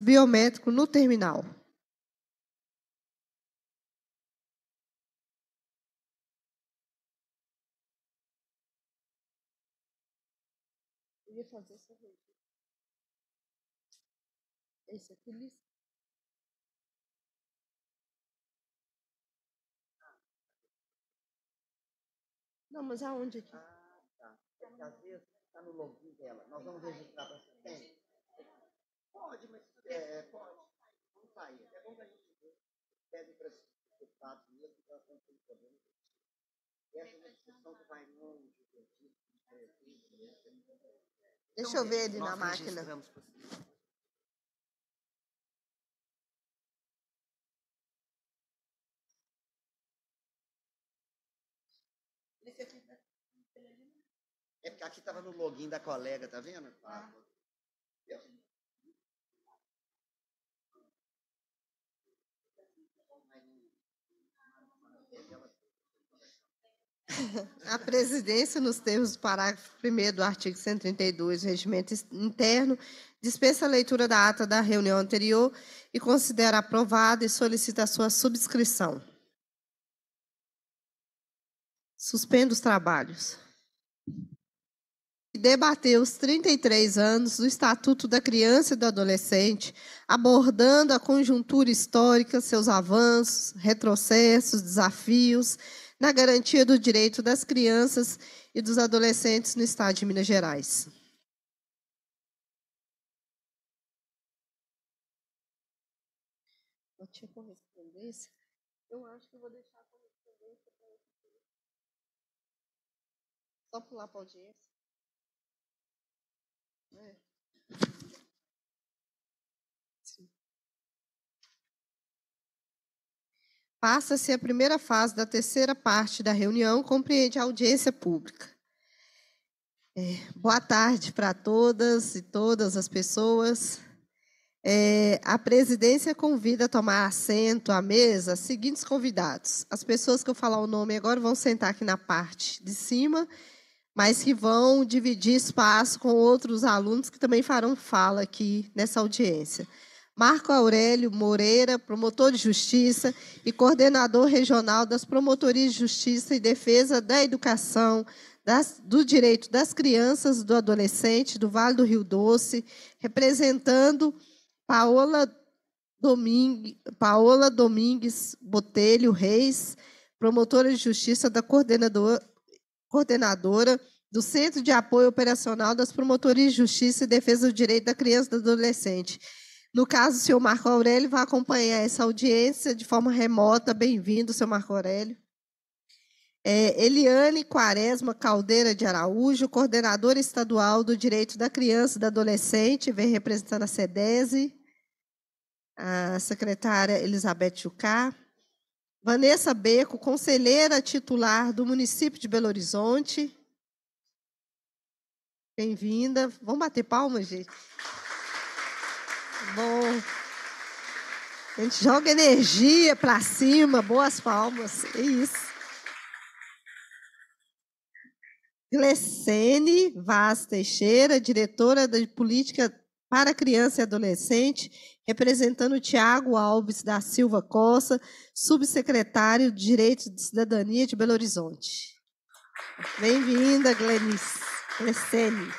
biométrico no terminal. Eu ia fazer essa coisa. Esse aqui é Não, mas aonde aqui? Ah, tá. Porque é às vezes está no login dela. Nós vamos registrar para você. Pode, mas é, pode. Vamos sair. É bom que a gente pede para esses deputados mesmo que elas não têm problema. E essa é uma discussão que vai longe, divertida, divertida. É assim, é assim. Deixa eu ver ele então, na máquina. Né? É porque aqui estava no login da colega, tá vendo? Ah. Eu A presidência, nos termos do parágrafo 1 do artigo 132 do regimento interno, dispensa a leitura da ata da reunião anterior e considera aprovada e solicita a sua subscrição. Suspendo os trabalhos. Debater os 33 anos do Estatuto da Criança e do Adolescente, abordando a conjuntura histórica, seus avanços, retrocessos, desafios na garantia do direito das crianças e dos adolescentes no Estado de Minas Gerais. Eu acho que vou deixar a correspondência para Só pular para a audiência. É. Passa-se a primeira fase da terceira parte da reunião, compreende a audiência pública. É, boa tarde para todas e todas as pessoas. É, a presidência convida a tomar assento à mesa seguintes convidados. As pessoas que eu falar o nome agora vão sentar aqui na parte de cima, mas que vão dividir espaço com outros alunos que também farão fala aqui nessa audiência. Marco Aurélio Moreira, promotor de justiça e coordenador regional das Promotorias de Justiça e Defesa da Educação, das, do Direito das Crianças, do Adolescente, do Vale do Rio Doce, representando Paola, Paola Domingues Botelho Reis, promotora de justiça da coordenador, coordenadora do Centro de Apoio Operacional das Promotorias de Justiça e Defesa do Direito da Criança e do Adolescente no caso, o senhor Marco Aurélio vai acompanhar essa audiência de forma remota. Bem-vindo, senhor Marco Aurélio. É, Eliane Quaresma Caldeira de Araújo, coordenadora estadual do Direito da Criança e da Adolescente, vem representando a SEDESE. A secretária Elizabeth Chucá. Vanessa Beco, conselheira titular do município de Belo Horizonte. Bem-vinda. Vamos bater palmas, gente? bom. A gente joga energia para cima, boas palmas, é isso. Glecene Vaz Teixeira, diretora de Política para Criança e Adolescente, representando Tiago Alves da Silva Costa, subsecretário de Direitos de Cidadania de Belo Horizonte. Bem-vinda, Glenice. Glecene.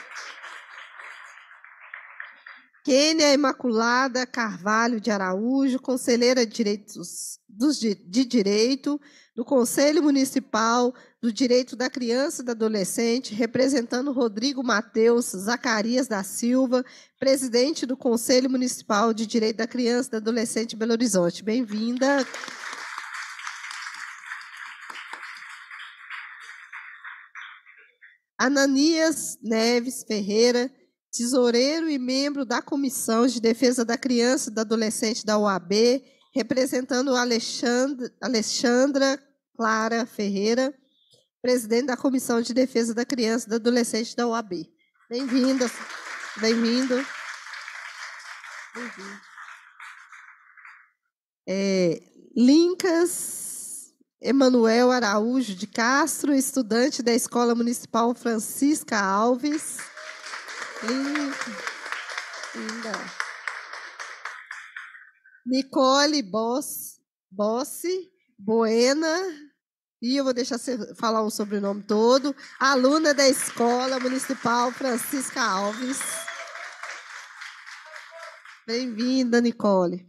Kênia Imaculada Carvalho de Araújo, conselheira de, direitos, dos, de, Direito do Conselho Municipal do Direito da Criança e do Adolescente, representando Rodrigo Mateus Zacarias da Silva, presidente do Conselho Municipal de Direito da Criança e do Adolescente Belo Horizonte. Bem-vinda. Ananias Neves Ferreira, tesoureiro e membro da Comissão de Defesa da Criança e do Adolescente da OAB, representando Alexandre, Alexandra Clara Ferreira, presidente da Comissão de Defesa da Criança e do Adolescente da OAB. Bem-vinda, bem-vindo. É, Lincas Emanuel Araújo de Castro, estudante da Escola Municipal Francisca Alves. Linda. Nicole Boss, Bossi, Buena. E eu vou deixar você falar o sobrenome todo. Aluna da Escola Municipal Francisca Alves. Bem-vinda, Nicole.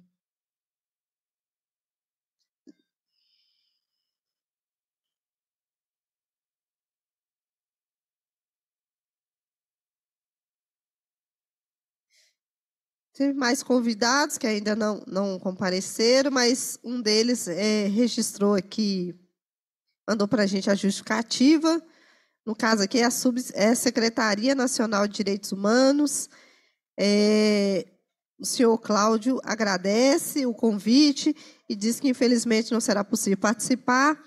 Teve mais convidados que ainda não, não compareceram, mas um deles é, registrou aqui, mandou para a gente a justificativa. No caso aqui é a, sub, é a Secretaria Nacional de Direitos Humanos. É, o senhor Cláudio agradece o convite e diz que infelizmente não será possível participar,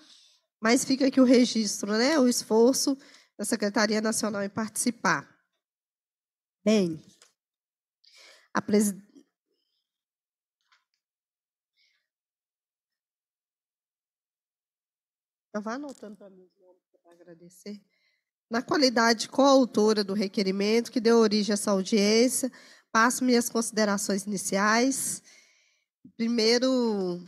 mas fica aqui o registro, né? O esforço da Secretaria Nacional em participar. Bem, a presidência. Então, vá anotando para mim os nomes para agradecer. Na qualidade coautora do requerimento que deu origem a essa audiência, passo minhas considerações iniciais. Primeiro,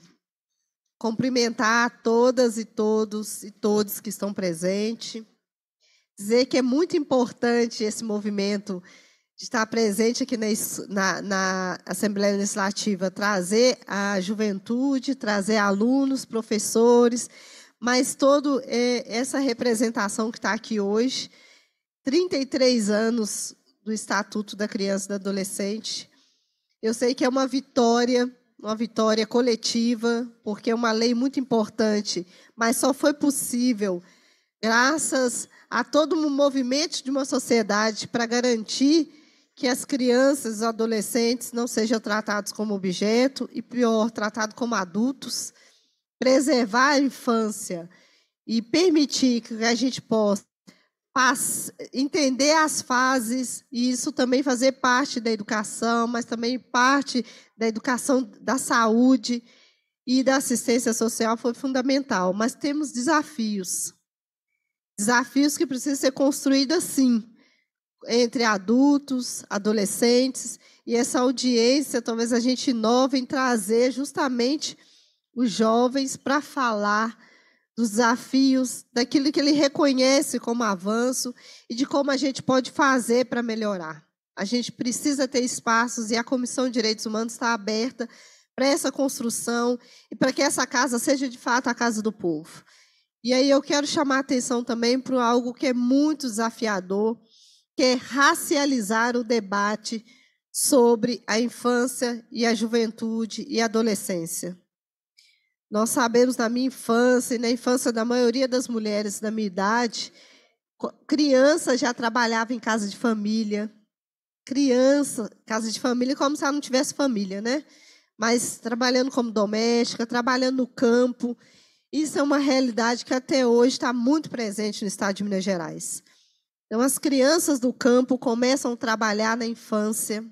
cumprimentar a todas e todos e todos que estão presentes. Dizer que é muito importante esse movimento de estar presente aqui na, na, na, Assembleia Legislativa, trazer a juventude, trazer alunos, professores, mas toda é, essa representação que está aqui hoje, 33 anos do Estatuto da Criança e do Adolescente, eu sei que é uma vitória, uma vitória coletiva, porque é uma lei muito importante, mas só foi possível graças a todo um movimento de uma sociedade para garantir que as crianças, os adolescentes não sejam tratados como objeto e pior, tratados como adultos, preservar a infância e permitir que a gente possa entender as fases e isso também fazer parte da educação, mas também parte da educação da saúde e da assistência social foi fundamental, mas temos desafios. Desafios que precisam ser construídos sim entre adultos, adolescentes, e essa audiência talvez a gente inove em trazer justamente os jovens para falar dos desafios, daquilo que ele reconhece como avanço e de como a gente pode fazer para melhorar. A gente precisa ter espaços e a Comissão de Direitos Humanos está aberta para essa construção e para que essa casa seja de fato a casa do povo. E aí eu quero chamar a atenção também para algo que é muito desafiador, quer é racializar o debate sobre a infância e a juventude e a adolescência. Nós sabemos na minha infância e na infância da maioria das mulheres da minha idade, criança já trabalhava em casa de família. Criança, casa de família, é como se ela não tivesse família, né? Mas trabalhando como doméstica, trabalhando no campo. Isso é uma realidade que até hoje está muito presente no estado de Minas Gerais. Então, as crianças do campo começam a trabalhar na infância.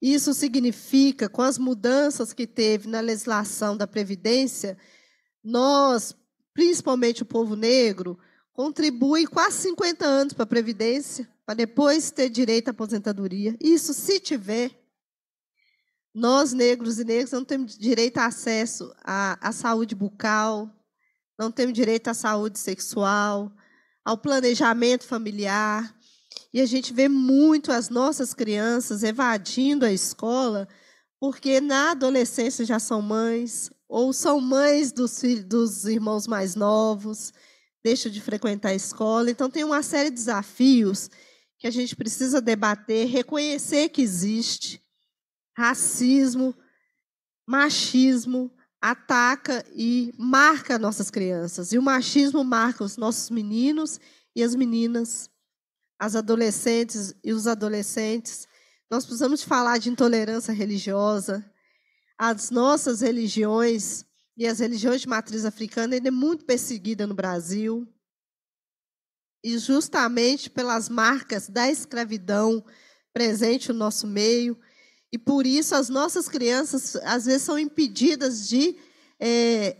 Isso significa, com as mudanças que teve na legislação da Previdência, nós, principalmente o povo negro, contribui quase 50 anos para a Previdência, para depois ter direito à aposentadoria. Isso se tiver. Nós, negros e negras, não temos direito a acesso à, à saúde bucal, não temos direito à saúde sexual, ao planejamento familiar. E a gente vê muito as nossas crianças evadindo a escola, porque na adolescência já são mães, ou são mães dos, filhos, dos irmãos mais novos, deixam de frequentar a escola. Então, tem uma série de desafios que a gente precisa debater, reconhecer que existe racismo, machismo, ataca e marca nossas crianças. E o machismo marca os nossos meninos e as meninas, as adolescentes e os adolescentes. Nós precisamos falar de intolerância religiosa. As nossas religiões e as religiões de matriz africana ainda é muito perseguida no Brasil. E justamente pelas marcas da escravidão presente no nosso meio, e por isso as nossas crianças às vezes são impedidas de é,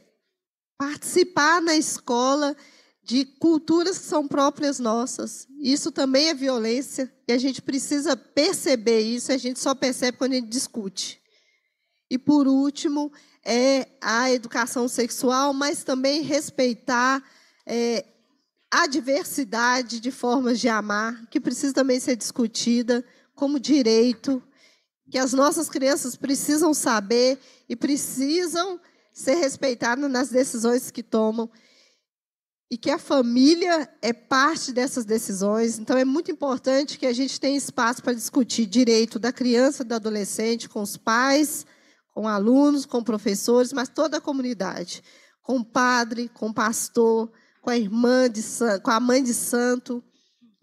participar na escola de culturas que são próprias nossas. Isso também é violência e a gente precisa perceber isso. A gente só percebe quando a gente discute. E por último é a educação sexual, mas também respeitar é, a diversidade de formas de amar, que precisa também ser discutida como direito que as nossas crianças precisam saber e precisam ser respeitadas nas decisões que tomam e que a família é parte dessas decisões. Então, é muito importante que a gente tenha espaço para discutir direito da criança, do adolescente, com os pais, com alunos, com professores, mas toda a comunidade, com o padre, com o pastor, com a irmã de com a mãe de santo,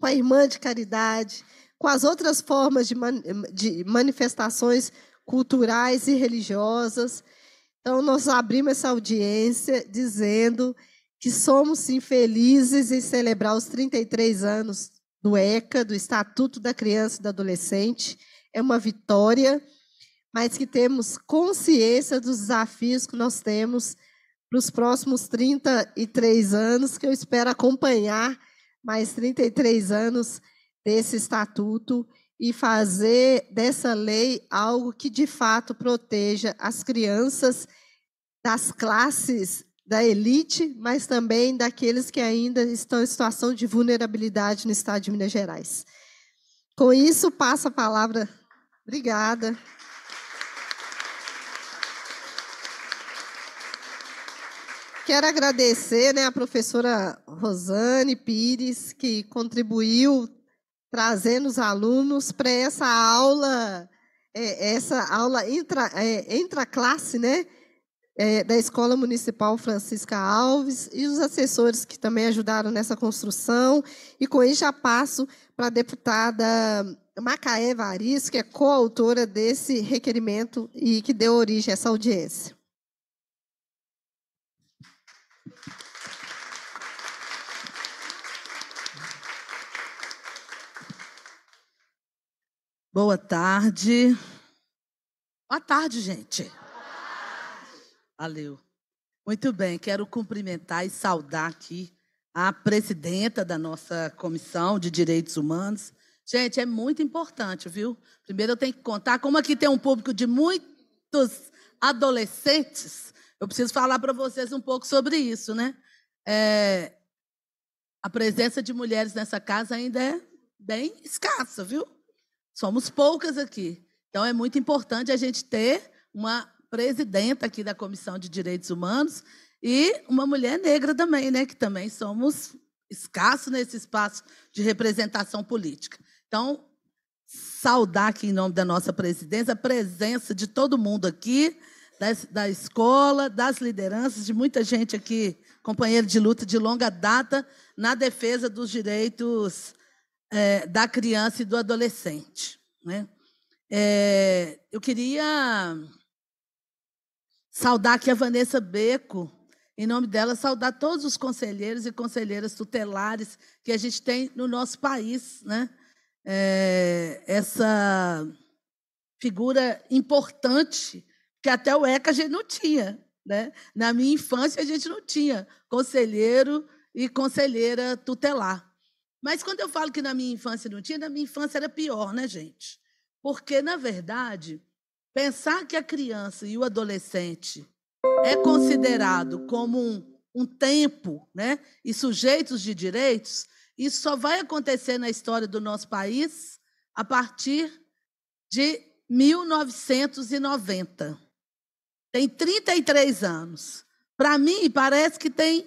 com a irmã de caridade com as outras formas de, man de manifestações culturais e religiosas. Então, nós abrimos essa audiência dizendo que somos infelizes em celebrar os 33 anos do ECA, do Estatuto da Criança e do Adolescente. É uma vitória, mas que temos consciência dos desafios que nós temos para os próximos 33 anos, que eu espero acompanhar mais 33 anos desse estatuto e fazer dessa lei algo que de fato proteja as crianças das classes da elite, mas também daqueles que ainda estão em situação de vulnerabilidade no estado de Minas Gerais. Com isso, passo a palavra. Obrigada. Quero agradecer né, a professora Rosane Pires, que contribuiu trazendo os alunos para essa aula, é, essa aula intra, é, intraclasse, né? É, da Escola Municipal Francisca Alves e os assessores que também ajudaram nessa construção. E com isso já passo para a deputada Macaé Varis, que é coautora desse requerimento e que deu origem a essa audiência. Boa tarde. Boa tarde, gente. Valeu. Muito bem, quero cumprimentar e saudar aqui a presidenta da nossa Comissão de Direitos Humanos. Gente, é muito importante, viu? Primeiro eu tenho que contar, como aqui tem um público de muitos adolescentes, eu preciso falar para vocês um pouco sobre isso, né? É, a presença de mulheres nessa casa ainda é bem escassa, viu? Somos poucas aqui. Então é muito importante a gente ter uma presidenta aqui da Comissão de Direitos Humanos e uma mulher negra também, né, que também somos escassos nesse espaço de representação política. Então, saudar aqui em nome da nossa presidência a presença de todo mundo aqui, da escola, das lideranças, de muita gente aqui, companheiro de luta de longa data, na defesa dos direitos é, da criança e do adolescente. Né? É, eu queria saudar aqui a Vanessa Beco, em nome dela, saudar todos os conselheiros e conselheiras tutelares que a gente tem no nosso país. Né? É, essa figura importante que até o ECA a gente não tinha. Né? Na minha infância, a gente não tinha conselheiro e conselheira tutelar. Mas quando eu falo que na minha infância não tinha, na minha infância era pior, né, gente? Porque, na verdade, pensar que a criança e o adolescente é considerado como um, um tempo né, e sujeitos de direitos, isso só vai acontecer na história do nosso país a partir de 1990. Tem 33 anos. Para mim, parece que tem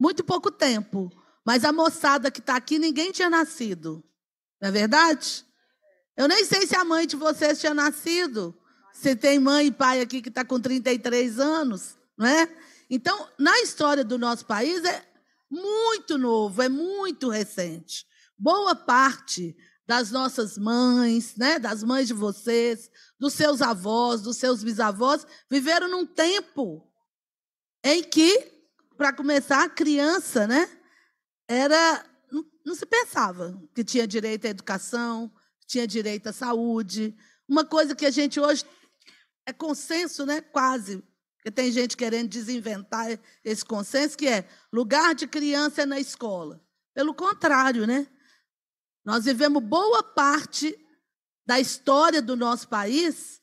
muito pouco tempo. Mas a moçada que está aqui, ninguém tinha nascido. Não é verdade? Eu nem sei se a mãe de vocês tinha nascido. Se tem mãe e pai aqui que está com 33 anos, não é? Então, na história do nosso país, é muito novo, é muito recente. Boa parte das nossas mães, né, das mães de vocês, dos seus avós, dos seus bisavós, viveram num tempo em que, para começar, a criança, né, era. Não, não se pensava que tinha direito à educação, tinha direito à saúde. Uma coisa que a gente hoje é consenso, né? Quase. Porque tem gente querendo desinventar esse consenso, que é lugar de criança é na escola. Pelo contrário, né? Nós vivemos boa parte da história do nosso país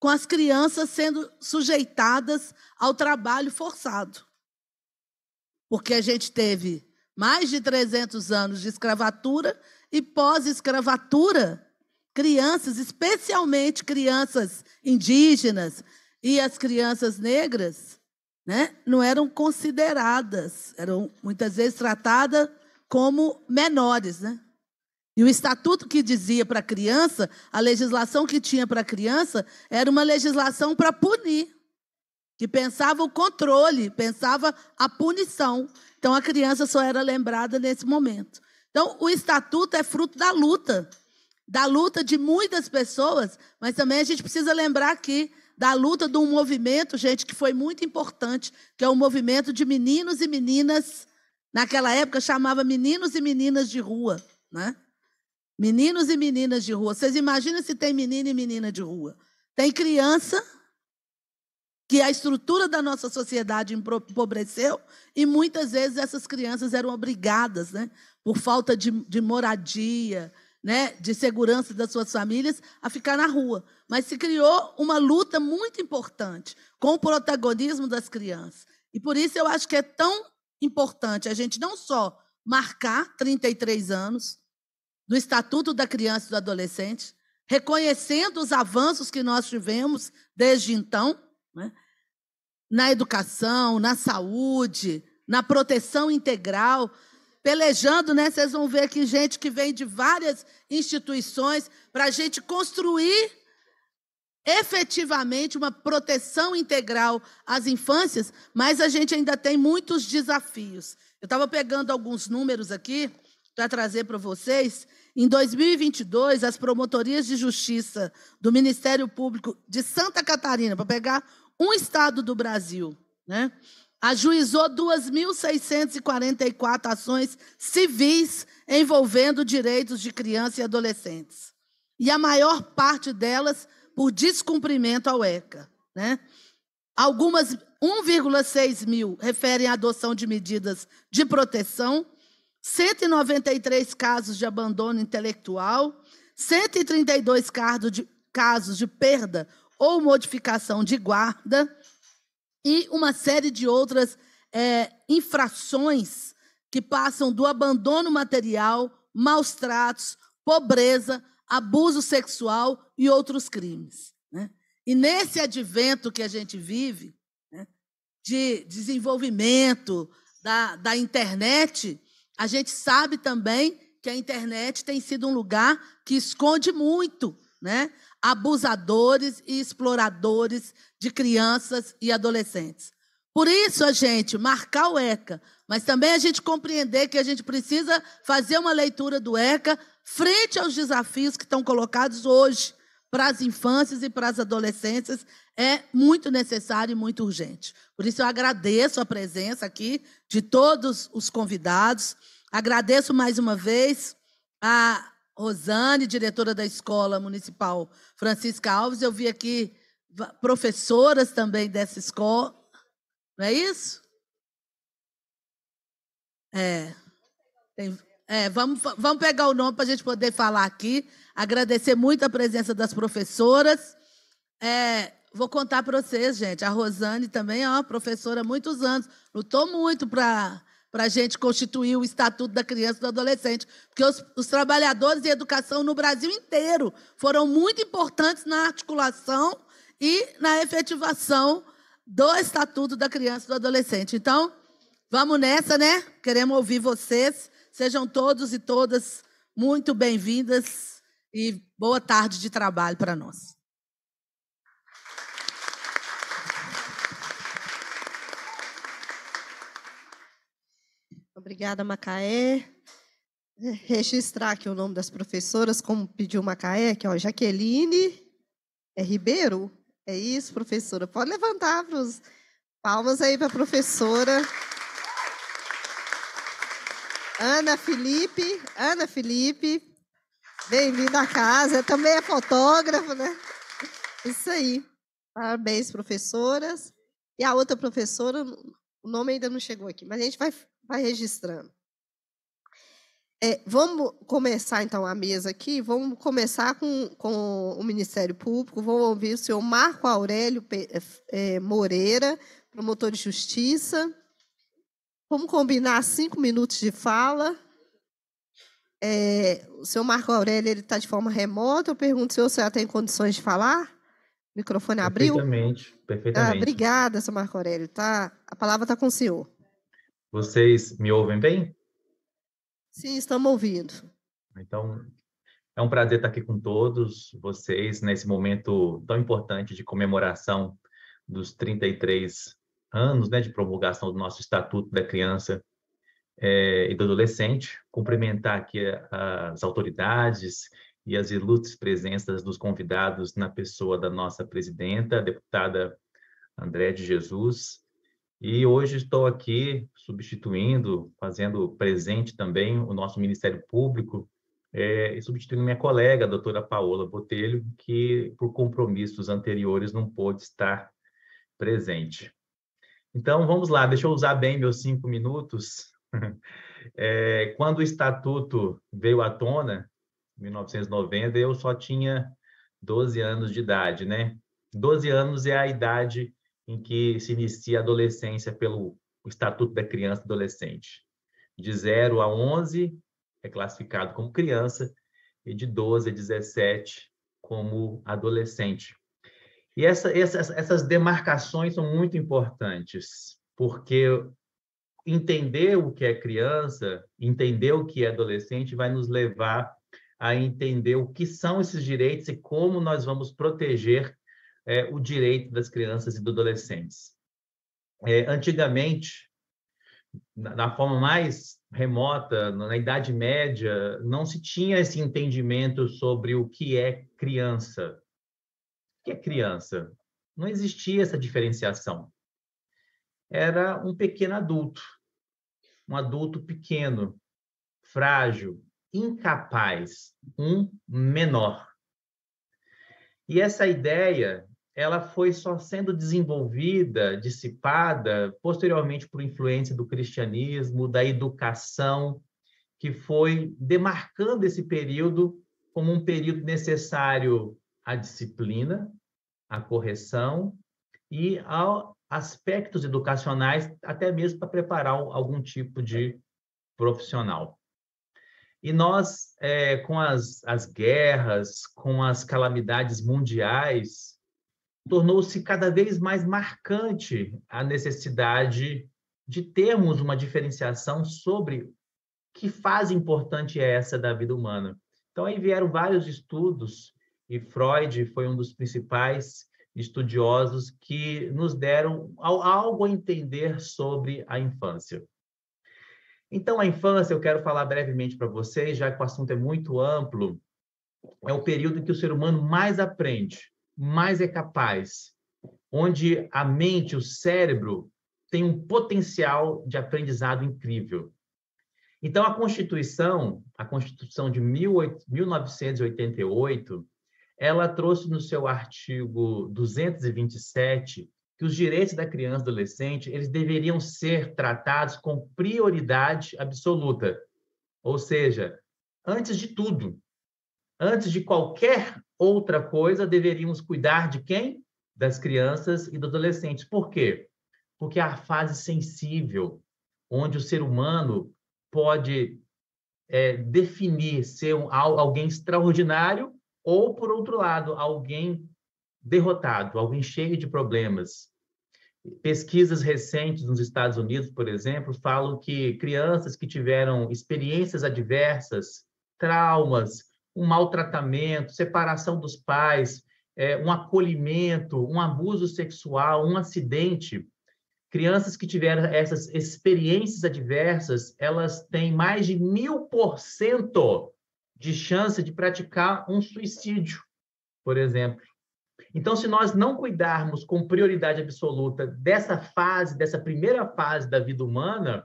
com as crianças sendo sujeitadas ao trabalho forçado. Porque a gente teve mais de 300 anos de escravatura e pós-escravatura. Crianças, especialmente crianças indígenas e as crianças negras, né, não eram consideradas, eram muitas vezes tratadas como menores. Né? E o estatuto que dizia para a criança, a legislação que tinha para a criança, era uma legislação para punir que pensava o controle, pensava a punição. Então a criança só era lembrada nesse momento. Então o estatuto é fruto da luta, da luta de muitas pessoas, mas também a gente precisa lembrar aqui da luta de um movimento, gente, que foi muito importante, que é o um movimento de meninos e meninas, naquela época chamava meninos e meninas de rua, né? Meninos e meninas de rua. Vocês imaginam se tem menino e menina de rua? Tem criança que a estrutura da nossa sociedade empobreceu e muitas vezes essas crianças eram obrigadas, né, por falta de, de moradia, né, de segurança das suas famílias, a ficar na rua. Mas se criou uma luta muito importante com o protagonismo das crianças. E por isso eu acho que é tão importante a gente não só marcar 33 anos do Estatuto da Criança e do Adolescente, reconhecendo os avanços que nós tivemos desde então, né? na educação, na saúde, na proteção integral, pelejando, né? Vocês vão ver aqui gente que vem de várias instituições para a gente construir efetivamente uma proteção integral às infâncias, mas a gente ainda tem muitos desafios. Eu estava pegando alguns números aqui para trazer para vocês. Em 2022, as promotorias de justiça do Ministério Público de Santa Catarina, para pegar um estado do Brasil, né? ajuizou 2.644 ações civis envolvendo direitos de crianças e adolescentes. E a maior parte delas por descumprimento ao ECA. Né? Algumas, 1,6 mil, referem à adoção de medidas de proteção, 193 casos de abandono intelectual, 132 casos de, casos de perda ou modificação de guarda e uma série de outras é, infrações que passam do abandono material, maus tratos, pobreza, abuso sexual e outros crimes. Né? E nesse advento que a gente vive, né, de desenvolvimento da, da internet, a gente sabe também que a internet tem sido um lugar que esconde muito. Né? abusadores e exploradores de crianças e adolescentes. Por isso, a gente marcar o ECA, mas também a gente compreender que a gente precisa fazer uma leitura do ECA frente aos desafios que estão colocados hoje para as infâncias e para as adolescências é muito necessário e muito urgente. Por isso, eu agradeço a presença aqui de todos os convidados, agradeço mais uma vez a Rosane, diretora da Escola Municipal Francisca Alves, eu vi aqui professoras também dessa escola. Não é isso? É. Tem, é vamos, vamos pegar o nome para a gente poder falar aqui. Agradecer muito a presença das professoras. É, vou contar para vocês, gente. A Rosane também é uma professora há muitos anos. Lutou muito para para a gente constituir o Estatuto da Criança e do Adolescente. Porque os, os trabalhadores de educação no Brasil inteiro foram muito importantes na articulação e na efetivação do Estatuto da Criança e do Adolescente. Então, vamos nessa, né? Queremos ouvir vocês. Sejam todos e todas muito bem-vindas e boa tarde de trabalho para nós. Obrigada, Macaé. Registrar aqui o nome das professoras, como pediu Macaé, que ó, Jaqueline é Ribeiro. É isso, professora. Pode levantar para os palmas aí para a professora. Ana Felipe, Ana Felipe, bem-vinda à casa. Também é fotógrafa, né? Isso aí. Parabéns, professoras. E a outra professora, o nome ainda não chegou aqui, mas a gente vai Vai registrando. É, vamos começar, então, a mesa aqui. Vamos começar com, com o Ministério Público. Vou ouvir o senhor Marco Aurélio eh, eh, Moreira, promotor de justiça. Vamos combinar cinco minutos de fala. É, o senhor Marco Aurélio ele está de forma remota. Eu pergunto se o senhor tem condições de falar. O microfone abriu? Perfeitamente, ah, perfeitamente. Ah, obrigada, senhor Marco Aurélio. Tá, a palavra está com o senhor. Vocês me ouvem bem? Sim, estamos ouvindo. Então, é um prazer estar aqui com todos vocês nesse momento tão importante de comemoração dos 33 anos né, de promulgação do nosso Estatuto da Criança é, e do Adolescente. Cumprimentar aqui as autoridades e as ilustres presenças dos convidados na pessoa da nossa presidenta, a deputada André de Jesus, e hoje estou aqui substituindo, fazendo presente também o nosso Ministério Público, é, e substituindo minha colega, a doutora Paola Botelho, que por compromissos anteriores não pôde estar presente. Então, vamos lá, deixa eu usar bem meus cinco minutos. É, quando o estatuto veio à tona, em 1990, eu só tinha 12 anos de idade, né? 12 anos é a idade em que se inicia a adolescência pelo Estatuto da Criança e Adolescente. De 0 a 11 é classificado como criança e de 12 a 17 como adolescente. E essa, essas demarcações são muito importantes, porque entender o que é criança, entender o que é adolescente, vai nos levar a entender o que são esses direitos e como nós vamos proteger é, o direito das crianças e dos adolescentes. É, antigamente, na, na, forma mais remota, na Idade Média, não se tinha esse entendimento sobre o que é criança. O que é criança? Não existia essa diferenciação. Era um pequeno adulto, um adulto pequeno, frágil, incapaz, um menor. E essa ideia ela foi só sendo desenvolvida, dissipada, posteriormente por influência do cristianismo, da educação, que foi demarcando esse período como um período necessário à disciplina, à correção e a aspectos educacionais, até mesmo para preparar algum tipo de profissional. E nós, é, com as, as guerras, com as calamidades mundiais, tornou-se cada vez mais marcante a necessidade de termos uma diferenciação sobre que fase importante é essa da vida humana. Então, aí vieram vários estudos, e Freud foi um dos principais estudiosos que nos deram algo a entender sobre a infância. Então, a infância, eu quero falar brevemente para vocês, já que o assunto é muito amplo, é o período em que o ser humano mais aprende mais é capaz, onde a mente, o cérebro, tem um potencial de aprendizado incrível. Então, a Constituição, a Constituição de 1988, ela trouxe no seu artigo 227 que os direitos da criança e adolescente eles deveriam ser tratados com prioridade absoluta, ou seja, antes de tudo, antes de qualquer Outra coisa, deveríamos cuidar de quem? Das crianças e dos adolescentes. Por quê? Porque é a fase sensível, onde o ser humano pode é, definir ser um, alguém extraordinário ou, por outro lado, alguém derrotado, alguém cheio de problemas. Pesquisas recentes nos Estados Unidos, por exemplo, falam que crianças que tiveram experiências adversas, traumas, um maltratamento, separação dos pais, é, um acolhimento, um abuso sexual, um acidente, crianças que tiveram essas experiências adversas, elas têm mais de mil por cento de chance de praticar um suicídio, por exemplo. Então, se nós não cuidarmos com prioridade absoluta dessa fase, dessa primeira fase da vida humana,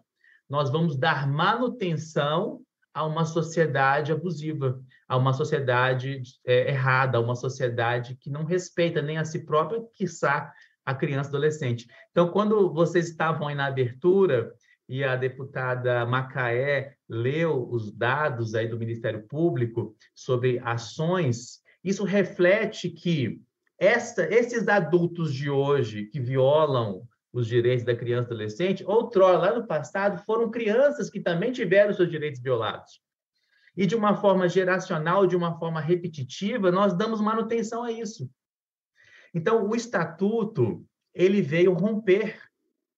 nós vamos dar manutenção a uma sociedade abusiva a uma sociedade é, errada, a uma sociedade que não respeita nem a si própria, quiçá a criança adolescente. Então, quando vocês estavam aí na abertura e a deputada Macaé leu os dados aí do Ministério Público sobre ações, isso reflete que esses adultos de hoje que violam os direitos da criança e adolescente, outrora, lá no passado, foram crianças que também tiveram seus direitos violados e de uma forma geracional, de uma forma repetitiva, nós damos manutenção a isso. Então, o estatuto ele veio romper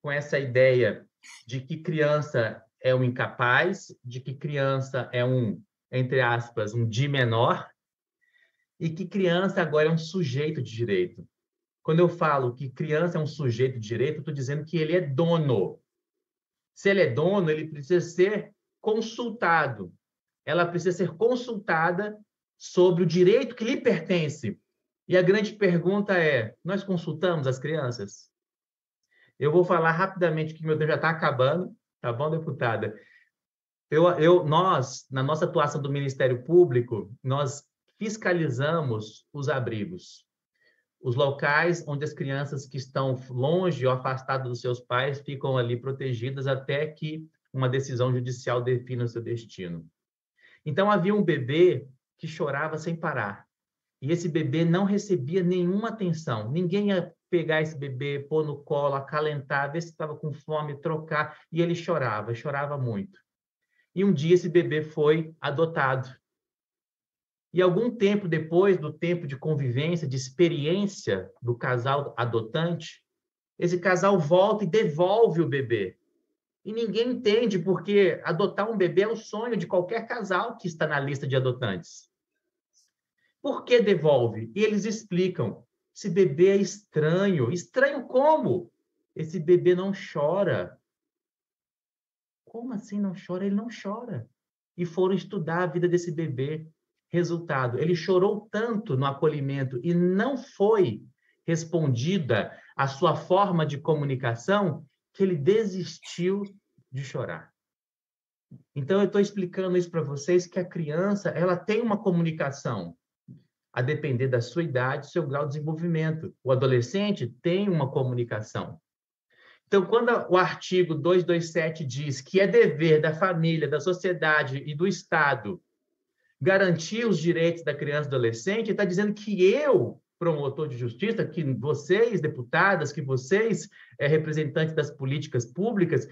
com essa ideia de que criança é um incapaz, de que criança é um, entre aspas, um de menor, e que criança agora é um sujeito de direito. Quando eu falo que criança é um sujeito de direito, estou dizendo que ele é dono. Se ele é dono, ele precisa ser consultado, ela precisa ser consultada sobre o direito que lhe pertence. E a grande pergunta é: nós consultamos as crianças? Eu vou falar rapidamente que meu tempo já está acabando, tá bom, deputada? Eu, eu, nós, na nossa atuação do Ministério Público, nós fiscalizamos os abrigos, os locais onde as crianças que estão longe ou afastadas dos seus pais ficam ali protegidas até que uma decisão judicial defina o seu destino. Então havia um bebê que chorava sem parar. E esse bebê não recebia nenhuma atenção. Ninguém ia pegar esse bebê, pôr no colo, acalentar, ver se estava com fome, trocar. E ele chorava, chorava muito. E um dia esse bebê foi adotado. E algum tempo depois do tempo de convivência, de experiência do casal adotante, esse casal volta e devolve o bebê e ninguém entende, porque adotar um bebê é o sonho de qualquer casal que está na lista de adotantes. Por que devolve? E eles explicam. Esse bebê é estranho. Estranho como? Esse bebê não chora. Como assim não chora? Ele não chora. E foram estudar a vida desse bebê. Resultado: ele chorou tanto no acolhimento e não foi respondida a sua forma de comunicação que ele desistiu de chorar. Então, eu estou explicando isso para vocês que a criança ela tem uma comunicação a depender da sua idade, seu grau de desenvolvimento. O adolescente tem uma comunicação. Então, quando o artigo 227 diz que é dever da família, da sociedade e do Estado garantir os direitos da criança e do adolescente, está dizendo que eu, promotor de justiça, que vocês, deputadas, que vocês, é, representantes das políticas públicas,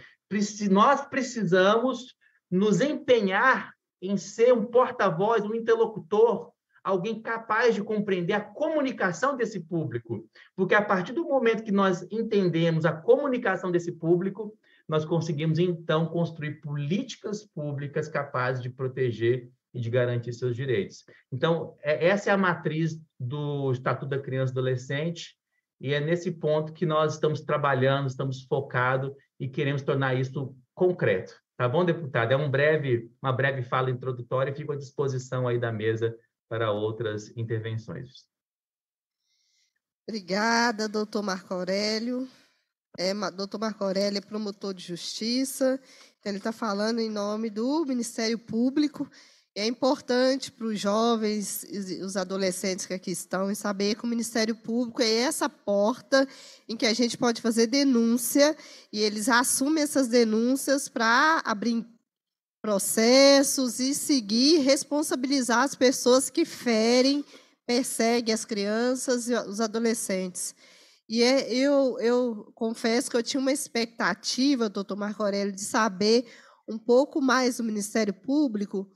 nós precisamos nos empenhar em ser um porta-voz, um interlocutor, alguém capaz de compreender a comunicação desse público. Porque a partir do momento que nós entendemos a comunicação desse público, nós conseguimos então construir políticas públicas capazes de proteger e de garantir seus direitos. Então, é, essa é a matriz do Estatuto da Criança e Adolescente, e é nesse ponto que nós estamos trabalhando, estamos focados e queremos tornar isso concreto. Tá bom, deputado? É um breve, uma breve fala introdutória e fico à disposição aí da mesa para outras intervenções. Obrigada, doutor Marco Aurélio. É, doutor Marco Aurélio é promotor de justiça, então ele está falando em nome do Ministério Público é importante para os jovens e os adolescentes que aqui estão saber que o Ministério Público é essa porta em que a gente pode fazer denúncia e eles assumem essas denúncias para abrir processos e seguir responsabilizar as pessoas que ferem, perseguem as crianças e os adolescentes. E é, eu, eu confesso que eu tinha uma expectativa, doutor Marco Aurélio, de saber um pouco mais do Ministério Público,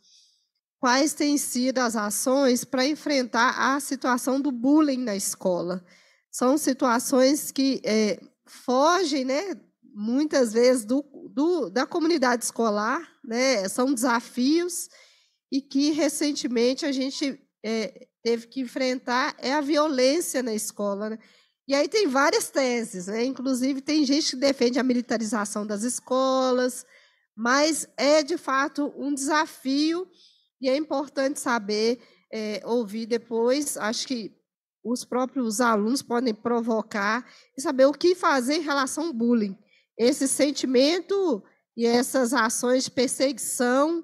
quais têm sido as ações para enfrentar a situação do bullying na escola. São situações que é, fogem, né, muitas vezes, do, do, da comunidade escolar, né, são desafios e que recentemente a gente é, teve que enfrentar é a violência na escola. Né? E aí tem várias teses, né? inclusive tem gente que defende a militarização das escolas, mas é de fato um desafio e é importante saber é, ouvir depois, acho que os próprios alunos podem provocar e saber o que fazer em relação ao bullying. Esse sentimento e essas ações de perseguição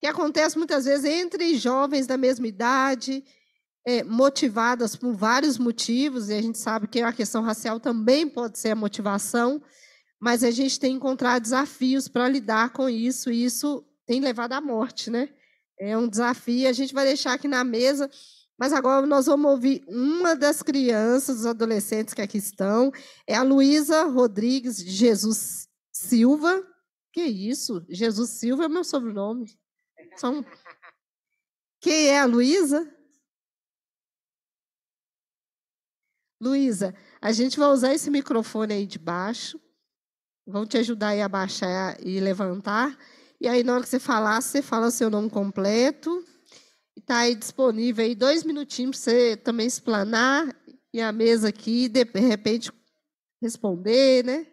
que acontecem muitas vezes entre jovens da mesma idade, é, motivadas por vários motivos, e a gente sabe que a questão racial também pode ser a motivação, mas a gente tem que encontrar desafios para lidar com isso, e isso tem levado à morte, né? É um desafio, a gente vai deixar aqui na mesa. Mas agora nós vamos ouvir uma das crianças, dos adolescentes que aqui estão. É a Luísa Rodrigues Jesus Silva. Que isso? Jesus Silva é meu sobrenome. São... Quem é a Luísa? Luísa, a gente vai usar esse microfone aí de baixo. Vão te ajudar aí a baixar e levantar. E aí, na hora que você falar, você fala o seu nome completo. Está aí disponível aí dois minutinhos para você também explanar e a mesa aqui, de repente, responder, né?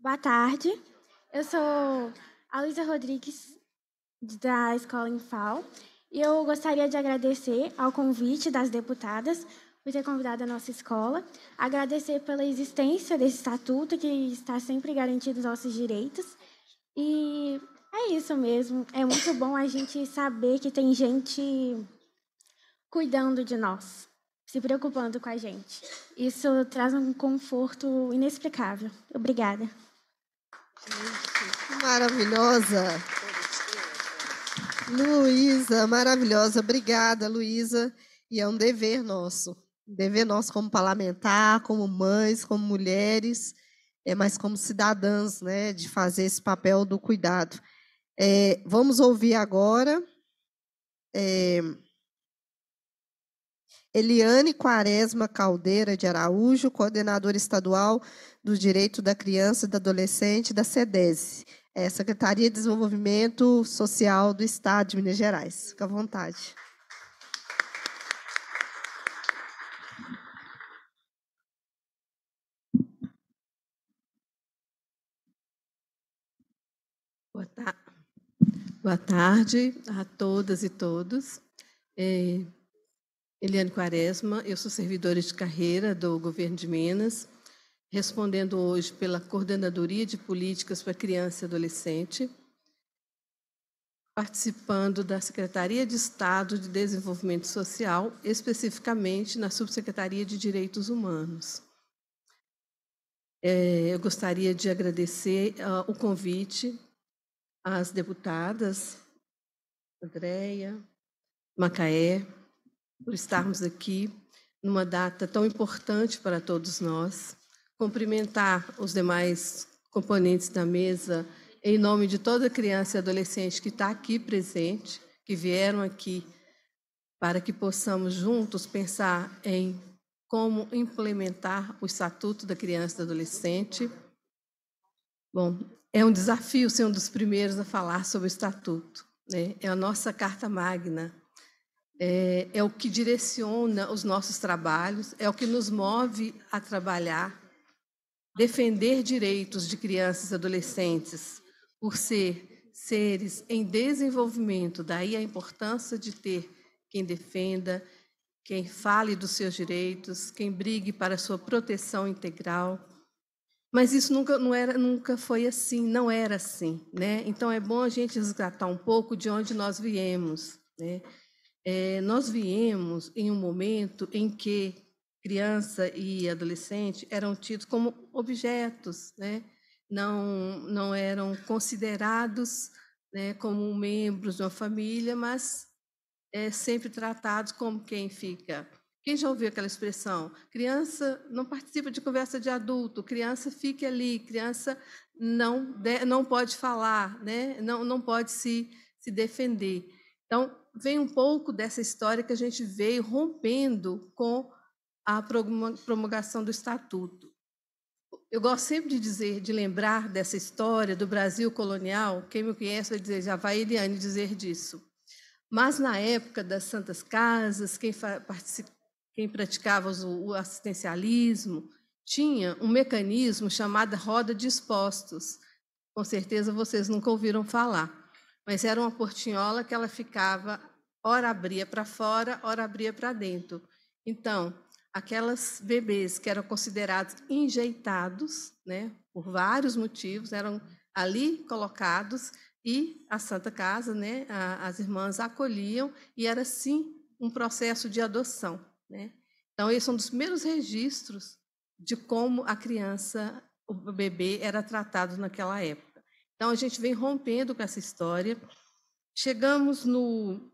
Boa tarde. Eu sou a Luísa Rodrigues, da Escola Infal. E eu gostaria de agradecer ao convite das deputadas por ter convidado a nossa escola, agradecer pela existência desse estatuto que está sempre garantindo os nossos direitos. E é isso mesmo, é muito bom a gente saber que tem gente cuidando de nós, se preocupando com a gente. Isso traz um conforto inexplicável. Obrigada. Maravilhosa. Luísa, maravilhosa. Obrigada, Luísa. E é um dever nosso. dever nosso como parlamentar, como mães, como mulheres, é, mas como cidadãs, né, de fazer esse papel do cuidado. É, vamos ouvir agora é, Eliane Quaresma Caldeira de Araújo, coordenadora estadual do Direito da Criança e do Adolescente da SEDESE é, Secretaria de Desenvolvimento Social do Estado de Minas Gerais. Fica à vontade. Boa, ta Boa tarde a todas e todos. É, Eliane Quaresma, eu sou servidora de carreira do governo de Minas respondendo hoje pela Coordenadoria de Políticas para Criança e Adolescente, participando da Secretaria de Estado de Desenvolvimento Social, especificamente na Subsecretaria de Direitos Humanos. É, eu gostaria de agradecer uh, o convite às deputadas Andréia, Macaé, por estarmos aqui numa data tão importante para todos nós cumprimentar os demais componentes da mesa, em nome de toda criança e adolescente que está aqui presente, que vieram aqui, para que possamos juntos pensar em como implementar o Estatuto da Criança e do Adolescente. Bom, é um desafio ser um dos primeiros a falar sobre o Estatuto. Né? É a nossa carta magna, é, é o que direciona os nossos trabalhos, é o que nos move a trabalhar defender direitos de crianças e adolescentes, por ser seres em desenvolvimento, daí a importância de ter quem defenda, quem fale dos seus direitos, quem brigue para sua proteção integral. Mas isso nunca, não era, nunca foi assim, não era assim. Né? Então é bom a gente resgatar um pouco de onde nós viemos. Né? É, nós viemos em um momento em que criança e adolescente eram tidos como objetos, né? não, não eram considerados né, como membros de uma família, mas é, sempre tratados como quem fica. Quem já ouviu aquela expressão? Criança não participa de conversa de adulto, criança fica ali, criança não, não pode falar, né? não, não pode se, se defender. Então, vem um pouco dessa história que a gente veio rompendo com a promulgação do Estatuto. Eu gosto sempre de dizer, de lembrar dessa história do Brasil colonial. Quem me conhece vai dizer, já vai Eliane dizer disso. Mas na época das Santas Casas, quem, quem praticava o assistencialismo tinha um mecanismo chamado roda de expostos. Com certeza vocês nunca ouviram falar, mas era uma portinhola que ela ficava, ora abria para fora, ora abria para dentro. Então, aquelas bebês que eram considerados enjeitados, né, por vários motivos, eram ali colocados e a Santa Casa, né, a, as irmãs acolhiam e era sim um processo de adoção, né? Então esse é um dos primeiros registros de como a criança, o bebê era tratado naquela época. Então a gente vem rompendo com essa história. Chegamos no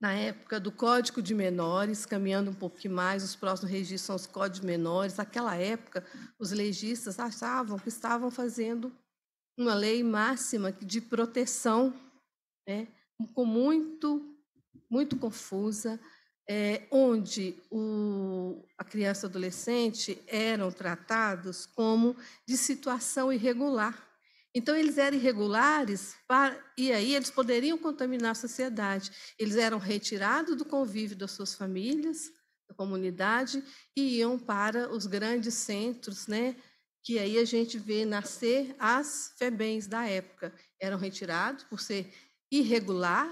na época do Código de Menores, caminhando um pouquinho mais, os próximos registros são os Códigos Menores. Naquela época, os legistas achavam que estavam fazendo uma lei máxima de proteção, né, com muito, muito confusa, é, onde o, a criança e adolescente eram tratados como de situação irregular. Então, eles eram irregulares para, e aí eles poderiam contaminar a sociedade. Eles eram retirados do convívio das suas famílias, da comunidade, e iam para os grandes centros, né? que aí a gente vê nascer as FEBENs da época. Eram retirados por ser irregular,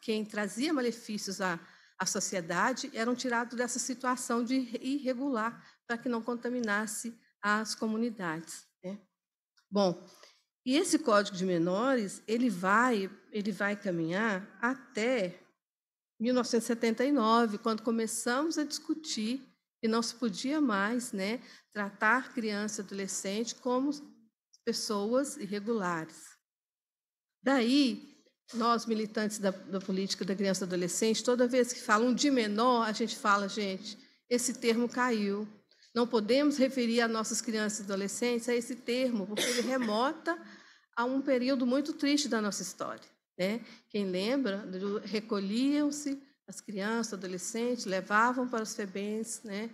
quem trazia malefícios à, à sociedade, eram tirados dessa situação de irregular, para que não contaminasse as comunidades. Né? Bom, e esse Código de Menores, ele vai, ele vai caminhar até 1979, quando começamos a discutir que não se podia mais, né, tratar criança e adolescente como pessoas irregulares. Daí, nós, militantes da, da, política da criança e adolescente, toda vez que falam de menor, a gente fala, gente, esse termo caiu. Não podemos referir a nossas crianças e adolescentes a esse termo, porque ele remota a um período muito triste da nossa história. Né? Quem lembra, recolhiam-se as crianças, adolescentes, levavam para os FEBENs, né?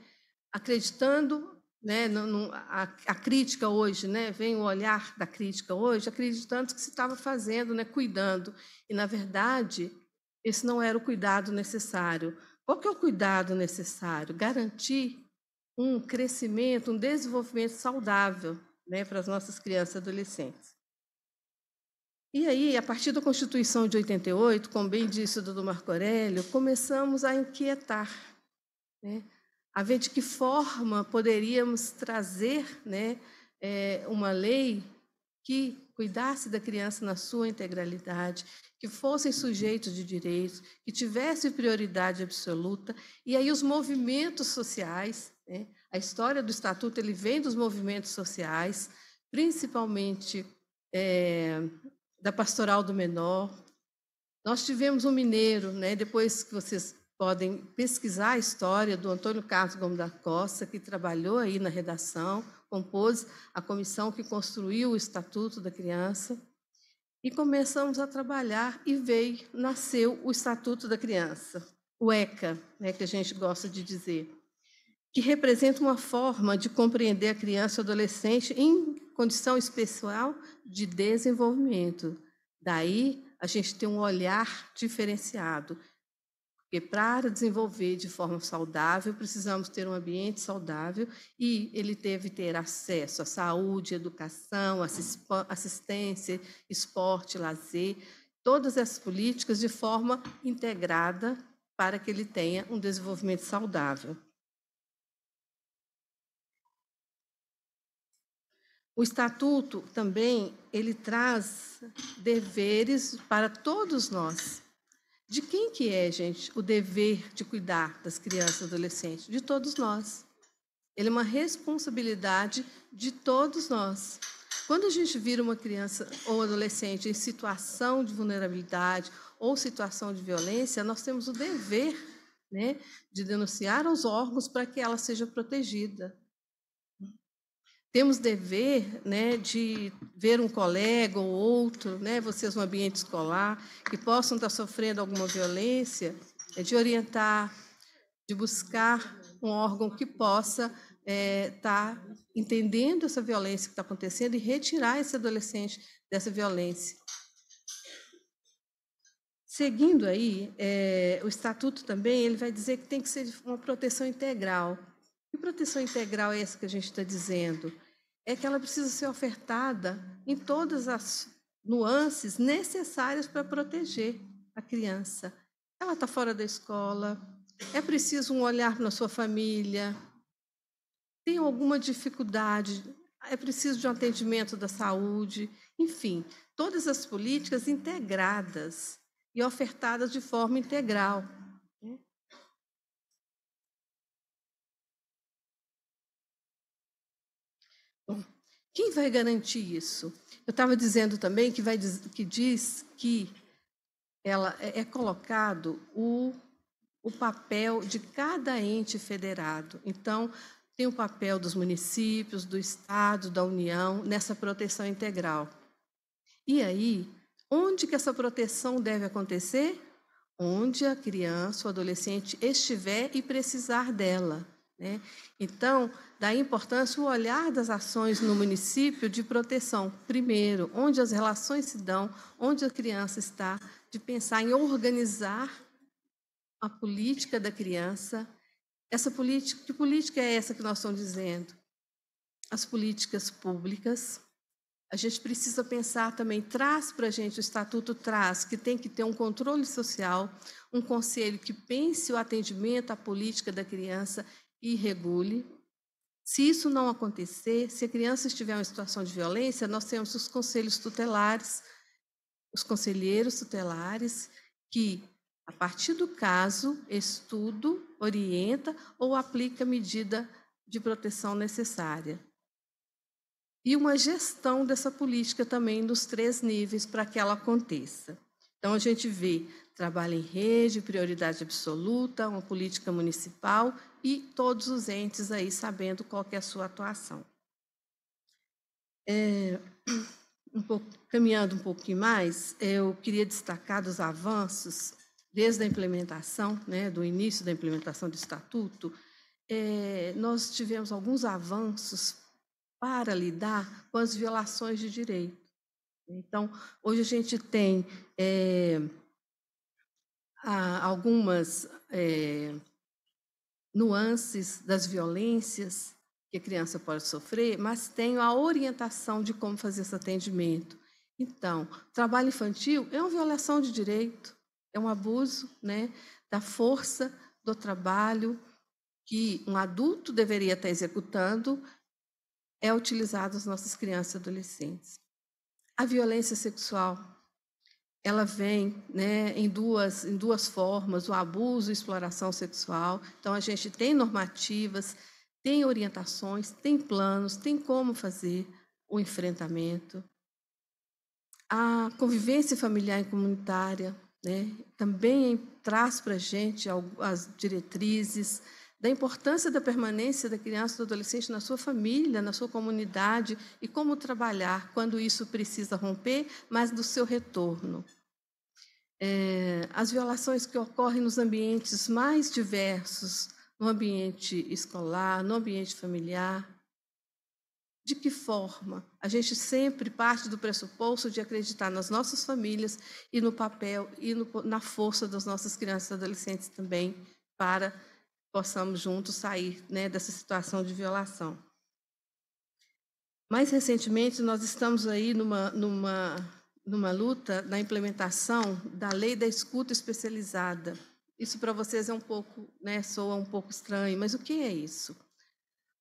acreditando né, no, no, a, a, crítica hoje, né, vem o olhar da crítica hoje, acreditando que se estava fazendo, né, cuidando. E, na verdade, esse não era o cuidado necessário. Qual que é o cuidado necessário? Garantir um crescimento, um desenvolvimento saudável né, para as nossas crianças e adolescentes. E aí, a partir da Constituição de 88, como bem disse o Dudu Marco Aurélio, começamos a inquietar, né? a ver de que forma poderíamos trazer né, é, uma lei que cuidasse da criança na sua integralidade, que fossem sujeitos de direitos, que tivesse prioridade absoluta. E aí os movimentos sociais, né? a história do estatuto ele vem dos movimentos sociais, principalmente é, da Pastoral do Menor. Nós tivemos um mineiro, né? depois que vocês podem pesquisar a história do Antônio Carlos Gomes da Costa, que trabalhou aí na redação, compôs a comissão que construiu o Estatuto da Criança. E começamos a trabalhar e veio, nasceu o Estatuto da Criança, o ECA, né, que a gente gosta de dizer que representa uma forma de compreender a criança e adolescente em condição especial de desenvolvimento. Daí, a gente tem um olhar diferenciado, porque para desenvolver de forma saudável, precisamos ter um ambiente saudável e ele teve ter acesso à saúde, educação, assistência, esporte, lazer, todas essas políticas de forma integrada para que ele tenha um desenvolvimento saudável. O estatuto também ele traz deveres para todos nós. De quem que é, gente, o dever de cuidar das crianças e adolescentes? De todos nós. Ele é uma responsabilidade de todos nós. Quando a gente vira uma criança ou adolescente em situação de vulnerabilidade ou situação de violência, nós temos o dever né, de denunciar aos órgãos para que ela seja protegida temos dever né, de ver um colega ou outro, né, vocês no ambiente escolar, que possam estar sofrendo alguma violência, é de orientar, de buscar um órgão que possa é, estar tá entendendo essa violência que está acontecendo e retirar esse adolescente dessa violência. Seguindo aí, é, o estatuto também ele vai dizer que tem que ser uma proteção integral que proteção integral é essa que a gente está dizendo? É que ela precisa ser ofertada em todas as nuances necessárias para proteger a criança. Ela está fora da escola, é preciso um olhar na sua família, tem alguma dificuldade, é preciso de um atendimento da saúde, enfim, todas as políticas integradas e ofertadas de forma integral. Quem vai garantir isso? Eu estava dizendo também que, vai, que diz que ela é, é colocado o, o papel de cada ente federado. Então, tem o papel dos municípios, do Estado, da União, nessa proteção integral. E aí, onde que essa proteção deve acontecer? Onde a criança ou adolescente estiver e precisar dela. Né? Então, da importância o olhar das ações no município de proteção, primeiro, onde as relações se dão, onde a criança está, de pensar em organizar a política da criança. Essa política, que política é essa que nós estamos dizendo? As políticas públicas. A gente precisa pensar também, traz para a gente, o estatuto traz, que tem que ter um controle social, um conselho que pense o atendimento à política da criança e regule. Se isso não acontecer, se a criança estiver em uma situação de violência, nós temos os conselhos tutelares, os conselheiros tutelares, que, a partir do caso, estudo, orienta ou aplica a medida de proteção necessária. E uma gestão dessa política também nos três níveis para que ela aconteça. Então, a gente vê trabalho em rede, prioridade absoluta, uma política municipal e todos os entes aí sabendo qual é a sua atuação. É, um pouco, caminhando um pouquinho mais, eu queria destacar dos avanços desde a implementação, né, do início da implementação do estatuto, é, nós tivemos alguns avanços para lidar com as violações de direito. Então, hoje a gente tem é, algumas é, nuances das violências que a criança pode sofrer, mas tenho a orientação de como fazer esse atendimento. Então, trabalho infantil é uma violação de direito, é um abuso né, da força do trabalho que um adulto deveria estar executando, é utilizado nas nossas crianças e adolescentes. A violência sexual ela vem né, em, duas, em duas formas, o abuso e exploração sexual. Então, a gente tem normativas, tem orientações, tem planos, tem como fazer o enfrentamento. A convivência familiar e comunitária né, também traz para a gente as diretrizes, da importância da permanência da criança e do adolescente na sua família, na sua comunidade e como trabalhar quando isso precisa romper, mas do seu retorno. É, as violações que ocorrem nos ambientes mais diversos, no ambiente escolar, no ambiente familiar. De que forma? A gente sempre parte do pressuposto de acreditar nas nossas famílias e no papel e no, na força das nossas crianças e adolescentes também para possamos juntos sair né, dessa situação de violação. Mais recentemente, nós estamos aí numa, numa, numa luta na implementação da lei da escuta especializada. Isso para vocês é um pouco, né, soa um pouco estranho, mas o que é isso?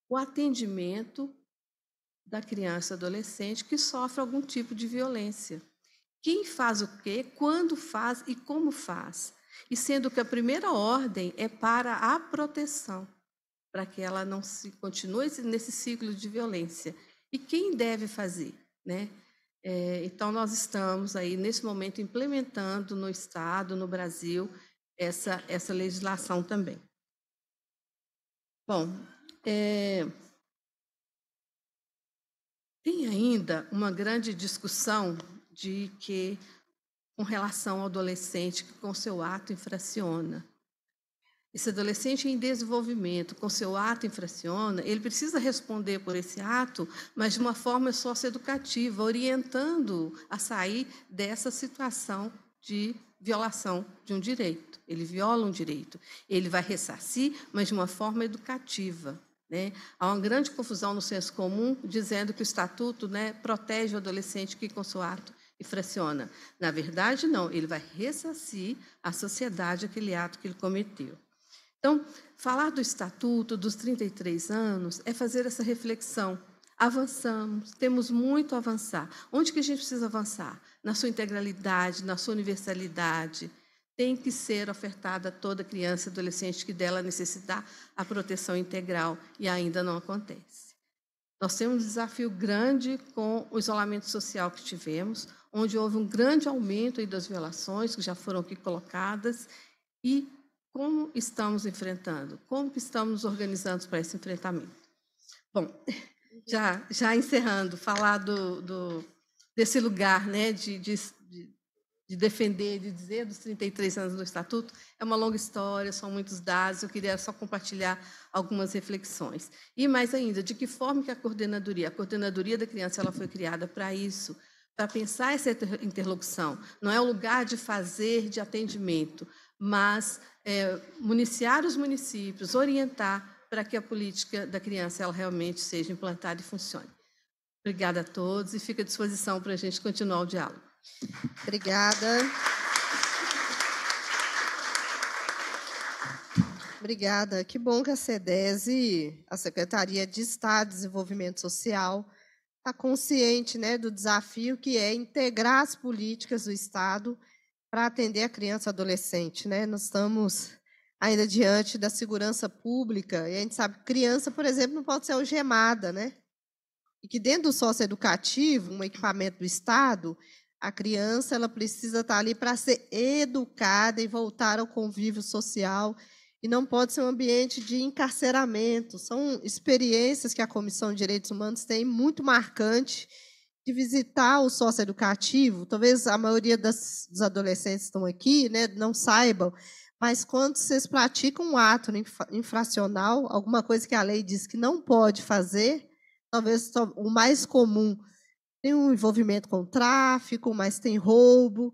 O atendimento da criança e adolescente que sofre algum tipo de violência. Quem faz o quê, quando faz e como faz. E sendo que a primeira ordem é para a proteção, para que ela não se continue nesse ciclo de violência. E quem deve fazer, né? É, então nós estamos aí nesse momento implementando no estado, no Brasil, essa essa legislação também. Bom, é, tem ainda uma grande discussão de que com relação ao adolescente que, com seu ato, infraciona. Esse adolescente é em desenvolvimento, com seu ato infraciona, ele precisa responder por esse ato, mas de uma forma socioeducativa, orientando a sair dessa situação de violação de um direito. Ele viola um direito. Ele vai ressarcir, mas de uma forma educativa. Né? Há uma grande confusão no senso comum dizendo que o estatuto né, protege o adolescente que, com seu ato, e fraciona. Na verdade, não, ele vai ressarcir a sociedade aquele ato que ele cometeu. Então, falar do estatuto dos 33 anos é fazer essa reflexão. Avançamos, temos muito a avançar. Onde que a gente precisa avançar? Na sua integralidade, na sua universalidade. Tem que ser ofertada a toda criança e adolescente que dela necessitar a proteção integral e ainda não acontece. Nós temos um desafio grande com o isolamento social que tivemos, onde houve um grande aumento das violações que já foram aqui colocadas e como estamos enfrentando, como que estamos nos organizando para esse enfrentamento. Bom, já, já encerrando, falar do, do desse lugar né, de, de, de defender, de dizer dos 33 anos do Estatuto, é uma longa história, são muitos dados, eu queria só compartilhar algumas reflexões. E mais ainda, de que forma que a coordenadoria, a coordenadoria da criança ela foi criada para isso, para pensar essa interlocução. Não é o lugar de fazer, de atendimento, mas é, municiar os municípios, orientar para que a política da criança ela realmente seja implantada e funcione. Obrigada a todos e fica à disposição para a gente continuar o diálogo. Obrigada. Obrigada. Que bom que a Cedesi, a Secretaria de Estado e Desenvolvimento Social, está consciente né, do desafio que é integrar as políticas do Estado para atender a criança e adolescente. Né? Nós estamos ainda diante da segurança pública, e a gente sabe que criança, por exemplo, não pode ser algemada, né? E que dentro do sócio educativo, um equipamento do Estado, a criança ela precisa estar tá ali para ser educada e voltar ao convívio social e não pode ser um ambiente de encarceramento. São experiências que a Comissão de Direitos Humanos tem muito marcante de visitar o sócio educativo Talvez a maioria das, dos adolescentes estão aqui né, não saibam, mas quando vocês praticam um ato infracional, alguma coisa que a lei diz que não pode fazer, talvez o mais comum tem um envolvimento com tráfico, mas tem roubo.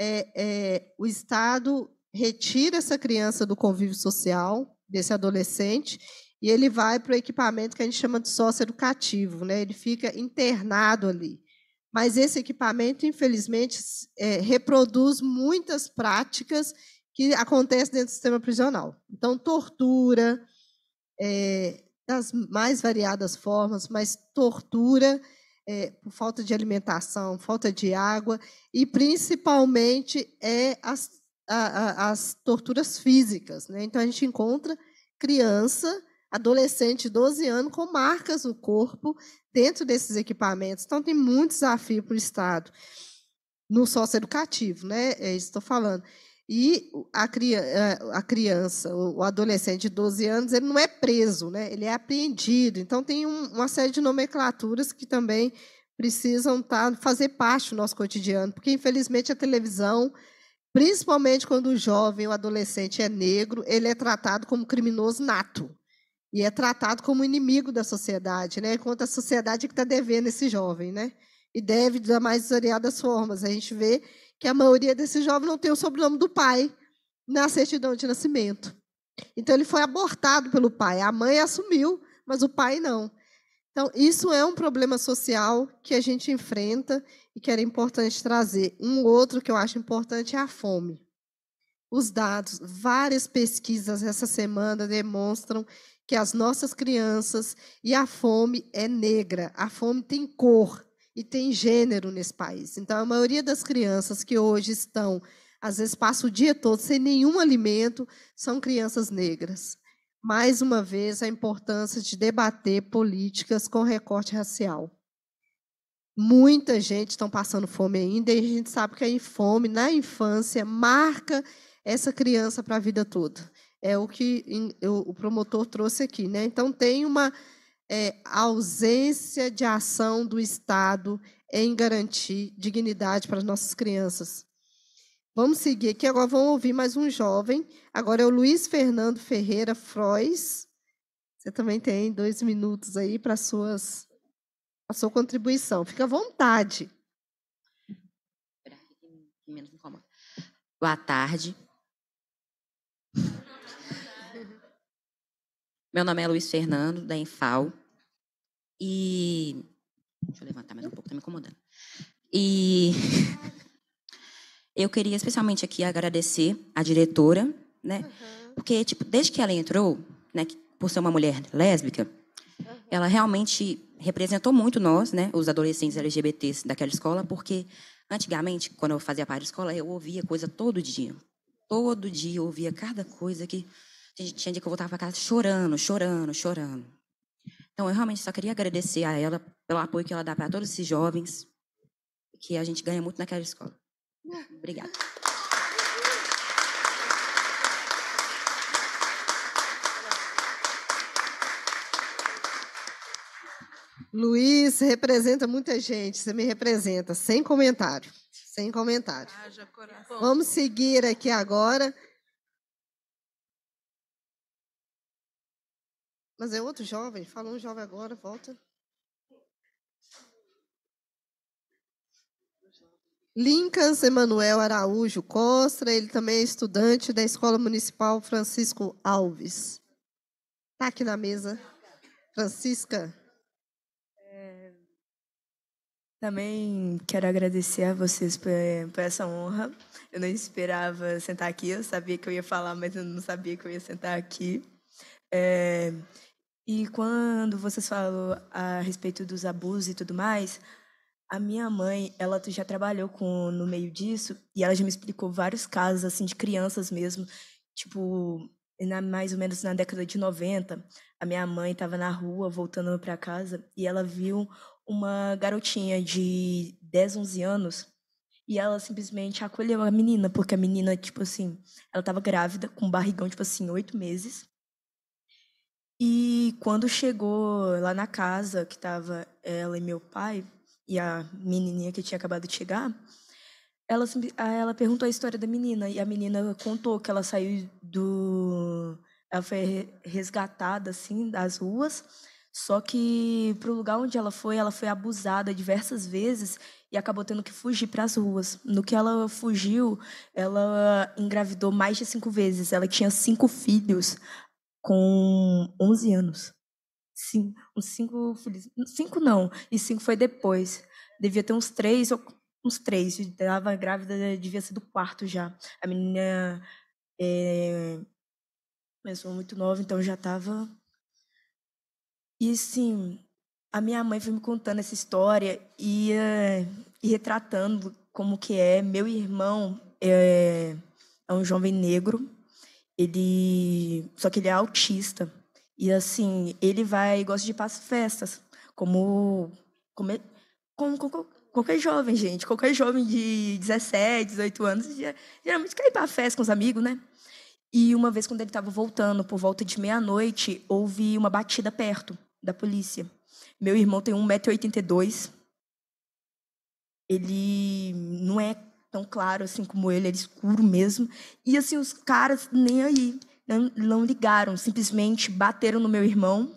É, é, o Estado retira essa criança do convívio social, desse adolescente, e ele vai para o equipamento que a gente chama de educativo, né? ele fica internado ali. Mas esse equipamento, infelizmente, é, reproduz muitas práticas que acontecem dentro do sistema prisional. Então, tortura, é, das mais variadas formas, mas tortura é, por falta de alimentação, falta de água, e principalmente é as a, a, as torturas físicas. Né? Então, a gente encontra criança, adolescente de 12 anos, com marcas no corpo dentro desses equipamentos. Então, tem muito desafio para o Estado, no sócio né? é isso que estou falando. E a, é, a criança, o adolescente de 12 anos, ele não é preso, né? ele é apreendido. Então, tem um, uma série de nomenclaturas que também precisam tá, fazer parte do nosso cotidiano, porque, infelizmente, a televisão Principalmente quando o jovem, o adolescente é negro, ele é tratado como criminoso nato e é tratado como inimigo da sociedade, né? Enquanto a sociedade é que está devendo esse jovem, né? E deve da mais variadas formas. A gente vê que a maioria desses jovens não tem o sobrenome do pai na certidão de nascimento. Então ele foi abortado pelo pai. A mãe assumiu, mas o pai não. Então, isso é um problema social que a gente enfrenta e que era importante trazer. Um outro que eu acho importante é a fome. Os dados, várias pesquisas essa semana demonstram que as nossas crianças e a fome é negra, a fome tem cor e tem gênero nesse país. Então, a maioria das crianças que hoje estão, às vezes, passa o dia todo sem nenhum alimento, são crianças negras mais uma vez, a importância de debater políticas com recorte racial. Muita gente está passando fome ainda e a gente sabe que a fome na infância marca essa criança para a vida toda. É o que o promotor trouxe aqui. Né? Então, tem uma é, ausência de ação do Estado em garantir dignidade para as nossas crianças. Vamos seguir aqui, agora vamos ouvir mais um jovem. Agora é o Luiz Fernando Ferreira Frois. Você também tem dois minutos aí para suas a sua contribuição. Fica à vontade. Boa tarde. Meu nome é Luiz Fernando, da Enfal. E. Deixa eu levantar mais um pouco, está me incomodando. E. Eu queria especialmente aqui agradecer a diretora, né? Uhum. Porque tipo, desde que ela entrou, né, por ser uma mulher lésbica, uhum. ela realmente representou muito nós, né, os adolescentes LGBTs daquela escola, porque antigamente, quando eu fazia parte da escola, eu ouvia coisa todo dia. Todo dia eu ouvia cada coisa que tinha dia que eu voltava para casa chorando, chorando, chorando. Então, eu realmente só queria agradecer a ela pelo apoio que ela dá para todos esses jovens, que a gente ganha muito naquela escola. Obrigada. Luiz representa muita gente, você me representa, sem comentário, sem comentário. Ah, Vamos seguir aqui agora. Mas é outro jovem, fala um jovem agora, volta. Lincoln Emanuel Araújo Costa, ele também é estudante da Escola Municipal Francisco Alves. Está aqui na mesa. Francisca. É, também quero agradecer a vocês por, é, por, essa honra. Eu não esperava sentar aqui, eu sabia que eu ia falar, mas eu não sabia que eu ia sentar aqui. É, e quando vocês falam a respeito dos abusos e tudo mais, a minha mãe, ela já trabalhou com no meio disso e ela já me explicou vários casos assim de crianças mesmo, tipo, na, mais ou menos na década de 90, a minha mãe estava na rua voltando para casa e ela viu uma garotinha de 10, 11 anos e ela simplesmente acolheu a menina, porque a menina, tipo assim, ela estava grávida, com um barrigão, tipo assim, oito meses. E quando chegou lá na casa, que estava ela e meu pai, e a menininha que tinha acabado de chegar, ela, ela perguntou a história da menina e a menina contou que ela saiu do. Ela foi resgatada, assim, das ruas, só que para o lugar onde ela foi, ela foi abusada diversas vezes e acabou tendo que fugir para as ruas. No que ela fugiu, ela engravidou mais de cinco vezes. Ela tinha cinco filhos com 11 anos. Sim, uns cinco. Cinco não, e cinco foi depois. Devia ter uns três, uns três. Estava grávida, devia ser do quarto já. A menina. É, eh, começou muito nova, então já estava. E assim, a minha mãe foi me contando essa história e, é, e retratando como que é. Meu irmão é, é um jovem negro, ele só que ele é autista. E assim, ele vai gosta de ir para as festas, como, como, como, como, qualquer jovem, gente. Qualquer jovem de 17, 18 anos, geralmente quer ir para festa com os amigos, né? E uma vez, quando ele estava voltando, por volta de meia-noite, houve uma batida perto da polícia. Meu irmão tem 1,82m. Ele não é tão claro assim como ele, ele é escuro mesmo. E assim, os caras nem aí. Não, não ligaram, simplesmente bateram no meu irmão,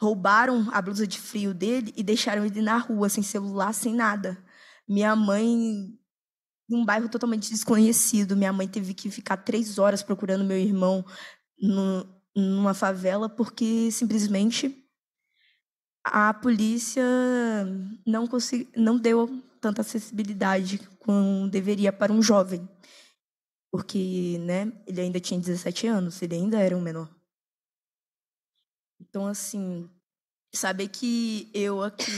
roubaram a blusa de frio dele e deixaram ele na rua, sem celular, sem nada. Minha mãe, num bairro totalmente desconhecido, minha mãe teve que ficar três horas procurando meu irmão no, numa favela, porque simplesmente a polícia não, consegui, não deu tanta acessibilidade como deveria para um jovem porque né, ele ainda tinha 17 anos, ele ainda era um menor. Então, assim, saber que eu aqui,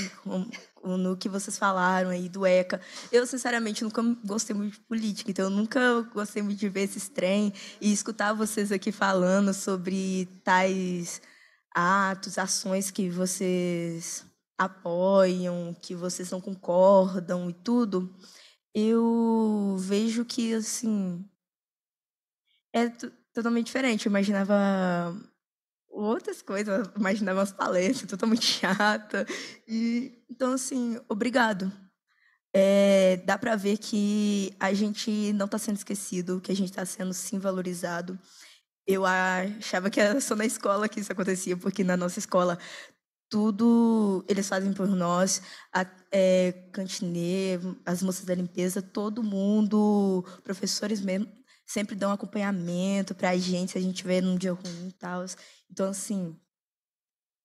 no que vocês falaram aí do ECA, eu, sinceramente, nunca gostei muito de política, então eu nunca gostei muito de ver esses trem e escutar vocês aqui falando sobre tais atos, ações que vocês apoiam, que vocês não concordam e tudo, eu vejo que, assim, é totalmente diferente. Eu imaginava outras coisas, eu imaginava umas palestras totalmente chata. E, então, assim, obrigado. É, dá para ver que a gente não está sendo esquecido, que a gente está sendo sim valorizado. Eu achava que era só na escola que isso acontecia, porque na nossa escola tudo eles fazem por nós, a é, as moças da limpeza, todo mundo, professores mesmo, sempre dão acompanhamento acompanhamento pra gente, se a gente vê num dia ruim e tal. Então, assim,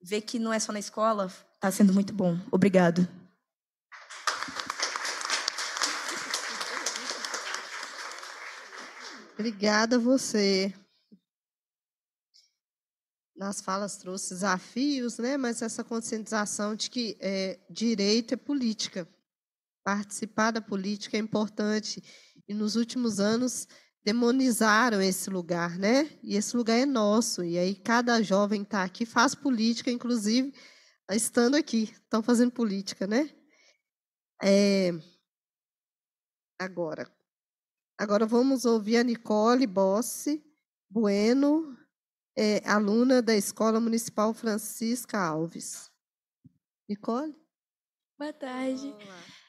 ver que não é só na escola tá sendo muito bom. Obrigado. Obrigada a você. Nas falas trouxe desafios, né? mas essa conscientização de que é, direito é política. Participar da política é importante. E nos últimos anos, demonizaram esse lugar, né? E esse lugar é nosso. E aí cada jovem está aqui, faz política, inclusive, estando aqui, estão fazendo política, né? É... Agora. Agora vamos ouvir a Nicole Bossi Bueno, é, aluna da Escola Municipal Francisca Alves. Nicole? Boa tarde. Olá.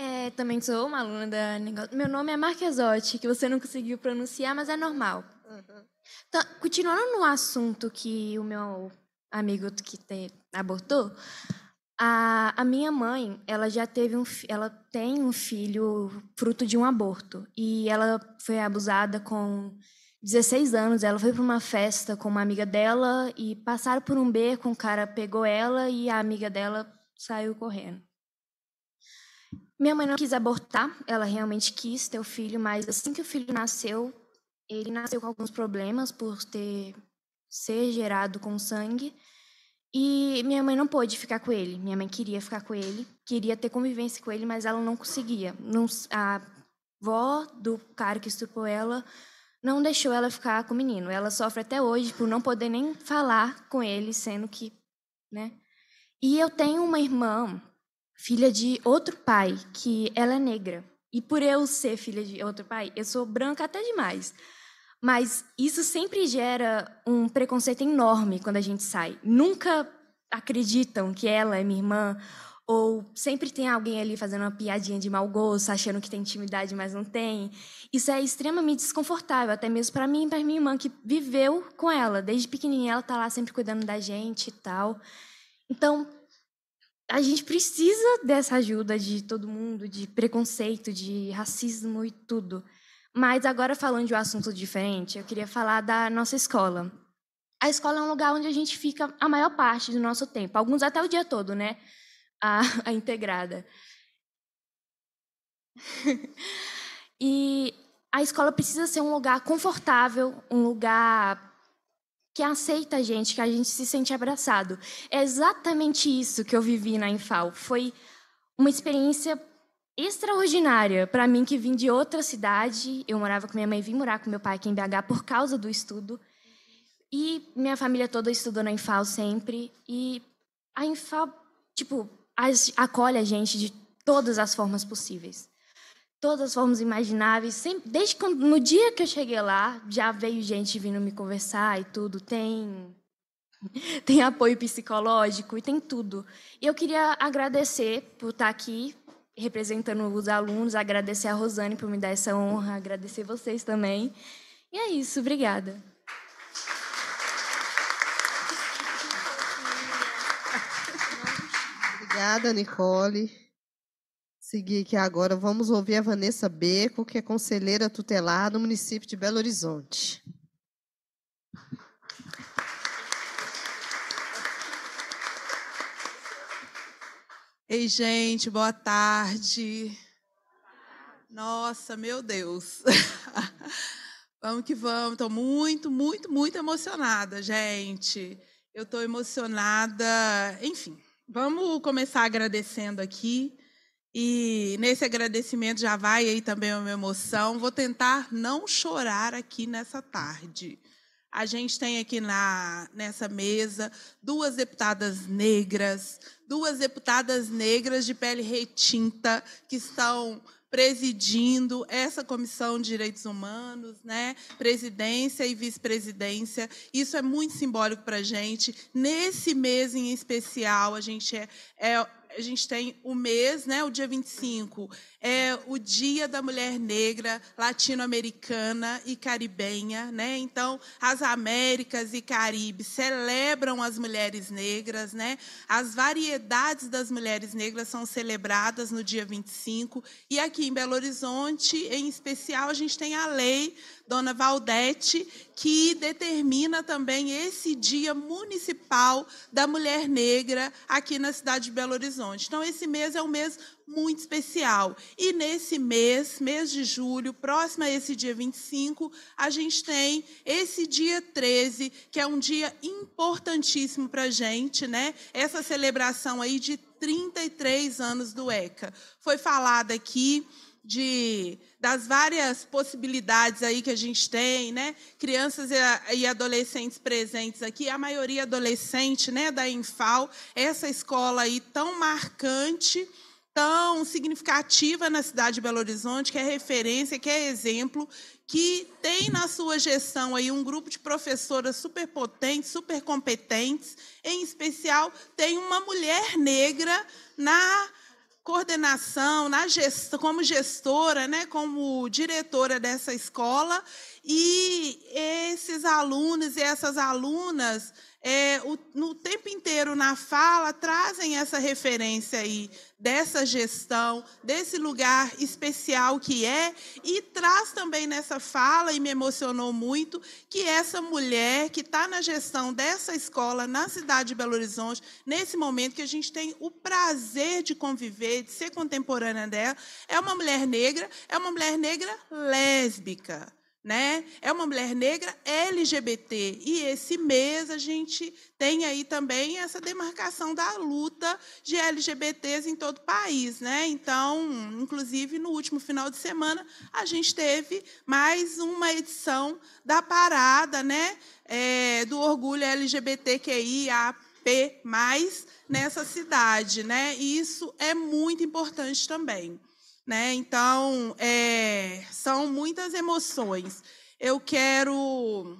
É, também sou uma aluna da negócio. Meu nome é Marquesotti, que você não conseguiu pronunciar, mas é normal. Uhum. Então, continuando no assunto que o meu amigo que te, abortou, a, a, minha mãe, ela já teve um, ela tem um filho fruto de um aborto e ela foi abusada com 16 anos. Ela foi para uma festa com uma amiga dela e passaram por um beco, um cara pegou ela e a amiga dela saiu correndo. Minha mãe não quis abortar, ela realmente quis ter o filho, mas assim que o filho nasceu, ele nasceu com alguns problemas por ter ser gerado com sangue. E minha mãe não pôde ficar com ele. Minha mãe queria ficar com ele, queria ter convivência com ele, mas ela não conseguia. Não, a vó do cara que estuprou ela não deixou ela ficar com o menino. Ela sofre até hoje por não poder nem falar com ele, sendo que, né? E eu tenho uma irmã filha de outro pai, que ela é negra. E por eu ser filha de outro pai, eu sou branca até demais. Mas isso sempre gera um preconceito enorme quando a gente sai. Nunca acreditam que ela é minha irmã, ou sempre tem alguém ali fazendo uma piadinha de mau gosto, achando que tem intimidade, mas não tem. Isso é extremamente desconfortável, até mesmo para mim e para minha irmã, que viveu com ela. Desde pequenininha, ela está lá sempre cuidando da gente e tal. Então, a gente precisa dessa ajuda de todo mundo, de preconceito, de racismo e tudo. Mas agora falando de um assunto diferente, eu queria falar da nossa escola. A escola é um lugar onde a gente fica a maior parte do nosso tempo, alguns até o dia todo, né? A, a integrada. e a escola precisa ser um lugar confortável, um lugar que aceita a gente, que a gente se sente abraçado. É exatamente isso que eu vivi na Infal. Foi uma experiência extraordinária para mim que vim de outra cidade. Eu morava com minha mãe, vim morar com meu pai aqui em BH por causa do estudo. E minha família toda estudou na Infal sempre. E a Infal, tipo, acolhe a gente de todas as formas possíveis todas as formas imagináveis. Sempre, desde quando, no dia que eu cheguei lá, já veio gente vindo me conversar e tudo. Tem tem apoio psicológico e tem tudo. E eu queria agradecer por estar aqui representando os alunos, agradecer a Rosane por me dar essa honra, agradecer vocês também. E é isso, obrigada. Obrigada, Nicole. Seguir aqui agora, vamos ouvir a Vanessa Beco, que é conselheira tutelar no município de Belo Horizonte. Ei, gente, boa tarde. Nossa, meu Deus. vamos que vamos. Estou muito, muito, muito emocionada, gente. Eu estou emocionada. Enfim, vamos começar agradecendo aqui e nesse agradecimento já vai aí também a minha emoção. Vou tentar não chorar aqui nessa tarde. A gente tem aqui na, nessa mesa duas deputadas negras, duas deputadas negras de pele retinta, que estão presidindo essa comissão de direitos humanos, né? Presidência e vice-presidência. Isso é muito simbólico para a gente. Nesse mês em especial, a gente é, é a gente tem o mês, né, o dia 25, é o Dia da Mulher Negra Latino-Americana e Caribenha, né? Então, as Américas e Caribe celebram as mulheres negras, né? As variedades das mulheres negras são celebradas no dia 25 e aqui em Belo Horizonte, em especial, a gente tem a lei Dona Valdete, que determina também esse Dia Municipal da Mulher Negra aqui na cidade de Belo Horizonte. Então, esse mês é um mês muito especial. E nesse mês, mês de julho, próximo a esse dia 25, a gente tem esse dia 13, que é um dia importantíssimo para a gente, né? Essa celebração aí de 33 anos do ECA. Foi falada aqui de das várias possibilidades aí que a gente tem, né? Crianças e, adolescentes presentes aqui, a maioria adolescente, né, da Infal, essa escola aí tão marcante, tão significativa na cidade de Belo Horizonte, que é referência, que é exemplo, que tem na sua gestão aí um grupo de professoras super potentes, super competentes, em especial tem uma mulher negra na coordenação, na gest como gestora, né, como diretora dessa escola e esses alunos e essas alunas, é, o, no tempo inteiro na fala, trazem essa referência aí dessa gestão, desse lugar especial que é, e traz também nessa fala, e me emocionou muito, que essa mulher que está na gestão dessa escola na cidade de Belo Horizonte, nesse momento que a gente tem o prazer de conviver, de ser contemporânea dela, é uma mulher negra, é uma mulher negra lésbica né? É uma mulher negra LGBT. E esse mês a gente tem aí também essa demarcação da luta de LGBTs em todo o país, né? Então, inclusive no último final de semana, a gente teve mais uma edição da parada, né? É, do orgulho LGBTQIAP+, nessa cidade, né? E isso é muito importante também. Né? Então, é, são muitas emoções. Eu quero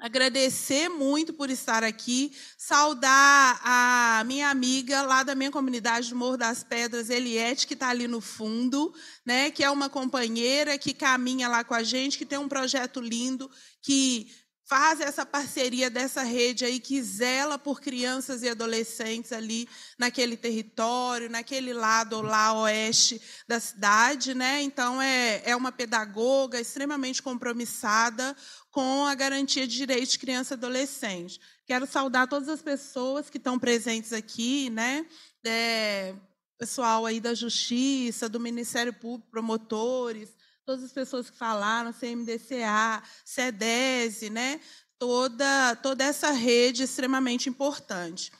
agradecer muito por estar aqui, saudar a minha amiga lá da minha comunidade do Morro das Pedras, Eliette, que está ali no fundo, né, que é uma companheira que caminha lá com a gente, que tem um projeto lindo, que faz essa parceria dessa rede aí que zela por crianças e adolescentes ali naquele território, naquele lado lá oeste da cidade, né? Então é, é uma pedagoga extremamente compromissada com a garantia de direitos de criança e adolescente. Quero saudar todas as pessoas que estão presentes aqui, né? É, pessoal aí da Justiça, do Ministério Público, promotores, todas as pessoas que falaram, CMDCA, CEDESE, né? toda, toda essa rede extremamente importante.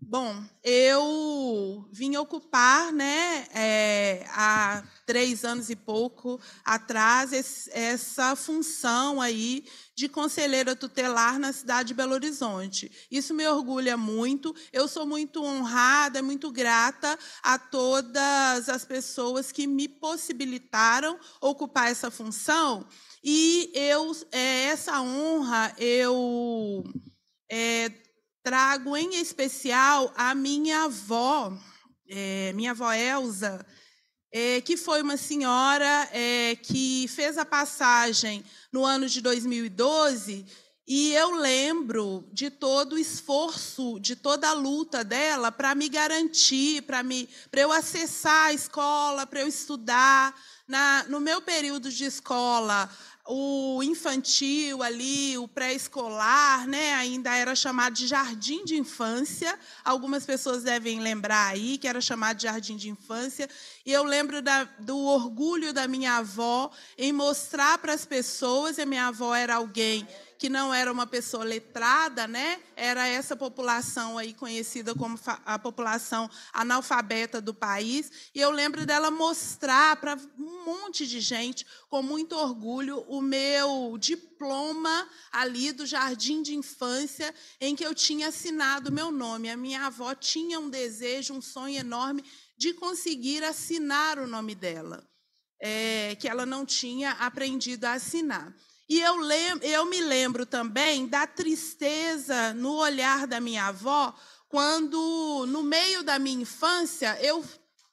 Bom, eu vim ocupar, né, é, há três anos e pouco atrás, esse, essa função aí de conselheira tutelar na cidade de Belo Horizonte. Isso me orgulha muito. Eu sou muito honrada, muito grata a todas as pessoas que me possibilitaram ocupar essa função. E eu, é, essa honra eu é, Trago em especial a minha avó, é, minha avó Elza, é, que foi uma senhora é, que fez a passagem no ano de 2012 e eu lembro de todo o esforço, de toda a luta dela para me garantir, para me, para eu acessar a escola, para eu estudar. Na, no meu período de escola, o infantil ali, o pré-escolar, né? Ainda era chamado de jardim de infância. Algumas pessoas devem lembrar aí que era chamado de jardim de infância. E eu lembro da, do orgulho da minha avó em mostrar para as pessoas. E a minha avó era alguém que não era uma pessoa letrada, né? Era essa população aí conhecida como a população analfabeta do país. E eu lembro dela mostrar para um monte de gente, com muito orgulho, o meu diploma ali do jardim de infância, em que eu tinha assinado meu nome. A minha avó tinha um desejo, um sonho enorme de conseguir assinar o nome dela. É, que ela não tinha aprendido a assinar. E eu, lembro, eu me lembro também da tristeza no olhar da minha avó, quando, no meio da minha infância, eu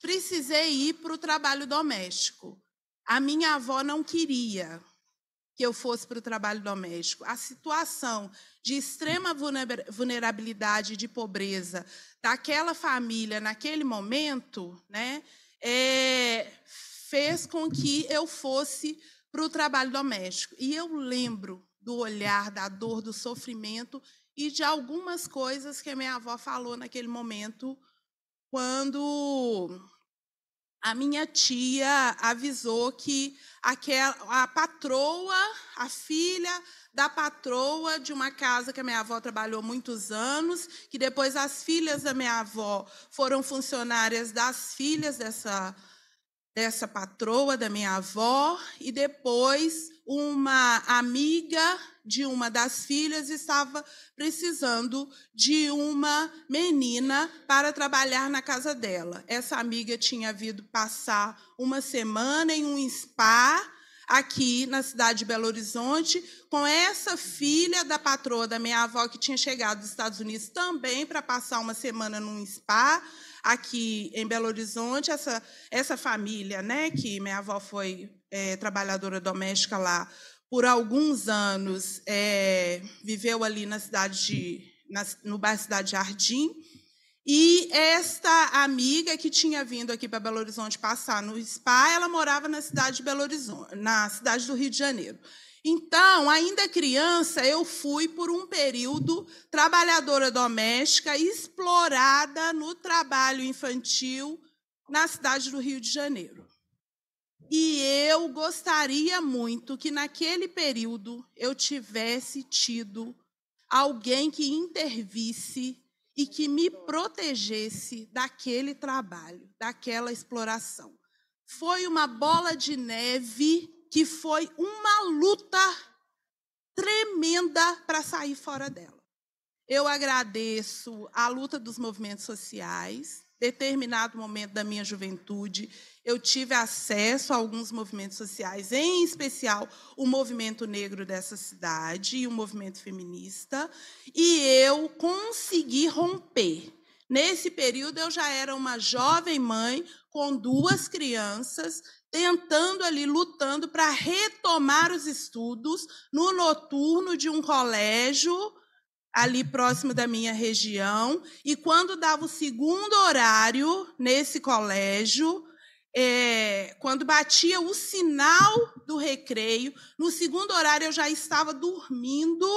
precisei ir para o trabalho doméstico. A minha avó não queria que eu fosse para o trabalho doméstico. A situação de extrema vulnerabilidade, de pobreza daquela família naquele momento, né, é, fez com que eu fosse para o trabalho doméstico. E eu lembro do olhar, da dor, do sofrimento e de algumas coisas que a minha avó falou naquele momento, quando a minha tia avisou que aquela, a patroa, a filha da patroa de uma casa que a minha avó trabalhou muitos anos, que depois as filhas da minha avó foram funcionárias das filhas dessa dessa patroa, da minha avó, e depois uma amiga de uma das filhas estava precisando de uma menina para trabalhar na casa dela. Essa amiga tinha vindo passar uma semana em um spa aqui na cidade de Belo Horizonte, com essa filha da patroa da minha avó que tinha chegado dos Estados Unidos também para passar uma semana num spa aqui em Belo Horizonte, essa, essa família, né, que minha avó foi é, trabalhadora doméstica lá por alguns anos, é, viveu ali na cidade de, na, no bairro Cidade Jardim. E esta amiga que tinha vindo aqui para Belo Horizonte passar no spa, ela morava na cidade de Belo Horizonte, na cidade do Rio de Janeiro. Então, ainda criança, eu fui por um período trabalhadora doméstica, explorada no trabalho infantil na cidade do Rio de Janeiro. E eu gostaria muito que naquele período eu tivesse tido alguém que intervisse e que me protegesse daquele trabalho, daquela exploração. Foi uma bola de neve que foi uma luta tremenda para sair fora dela. Eu agradeço a luta dos movimentos sociais. Determinado momento da minha juventude, eu tive acesso a alguns movimentos sociais, em especial o movimento negro dessa cidade e o movimento feminista, e eu consegui romper Nesse período, eu já era uma jovem mãe com duas crianças, tentando ali, lutando para retomar os estudos no noturno de um colégio ali próximo da minha região. E quando dava o segundo horário nesse colégio, é, quando batia o sinal do recreio, no segundo horário eu já estava dormindo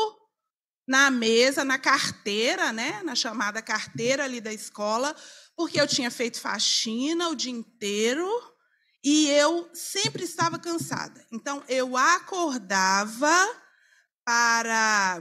na mesa, na carteira, né, na chamada carteira ali da escola, porque eu tinha feito faxina o dia inteiro e eu sempre estava cansada. Então eu acordava para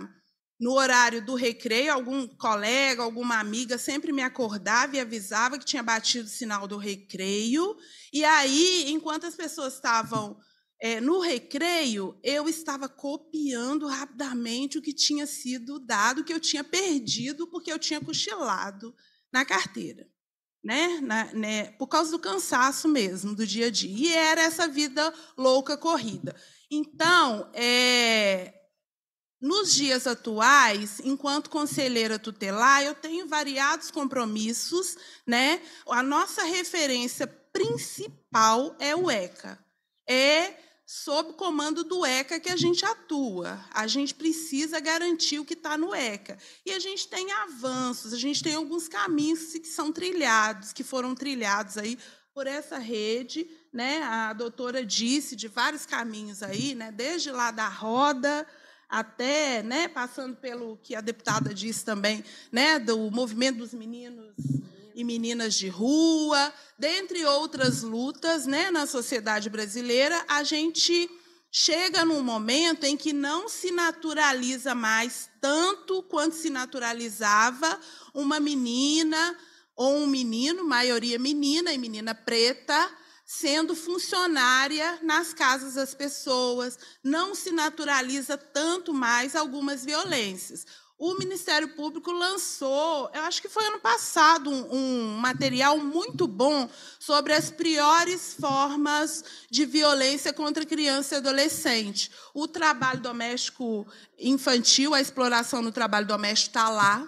no horário do recreio, algum colega, alguma amiga sempre me acordava e avisava que tinha batido o sinal do recreio. E aí, enquanto as pessoas estavam é, no recreio, eu estava copiando rapidamente o que tinha sido dado, que eu tinha perdido, porque eu tinha cochilado na carteira. Né? Na, né? Por causa do cansaço mesmo do dia a dia. E era essa vida louca corrida. Então, é, nos dias atuais, enquanto conselheira tutelar, eu tenho variados compromissos, né? A nossa referência principal é o ECA. É sob comando do ECA que a gente atua. A gente precisa garantir o que está no ECA. E a gente tem avanços, a gente tem alguns caminhos que são trilhados, que foram trilhados aí por essa rede. Né? A doutora disse de vários caminhos aí, né? desde lá da roda até, né, passando pelo que a deputada disse também, né, do movimento dos meninos e meninas de rua, dentre outras lutas né, na sociedade brasileira, a gente chega num momento em que não se naturaliza mais tanto quanto se naturalizava uma menina ou um menino, maioria menina e menina preta, sendo funcionária nas casas das pessoas, não se naturaliza tanto mais algumas violências o Ministério Público lançou, eu acho que foi ano passado, um, um, material muito bom sobre as piores formas de violência contra criança e adolescente. O trabalho doméstico infantil, a exploração no trabalho doméstico está lá.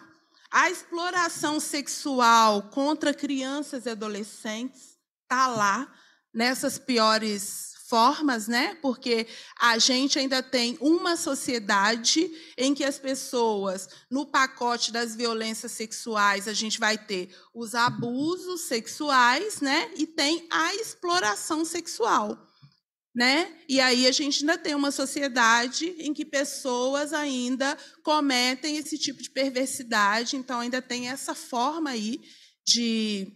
A exploração sexual contra crianças e adolescentes está lá, nessas piores formas, né? Porque a gente ainda tem uma sociedade em que as pessoas, no pacote das violências sexuais, a gente vai ter os abusos sexuais, né? E tem a exploração sexual, né? E aí a gente ainda tem uma sociedade em que pessoas ainda cometem esse tipo de perversidade, então ainda tem essa forma aí de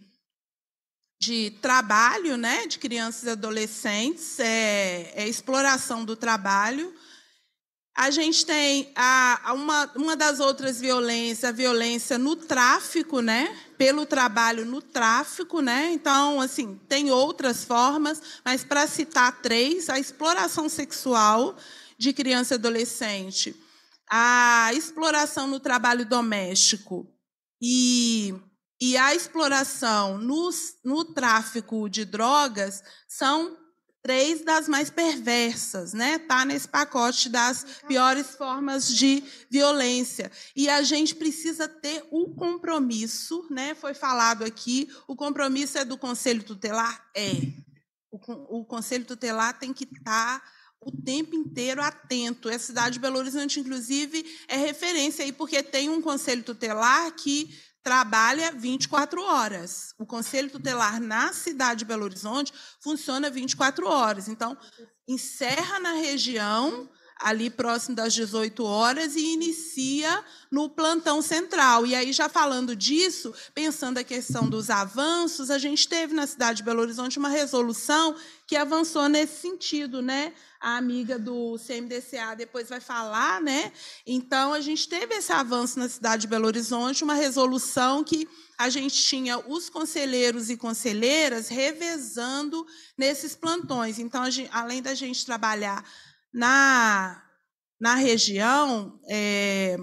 de trabalho né, de crianças e adolescentes, é, é exploração do trabalho. A gente tem a, uma, uma das outras violências, a violência no tráfico, né? pelo trabalho no tráfico. Né? Então, assim, tem outras formas, mas para citar três, a exploração sexual de criança e adolescente, a exploração no trabalho doméstico e e a exploração no, no tráfico de drogas são três das mais perversas, né? Tá nesse pacote das piores formas de violência. E a gente precisa ter o compromisso, né? Foi falado aqui, o compromisso é do Conselho Tutelar? É. O, o Conselho Tutelar tem que estar. Tá o tempo inteiro atento. A é cidade de Belo Horizonte, inclusive, é referência aí, porque tem um conselho tutelar que trabalha 24 horas. O Conselho Tutelar na cidade de Belo Horizonte funciona 24 horas. Então, encerra na região ali próximo das 18 horas e inicia no plantão central. E aí, já falando disso, pensando a questão dos avanços, a gente teve na cidade de Belo Horizonte uma resolução que avançou nesse sentido, né? A amiga do CMDCA depois vai falar, né? Então, a gente teve esse avanço na cidade de Belo Horizonte, uma resolução que a gente tinha os conselheiros e conselheiras revezando nesses plantões. Então, gente, além da gente trabalhar na, na região é,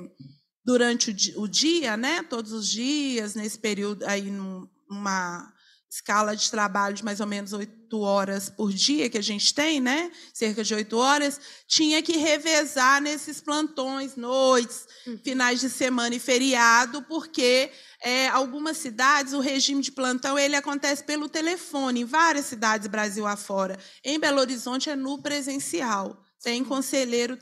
durante o, o, dia, né? Todos os dias, nesse período aí numa escala de trabalho de mais ou menos oito horas por dia que a gente tem, né? Cerca de oito horas, tinha que revezar nesses plantões, noites, uhum. finais de semana e feriado, porque é, algumas cidades o regime de plantão ele acontece pelo telefone, em várias cidades Brasil afora. Em Belo Horizonte é no presencial tem conselheiro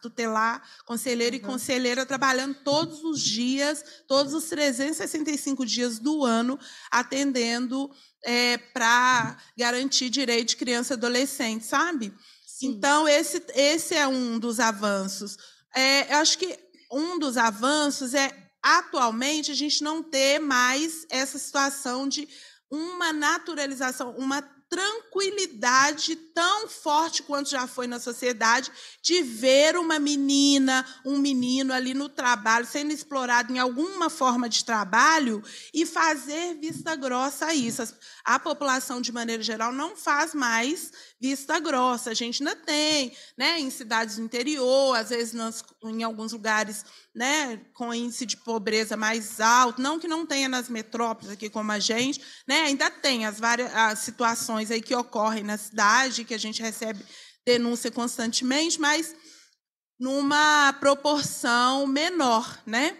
tutelar, conselheiro uhum. e conselheira trabalhando todos os dias, todos os 365 dias do ano, atendendo é, eh, para uhum. garantir direito de criança e adolescente, sabe? Sim. Então, esse, esse é um dos avanços. É, eu acho que um dos avanços é, atualmente, a gente não ter mais essa situação de uma naturalização, uma tranquilidade tão forte quanto já foi na sociedade de ver uma menina, um menino ali no trabalho, sendo explorado em alguma forma de trabalho e fazer vista grossa a isso. A população, de maneira geral, não faz mais vista grossa. A gente ainda tem, né, em cidades do interior, às vezes nas, em alguns lugares né, com índice de pobreza mais alto, não que não tenha nas metrópoles aqui como a gente, né, ainda tem as várias as situações situações aí que ocorrem na cidade, que a gente recebe denúncia constantemente, mas numa proporção menor, né?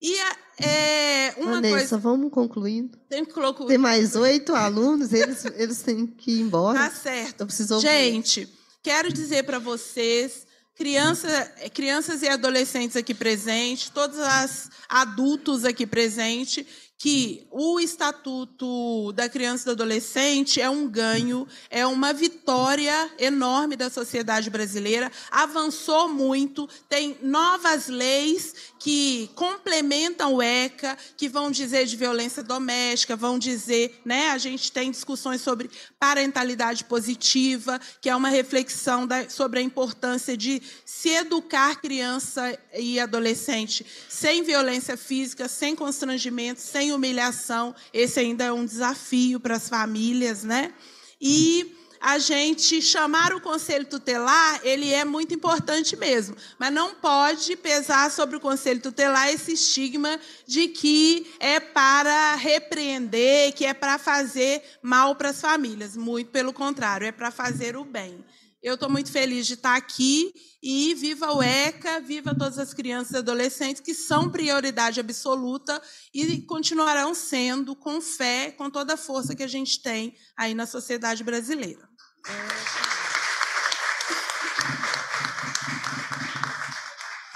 E a, é, uma Vanessa, coisa. vamos concluindo. Tem, colocar Tem mais oito alunos, eles, eles têm que ir embora. Tá certo. Eu preciso Gente, quero dizer para vocês, criança, crianças e adolescentes aqui presentes, todos os adultos aqui presentes, que o Estatuto da Criança e do Adolescente é um ganho, é uma vitória enorme da sociedade brasileira, avançou muito, tem novas leis que complementam o ECA, que vão dizer de violência doméstica, vão dizer, né, a gente tem discussões sobre parentalidade positiva, que é uma reflexão da, sobre a importância de se educar criança e adolescente sem violência física, sem constrangimento, sem humilhação. Esse ainda é um desafio para as famílias, né? E a gente chamar o conselho tutelar, ele é muito importante mesmo, mas não pode pesar sobre o conselho tutelar esse estigma de que é para repreender, que é para fazer mal para as famílias. Muito pelo contrário, é para fazer o bem. Eu estou muito feliz de estar tá aqui e viva o ECA, viva todas as crianças e adolescentes que são prioridade absoluta e continuarão sendo com fé, com toda a força que a gente tem aí na sociedade brasileira.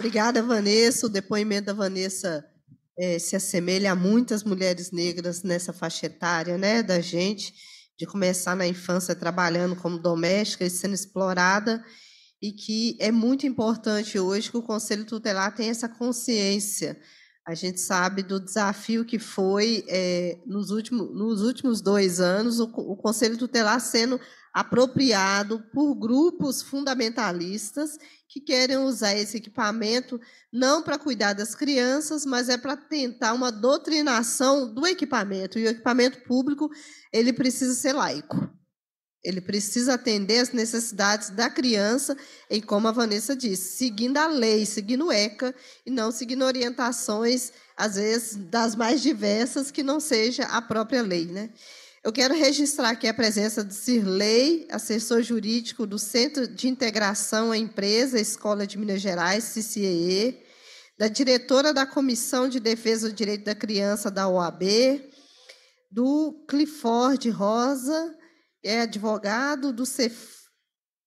Obrigada, Vanessa. O depoimento da Vanessa é, se assemelha a muitas mulheres negras nessa faixa etária, né, da gente de começar na infância trabalhando como doméstica e sendo explorada, e que é muito importante hoje que o Conselho Tutelar tenha essa consciência a gente sabe do desafio que foi é, nos, últimos, nos últimos dois anos o, o Conselho Tutelar sendo apropriado por grupos fundamentalistas que querem usar esse equipamento não para cuidar das crianças, mas é para tentar uma doutrinação do equipamento. E o equipamento público ele precisa ser laico. Ele precisa atender às necessidades da criança, e como a Vanessa disse, seguindo a lei, seguindo o ECA, e não seguindo orientações, às vezes, das mais diversas, que não seja a própria lei. Né? Eu quero registrar aqui a presença de Cirlei, assessor jurídico do Centro de Integração à Empresa Escola de Minas Gerais, CCEE, da diretora da Comissão de Defesa do Direito da Criança da OAB, do Clifford Rosa, é advogado do CEF,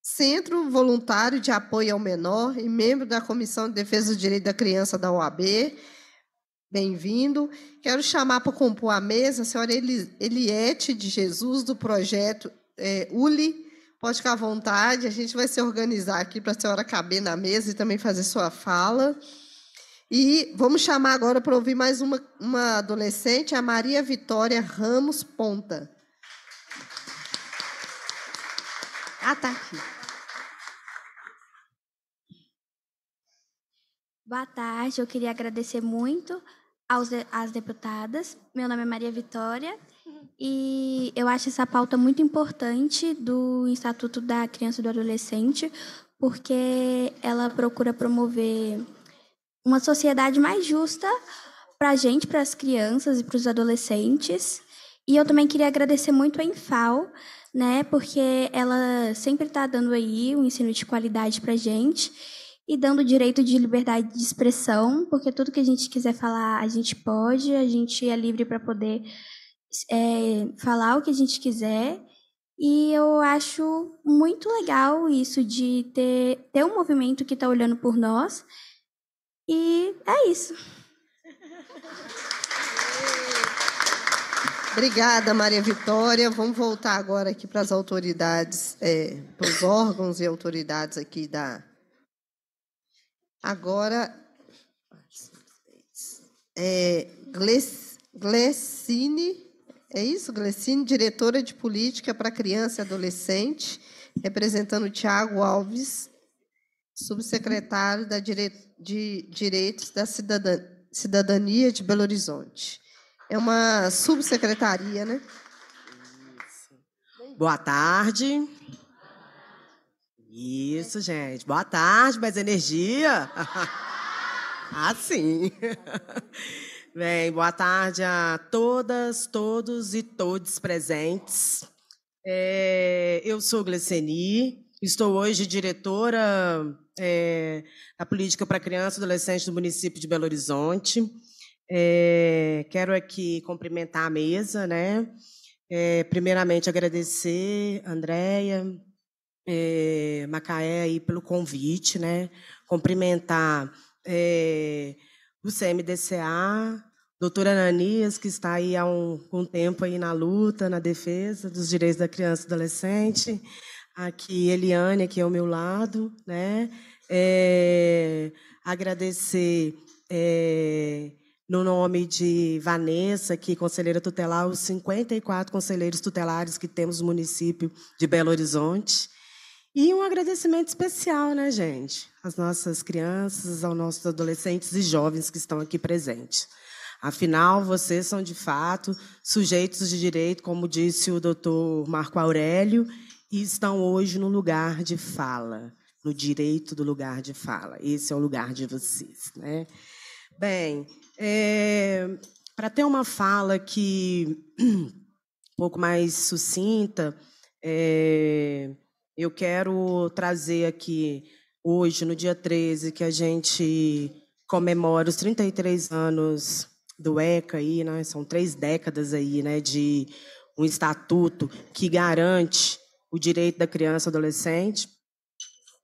Centro Voluntário de Apoio ao Menor e membro da Comissão de Defesa do Direito da Criança da OAB. Bem-vindo. Quero chamar para compor a mesa a senhora Eliette de Jesus, do projeto é, ULI. Pode ficar à vontade, a gente vai se organizar aqui para a senhora caber na mesa e também fazer sua fala. E vamos chamar agora para ouvir mais uma, uma adolescente, a Maria Vitória Ramos Ponta. Ah, tá Boa tarde, eu queria agradecer muito aos, às deputadas. Meu nome é Maria Vitória e eu acho essa pauta muito importante do Estatuto da Criança e do Adolescente, porque ela procura promover uma sociedade mais justa para a gente, para as crianças e para os adolescentes. E eu também queria agradecer muito a Infal, né, porque ela sempre está dando aí um ensino de qualidade para gente e dando direito de liberdade de expressão, porque tudo que a gente quiser falar a gente pode, a gente é livre para poder é, falar o que a gente quiser. E eu acho muito legal isso de ter, ter um movimento que está olhando por nós. E é isso. Obrigada, Maria Vitória. Vamos voltar agora aqui para as autoridades, é, para os órgãos e autoridades aqui da. Agora, é, Glessine, é isso, Glessine, diretora de política para criança e adolescente, representando Tiago Alves, subsecretário da dire... de Direitos da Cidadania de Belo Horizonte. É uma subsecretaria, né? Boa tarde. Isso, gente. Boa tarde, mais energia. ah, sim. Bem, boa tarde a todas, todos e todos presentes. É, eu sou Gleceni, estou hoje diretora é, da Política para Criança e Adolescente do município de Belo Horizonte. É, quero aqui cumprimentar a mesa, né? É, primeiramente agradecer Andréia, é, Macaé aí pelo convite, né? Cumprimentar o CMDCA, doutora Ananias, que está aí há um, um tempo aí na luta, na defesa dos direitos da criança e adolescente. Aqui, Eliane, aqui ao meu lado, né? agradecer no nome de Vanessa, que é conselheira tutelar, os 54 conselheiros tutelares que temos no município de Belo Horizonte. E um agradecimento especial, né, gente? Às nossas crianças, aos nossos adolescentes e jovens que estão aqui presentes. Afinal, vocês são, de fato, sujeitos de direito, como disse o doutor Marco Aurélio, e estão hoje no lugar de fala, no direito do lugar de fala. Esse é o lugar de vocês. Né? Bem, é, Para ter uma fala que um pouco mais sucinta, é, eu quero trazer aqui hoje, no dia 13, que a gente comemora os 33 anos do ECA aí, né? São três décadas aí, né? De um estatuto que garante o direito da criança e adolescente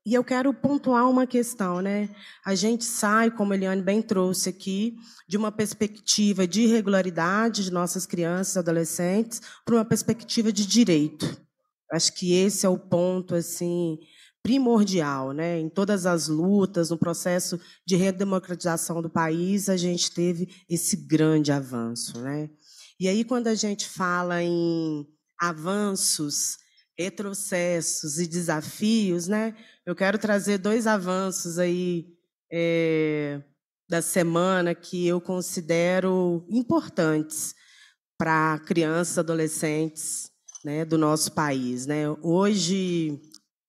e eu quero pontuar uma questão, né? A gente sai, como a Eliane bem trouxe aqui, de uma perspectiva de irregularidade de nossas crianças e adolescentes para uma perspectiva de direito. Acho que esse é o ponto assim primordial, né? Em todas as lutas, no processo de redemocratização do país, a gente teve esse grande avanço, né? E aí quando a gente fala em avanços retrocessos e desafios, né? Eu quero trazer dois avanços aí é, da semana que eu considero importantes para crianças, adolescentes, né, do nosso país, né? Hoje,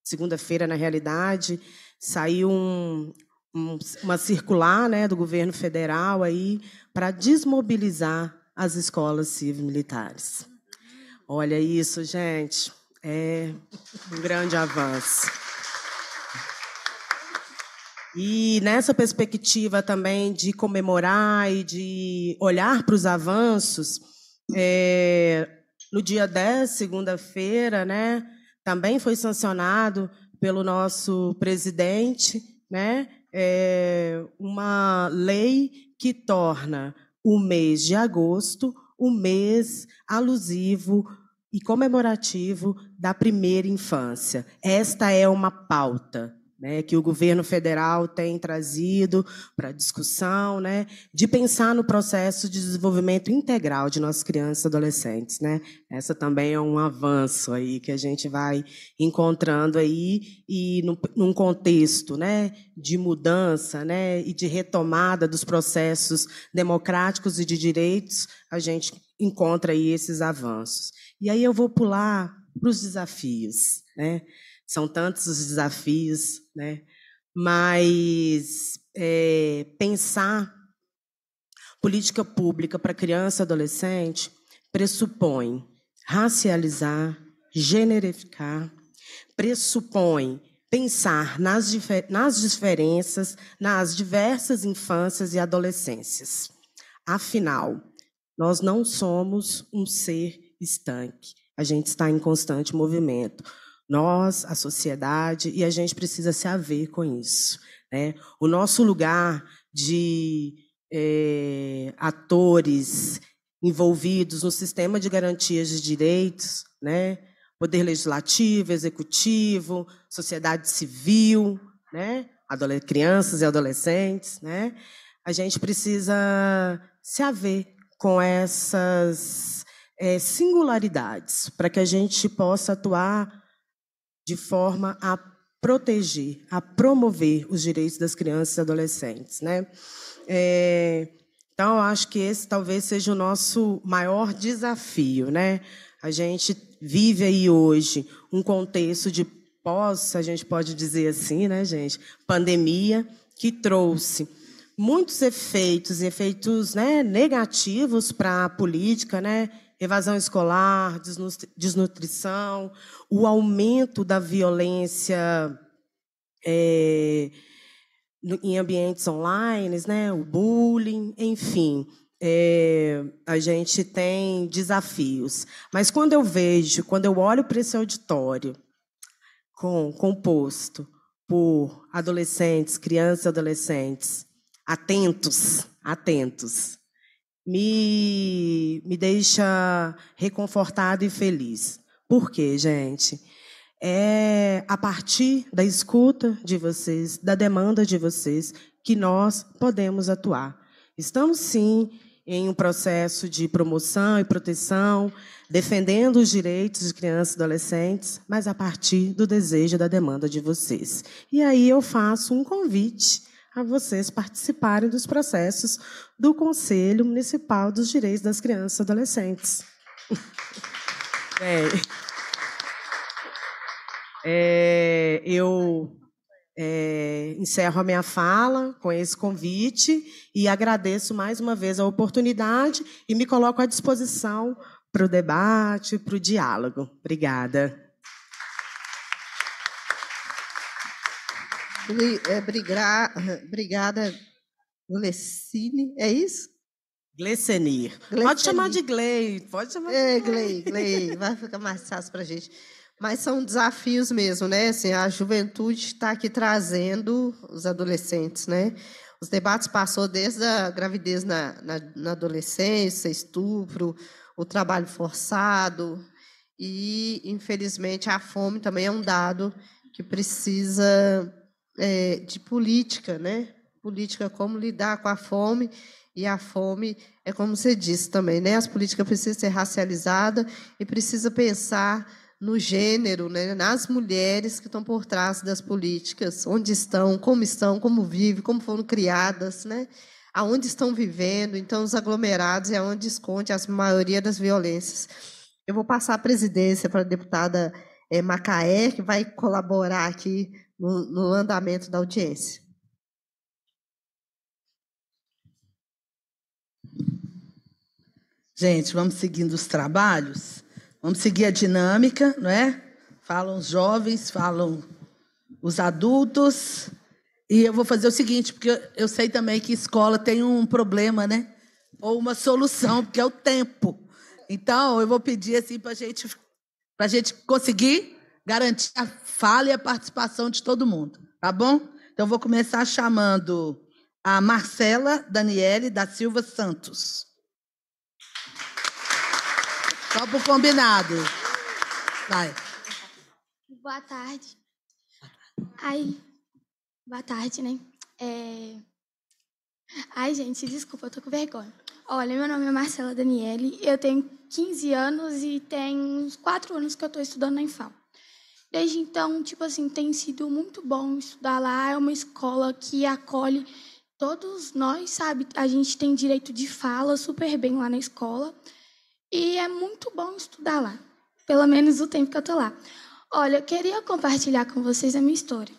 segunda-feira, na realidade, saiu um, um, uma circular, né, do governo federal aí para desmobilizar as escolas civil-militares. Uhum. Olha isso, gente é um grande avanço. E nessa perspectiva também de comemorar e de olhar para os avanços, é, no dia 10, segunda-feira, né, também foi sancionado pelo nosso presidente né, é, uma lei que torna o mês de agosto o mês alusivo e comemorativo da primeira infância. Esta é uma pauta né, que o governo federal tem trazido para discussão, né, de pensar no processo de desenvolvimento integral de nossas crianças e adolescentes, né. Essa também é um avanço aí que a gente vai encontrando aí e num, num contexto, né, de mudança, né, e de retomada dos processos democráticos e de direitos, a gente encontra aí esses avanços. E aí eu vou pular para os desafios, né? São tantos os desafios, né? Mas é, pensar política pública para criança e adolescente pressupõe racializar, generificar, pressupõe pensar nas, difer nas diferenças nas diversas infâncias e adolescências. Afinal, nós não somos um ser estanque. A gente está em constante movimento. Nós, a sociedade, e a gente precisa se haver com isso. Né? O nosso lugar de é, atores envolvidos no sistema de garantias de direitos, né? poder legislativo, executivo, sociedade civil, né? crianças e adolescentes, né? a gente precisa se haver com essas é, singularidades, para que a gente possa atuar de forma a proteger, a promover os direitos das crianças e adolescentes. Né? É, então, acho que esse talvez seja o nosso maior desafio. Né? A gente vive aí hoje um contexto de pós, a gente pode dizer assim, né, gente, pandemia, que trouxe muitos efeitos, efeitos né, negativos para a política, né, evasão escolar, desnutrição, o aumento da violência é, em ambientes online, né, o bullying, enfim. É, a gente tem desafios. Mas quando eu vejo, quando eu olho para esse auditório com, composto por adolescentes, crianças e adolescentes, atentos, atentos, me, me deixa reconfortado e feliz. Por quê, gente? É a partir da escuta de vocês, da demanda de vocês, que nós podemos atuar. Estamos, sim, em um processo de promoção e proteção, defendendo os direitos de crianças e adolescentes, mas a partir do desejo e da demanda de vocês. E aí eu faço um convite a vocês participarem dos processos do Conselho Municipal dos Direitos das Crianças e Adolescentes. É. é, eu é, encerro a minha fala com esse convite e agradeço mais uma vez a oportunidade e me coloco à disposição para o debate, para o diálogo. Obrigada. é, brigar, Brigada Glecine, é isso? Glessenir. Pode chamar de Glei, pode chamar é, de Glei. É, Glei, Glei, vai ficar mais fácil para a gente. Mas são desafios mesmo, né? Assim, a juventude está aqui trazendo os adolescentes, né? Os debates passou desde a gravidez na, na, na adolescência, estupro, o trabalho forçado, e, infelizmente, a fome também é um dado que precisa é, de política, né? Política, como lidar com a fome. E a fome é como você disse também, né? As políticas precisam ser racializadas e precisa pensar no gênero, né? nas mulheres que estão por trás das políticas, onde estão, como estão, como vivem, como foram criadas, né? aonde estão vivendo. Então, os aglomerados é onde esconde a maioria das violências. Eu vou passar a presidência para a deputada é, Macaé, que vai colaborar aqui no, no andamento da audiência. Gente, vamos seguindo os trabalhos, vamos seguir a dinâmica, não é? Falam os jovens, falam os adultos. E eu vou fazer o seguinte, porque eu sei também que escola tem um problema, né? Ou uma solução, que é o tempo. Então, eu vou pedir assim para gente, a gente conseguir garantir a fala e a participação de todo mundo, tá bom? Então, vou começar chamando a Marcela Daniele da Silva Santos. Só por combinado. Vai. Boa tarde. Ai, boa tarde, né? É... Ai, gente, desculpa, eu tô com vergonha. Olha, meu nome é Marcela Daniele, eu tenho 15 anos e tem uns 4 anos que eu tô estudando na Infal. Desde então, tipo assim, tem sido muito bom estudar lá. É uma escola que acolhe todos nós, sabe? A gente tem direito de fala super bem lá na escola. E é muito bom estudar lá, pelo menos o tempo que eu tô lá. Olha, eu queria compartilhar com vocês a minha história.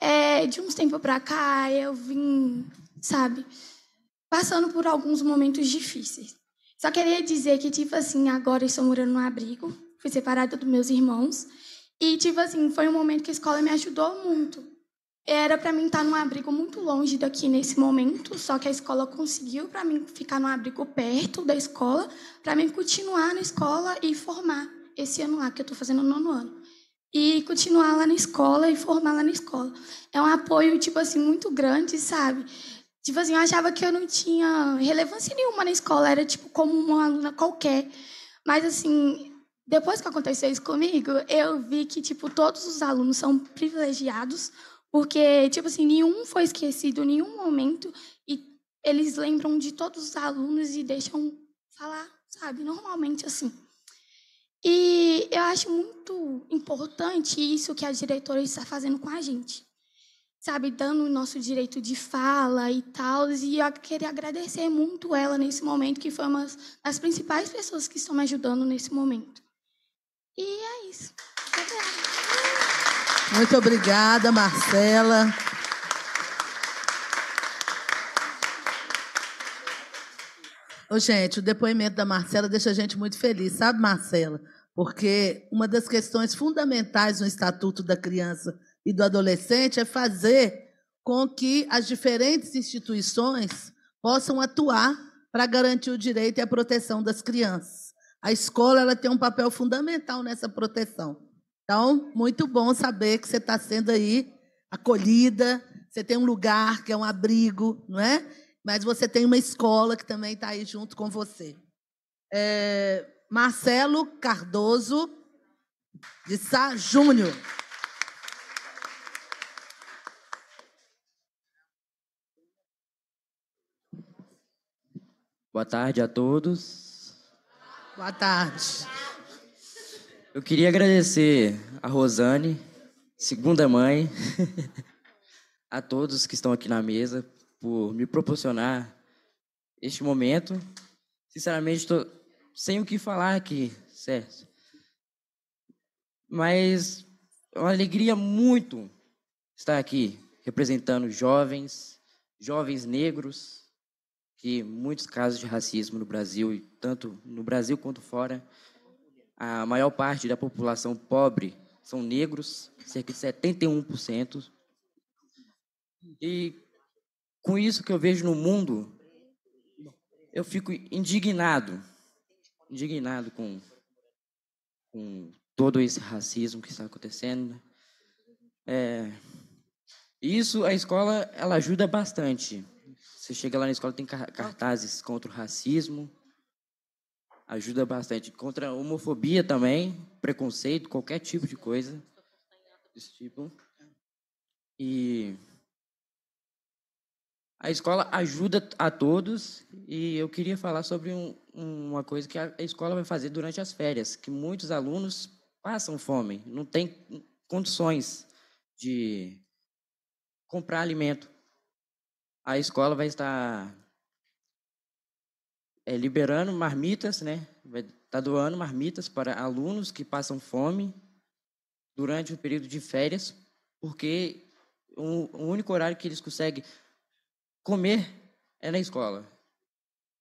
É, de uns tempos para cá, eu vim, sabe, passando por alguns momentos difíceis. Só queria dizer que, tipo assim, agora eu estou morando num abrigo, fui separada dos meus irmãos. E, tipo assim, foi um momento que a escola me ajudou muito. Era para mim estar tá num abrigo muito longe daqui nesse momento, só que a escola conseguiu para mim ficar num abrigo perto da escola, para mim continuar na escola e formar esse ano lá, que eu estou fazendo no nono ano. E continuar lá na escola e formar lá na escola. É um apoio, tipo assim, muito grande, sabe? Tipo assim, eu achava que eu não tinha relevância nenhuma na escola, era tipo como uma aluna qualquer. Mas, assim, depois que aconteceu isso comigo, eu vi que, tipo, todos os alunos são privilegiados, porque, tipo assim, nenhum foi esquecido em nenhum momento, e eles lembram de todos os alunos e deixam falar, sabe? Normalmente assim. E eu acho muito importante isso que a diretora está fazendo com a gente, sabe? Dando o nosso direito de fala e tal. E eu queria agradecer muito ela nesse momento, que foi uma das principais pessoas que estão me ajudando nesse momento. E é isso. Muito obrigada, Marcela. Ô, gente, o depoimento da Marcela deixa a gente muito feliz, sabe, Marcela? Porque uma das questões fundamentais no Estatuto da Criança e do Adolescente é fazer com que as diferentes instituições possam atuar para garantir o direito e a proteção das crianças. A escola ela tem um papel fundamental nessa proteção. Então, muito bom saber que você está sendo aí acolhida, você tem um lugar que é um abrigo, não é? Mas você tem uma escola que também está aí junto com você. É, Marcelo Cardoso de Sá Júnior. Boa tarde a todos. Boa tarde. Eu queria agradecer a Rosane, segunda mãe, a todos que estão aqui na mesa por me proporcionar este momento. Sinceramente, estou sem o que falar aqui, certo? Mas é uma alegria muito estar aqui representando jovens, jovens negros, que muitos casos de racismo no Brasil, tanto no Brasil quanto fora, a maior parte da população pobre são negros, cerca de 71%. E com isso que eu vejo no mundo, eu fico indignado, indignado com, com todo esse racismo que está acontecendo. Né? É, isso a escola ela ajuda bastante você chega lá na escola, tem cartazes contra o racismo. Ajuda bastante. Contra a homofobia também, preconceito, qualquer tipo de coisa desse tipo. E a escola ajuda a todos e eu queria falar sobre um, uma coisa que a escola vai fazer durante as férias, que muitos alunos passam fome, não têm condições de comprar alimento a escola vai estar é, liberando marmitas, né? Vai estar tá doando marmitas para alunos que passam fome durante o período de férias, porque o, o único horário que eles conseguem comer é na escola.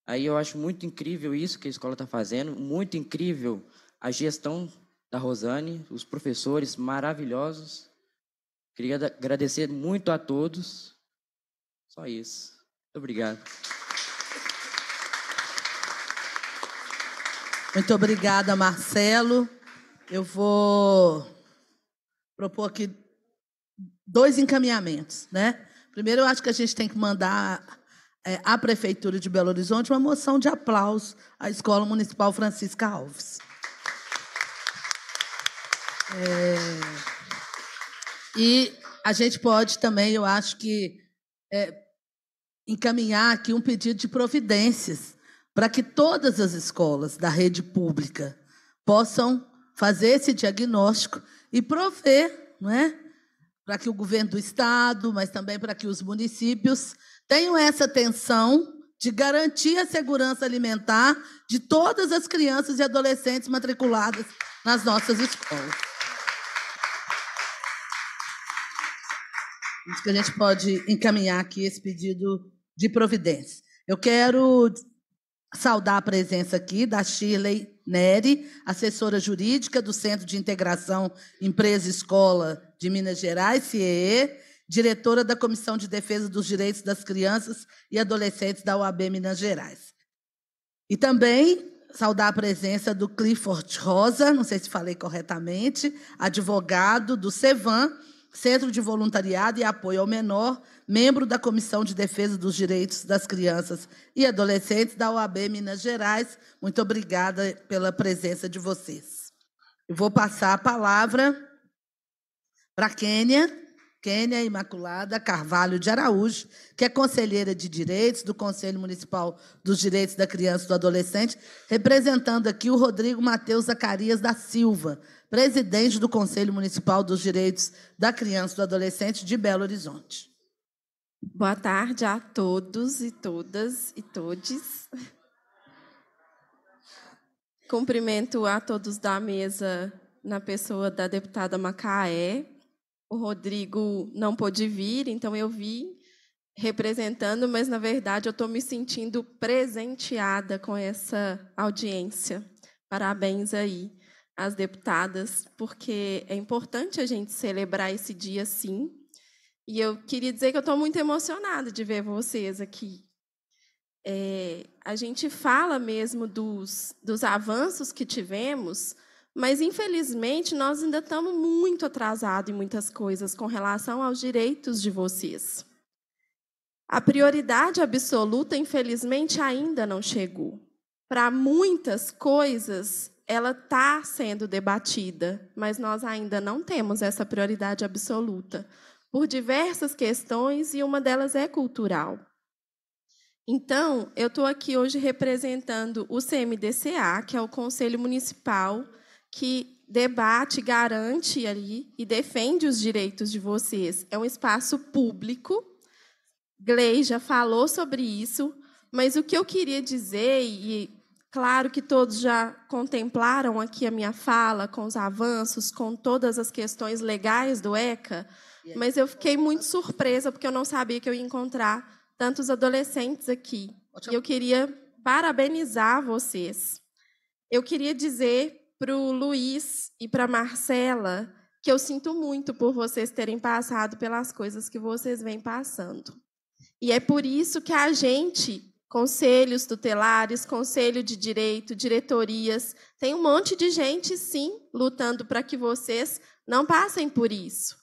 Aí eu acho muito incrível isso que a escola está fazendo, muito incrível a gestão da Rosane, os professores maravilhosos. Queria agradecer muito a todos só isso. obrigado. Muito obrigada, Marcelo. Eu vou propor aqui dois encaminhamentos, né? Primeiro, eu acho que a gente tem que mandar é, à Prefeitura de Belo Horizonte uma moção de aplauso à Escola Municipal Francisca Alves. É, e a gente pode também, eu acho que, é, encaminhar aqui um pedido de providências para que todas as escolas da rede pública possam fazer esse diagnóstico e prover, não é? Para que o governo do estado, mas também para que os municípios tenham essa atenção de garantir a segurança alimentar de todas as crianças e adolescentes matriculadas nas nossas escolas. Acho que a gente pode encaminhar aqui esse pedido de providência. Eu quero saudar a presença aqui da Shirley Neri, assessora jurídica do Centro de Integração Empresa Escola de Minas Gerais, (CEE), diretora da Comissão de Defesa dos Direitos das Crianças e Adolescentes da UAB Minas Gerais. E também saudar a presença do Clifford Rosa, não sei se falei corretamente, advogado do Cevan. Centro de Voluntariado e Apoio ao Menor, membro da Comissão de Defesa dos Direitos das Crianças e Adolescentes da OAB Minas Gerais. Muito obrigada pela presença de vocês. Eu vou passar a palavra para Quênia. Quênia Imaculada Carvalho de Araújo, que é conselheira de Direitos do Conselho Municipal dos Direitos da Criança e do Adolescente, representando aqui o Rodrigo Matheus Zacarias da Silva, presidente do Conselho Municipal dos Direitos da Criança e do Adolescente de Belo Horizonte. Boa tarde a todos e todas e todes. Cumprimento a todos da mesa na pessoa da deputada Macaé. O Rodrigo não pôde vir, então eu vim representando, mas na verdade eu estou me sentindo presenteada com essa audiência. Parabéns aí as deputadas, porque é importante a gente celebrar esse dia, sim. E eu queria dizer que eu estou muito emocionada de ver vocês aqui. É, a gente fala mesmo dos, dos avanços que tivemos, mas, infelizmente, nós ainda estamos muito atrasados em muitas coisas com relação aos direitos de vocês. A prioridade absoluta, infelizmente, ainda não chegou. Para muitas coisas, ela está sendo debatida, mas nós ainda não temos essa prioridade absoluta, por diversas questões, e uma delas é cultural. Então, eu estou aqui hoje representando o CMDCA, que é o Conselho Municipal que debate, garante ali e defende os direitos de vocês. É um espaço público. Glei já falou sobre isso, mas o que eu queria dizer e Claro que todos já contemplaram aqui a minha fala, com os avanços, com todas as questões legais do ECA, mas eu fiquei muito surpresa, porque eu não sabia que eu ia encontrar tantos adolescentes aqui. E eu queria parabenizar vocês. Eu queria dizer para o Luiz e para Marcela que eu sinto muito por vocês terem passado pelas coisas que vocês vêm passando. E é por isso que a gente Conselhos tutelares, conselho de direito, diretorias. Tem um monte de gente, sim, lutando para que vocês não passem por isso.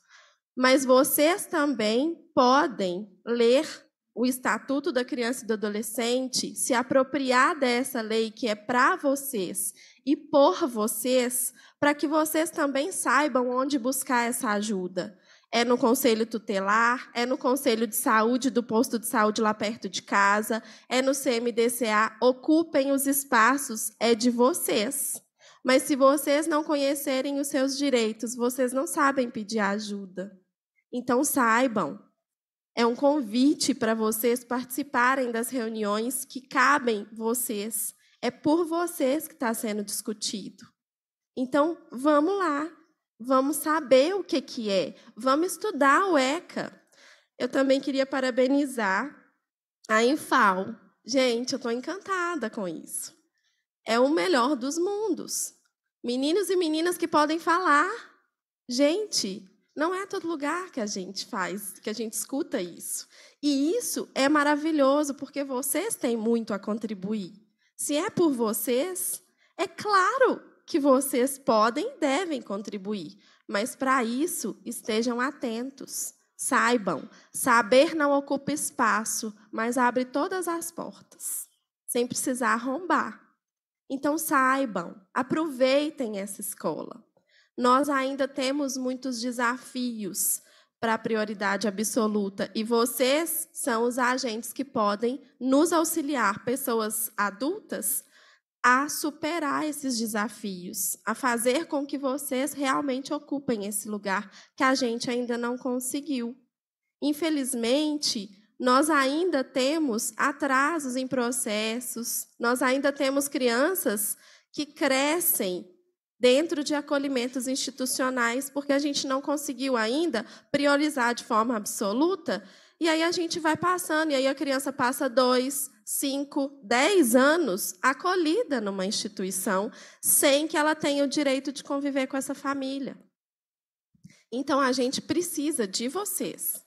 Mas vocês também podem ler o Estatuto da Criança e do Adolescente, se apropriar dessa lei que é para vocês e por vocês, para que vocês também saibam onde buscar essa ajuda é no conselho tutelar, é no conselho de saúde do posto de saúde lá perto de casa, é no CMDCA. Ocupem os espaços, é de vocês. Mas se vocês não conhecerem os seus direitos, vocês não sabem pedir ajuda. Então saibam. É um convite para vocês participarem das reuniões que cabem vocês. É por vocês que está sendo discutido. Então, vamos lá, Vamos saber o que, que é. Vamos estudar o ECA. Eu também queria parabenizar a Infal. Gente, eu estou encantada com isso. É o melhor dos mundos. Meninos e meninas que podem falar. Gente, não é todo lugar que a gente faz, que a gente escuta isso. E isso é maravilhoso, porque vocês têm muito a contribuir. Se é por vocês, é claro que vocês podem e devem contribuir, mas para isso estejam atentos. Saibam, saber não ocupa espaço, mas abre todas as portas, sem precisar arrombar. Então saibam, aproveitem essa escola. Nós ainda temos muitos desafios para a prioridade absoluta e vocês são os agentes que podem nos auxiliar, pessoas adultas, a superar esses desafios, a fazer com que vocês realmente ocupem esse lugar que a gente ainda não conseguiu. Infelizmente, nós ainda temos atrasos em processos, nós ainda temos crianças que crescem dentro de acolhimentos institucionais porque a gente não conseguiu ainda priorizar de forma absoluta. E aí a gente vai passando, e aí a criança passa dois, 5, 10 anos acolhida numa instituição sem que ela tenha o direito de conviver com essa família. Então a gente precisa de vocês,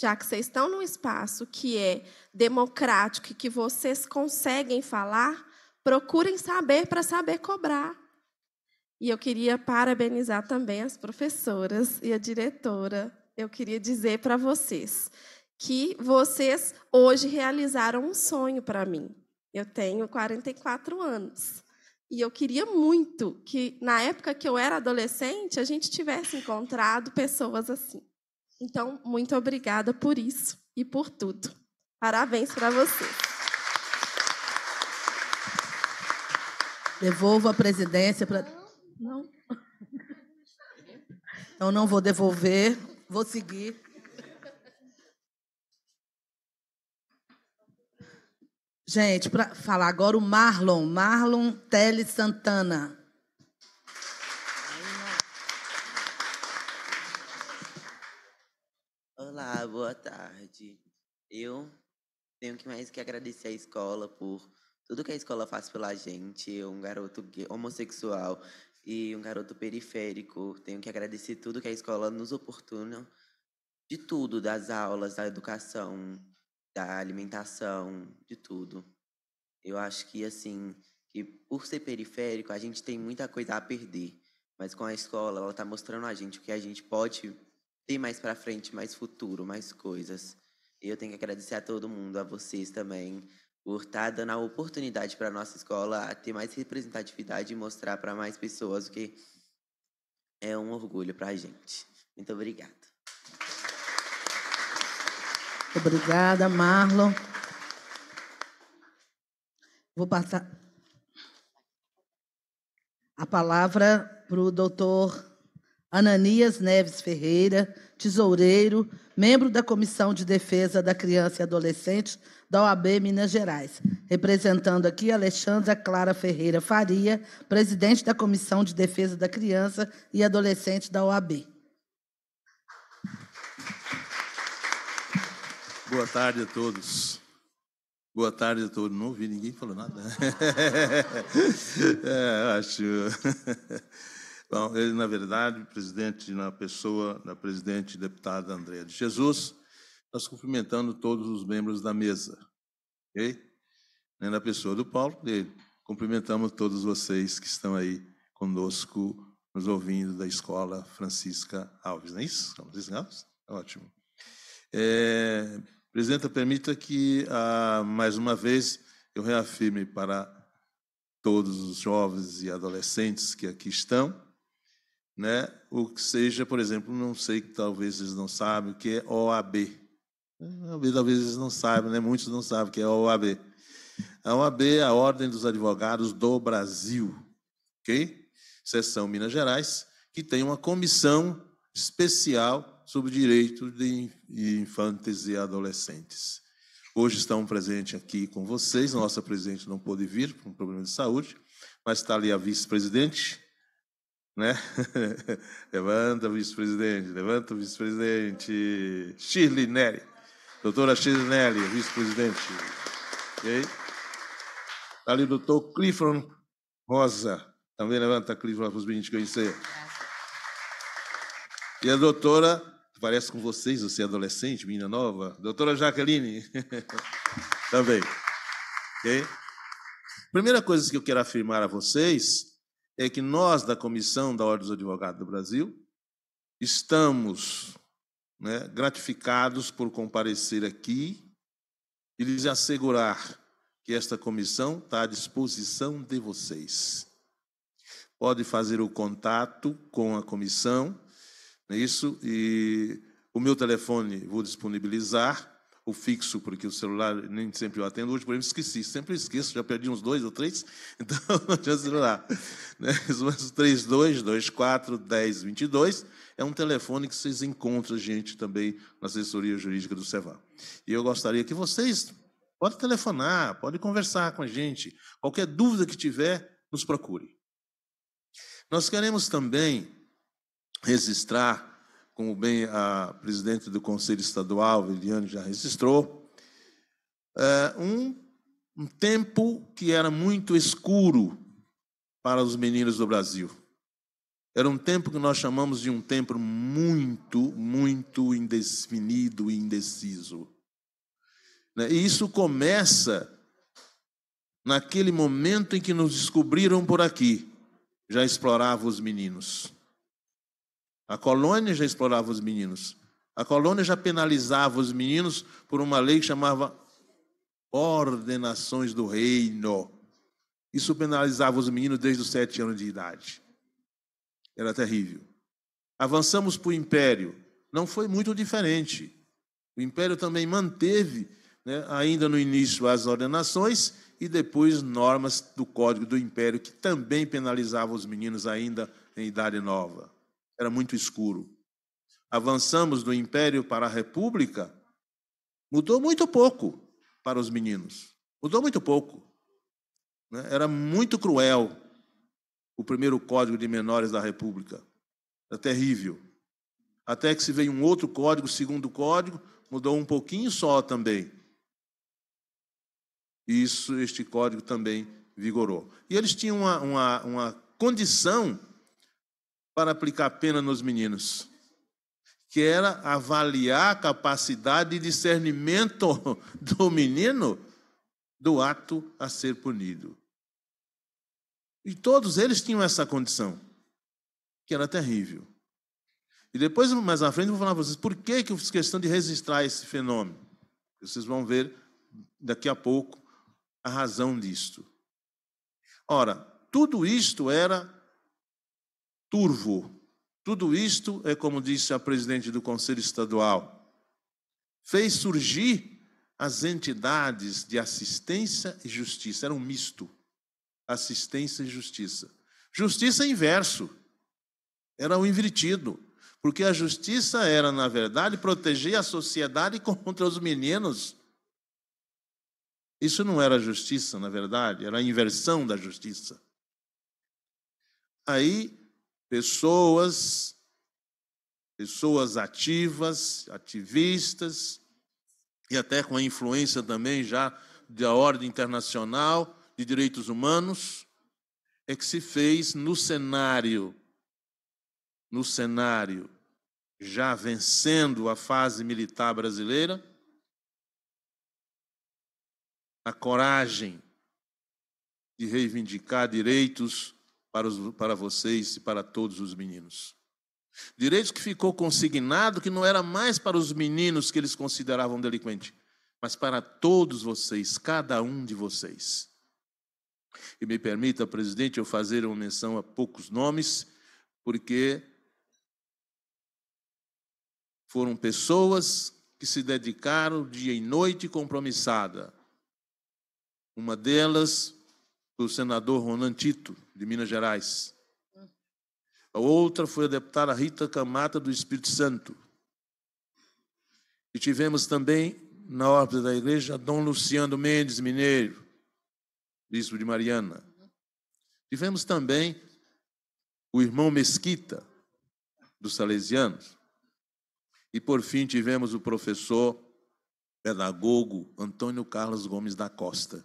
já que vocês estão num espaço que é democrático e que vocês conseguem falar, procurem saber para saber cobrar. E eu queria parabenizar também as professoras e a diretora. Eu queria dizer para vocês que vocês hoje realizaram um sonho para mim. Eu tenho 44 anos. E eu queria muito que, na época que eu era adolescente, a gente tivesse encontrado pessoas assim. Então, muito obrigada por isso e por tudo. Parabéns para vocês. Devolvo a presidência para. Não. Então, não vou devolver, vou seguir. Gente, para falar agora o Marlon, Marlon Teles Santana. Olá, boa tarde. Eu tenho que mais que agradecer à escola por tudo que a escola faz pela gente. Eu, um garoto homossexual e um garoto periférico, tenho que agradecer tudo que a escola nos oportuna, de tudo, das aulas, da educação, da alimentação, de tudo. Eu acho que, assim, que por ser periférico, a gente tem muita coisa a perder. Mas com a escola, ela está mostrando a gente o que a gente pode ter mais para frente, mais futuro, mais coisas. E eu tenho que agradecer a todo mundo, a vocês também, por estar tá dando a oportunidade para a nossa escola a ter mais representatividade e mostrar para mais pessoas o que é um orgulho para a gente. Muito obrigada. Obrigada, Marlon. Vou passar a palavra para o doutor Ananias Neves Ferreira, tesoureiro, membro da Comissão de Defesa da Criança e Adolescente da OAB Minas Gerais. Representando aqui Alexandra Clara Ferreira Faria, presidente da Comissão de Defesa da Criança e Adolescente da OAB. Boa tarde a todos. Boa tarde a todos. Não ouvi ninguém falou nada. é, acho. Bom, ele, na verdade, presidente, na pessoa da presidente deputada Andréa de Jesus, nós cumprimentando todos os membros da mesa. Ok? Na pessoa do Paulo, ele cumprimentamos todos vocês que estão aí conosco, nos ouvindo da escola Francisca Alves, não é isso? Francisca Alves? Ótimo. É, Presidenta, permita que, ah, mais uma vez, eu reafirme para todos os jovens e adolescentes que aqui estão, né, o que seja, por exemplo, não sei que talvez eles não saibam o que é OAB. É, talvez eles não saibam, né? muitos não sabem o que é OAB. A OAB é a Ordem dos Advogados do Brasil, ok? Seção Minas Gerais, que tem uma comissão especial sobre direito de infantes e adolescentes. Hoje estão presentes aqui com vocês, nossa presidente não pôde vir por um problema de saúde, mas está ali a vice-presidente, né? levanta, vice-presidente, levanta, vice-presidente. Shirley Nery, doutora Shirley Nery, vice-presidente. Está ali o doutor Clifton Rosa, também levanta, Clifton, para os meninos conhecer. E a doutora parece com vocês, você é adolescente, menina nova. Doutora Jaqueline, também. Tá okay? Primeira coisa que eu quero afirmar a vocês é que nós, da Comissão da Ordem dos Advogados do Brasil, estamos né, gratificados por comparecer aqui e lhes assegurar que esta comissão está à disposição de vocês. Pode fazer o contato com a comissão é isso? E o meu telefone vou disponibilizar, o fixo, porque o celular nem sempre eu atendo. Hoje, por exemplo, esqueci, sempre esqueço, já perdi uns dois ou três, então não tinha celular. Né? 3224 1022 é um telefone que vocês encontram, gente, também na assessoria jurídica do CEVAL. E eu gostaria que vocês podem telefonar, podem conversar com a gente. Qualquer dúvida que tiver, nos procure. Nós queremos também registrar, como bem a presidente do Conselho Estadual, Viviane, já registrou, é, um, um tempo que era muito escuro para os meninos do Brasil. Era um tempo que nós chamamos de um tempo muito, muito indefinido e indeciso. Né? E isso começa naquele momento em que nos descobriram por aqui. Já explorava os meninos. A colônia já explorava os meninos. A colônia já penalizava os meninos por uma lei que chamava Ordenações do Reino. Isso penalizava os meninos desde os sete anos de idade. Era terrível. Avançamos para o Império. Não foi muito diferente. O Império também manteve, né, ainda no início, as ordenações e depois normas do Código do Império, que também penalizava os meninos ainda em idade nova era muito escuro. Avançamos do império para a república, mudou muito pouco para os meninos. Mudou muito pouco. Né? Era muito cruel o primeiro código de menores da república. Era terrível. Até que se veio um outro código, segundo código, mudou um pouquinho só também. Isso, este código também vigorou. E eles tinham uma, uma, uma condição para aplicar pena nos meninos, que era avaliar a capacidade e discernimento do menino do ato a ser punido. E todos eles tinham essa condição, que era terrível. E depois, mais à frente, eu vou falar para vocês por que, que eu fiz questão de registrar esse fenômeno. Vocês vão ver daqui a pouco a razão disto. Ora, tudo isto era turvo. Tudo isto é como disse a presidente do Conselho Estadual, fez surgir as entidades de assistência e justiça, era um misto. Assistência e justiça. Justiça inverso. Era o invertido, porque a justiça era, na verdade, proteger a sociedade contra os meninos. Isso não era justiça, na verdade, era a inversão da justiça. Aí pessoas, pessoas ativas, ativistas, e até com a influência também já da ordem internacional de direitos humanos, é que se fez no cenário, no cenário já vencendo a fase militar brasileira, a coragem de reivindicar direitos para, os, para vocês e para todos os meninos. Direito que ficou consignado que não era mais para os meninos que eles consideravam delinquente, mas para todos vocês, cada um de vocês. E me permita, presidente, eu fazer uma menção a poucos nomes, porque foram pessoas que se dedicaram dia e noite compromissada. Uma delas, o senador Ronan Tito, de Minas Gerais. Hum. A outra foi a deputada Rita Camata, do Espírito Santo. E tivemos também, na órbita da igreja, Dom Luciano Mendes Mineiro, bispo de Mariana. Uhum. Tivemos também o irmão Mesquita, dos Salesianos. E, por fim, tivemos o professor pedagogo Antônio Carlos Gomes da Costa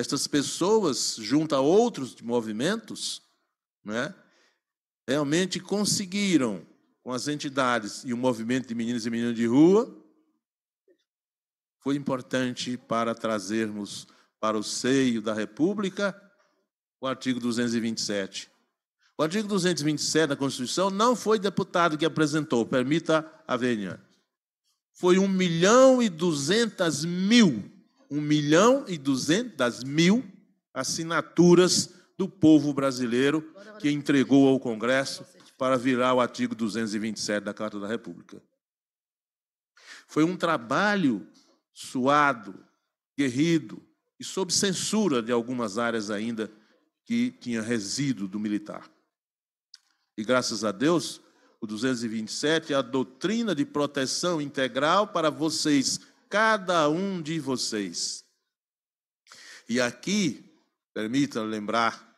estas pessoas, junto a outros movimentos, né, realmente conseguiram, com as entidades e o movimento de meninas e meninos de rua, foi importante para trazermos para o seio da República o artigo 227. O artigo 227 da Constituição não foi deputado que apresentou, permita a vênia. Foi 1 milhão e 200 mil 1 milhão e 200 mil assinaturas do povo brasileiro que entregou ao Congresso para virar o artigo 227 da Carta da República. Foi um trabalho suado, guerrido e sob censura de algumas áreas ainda que tinha resíduo do militar. E graças a Deus, o 227 é a doutrina de proteção integral para vocês cada um de vocês. E aqui, permita lembrar,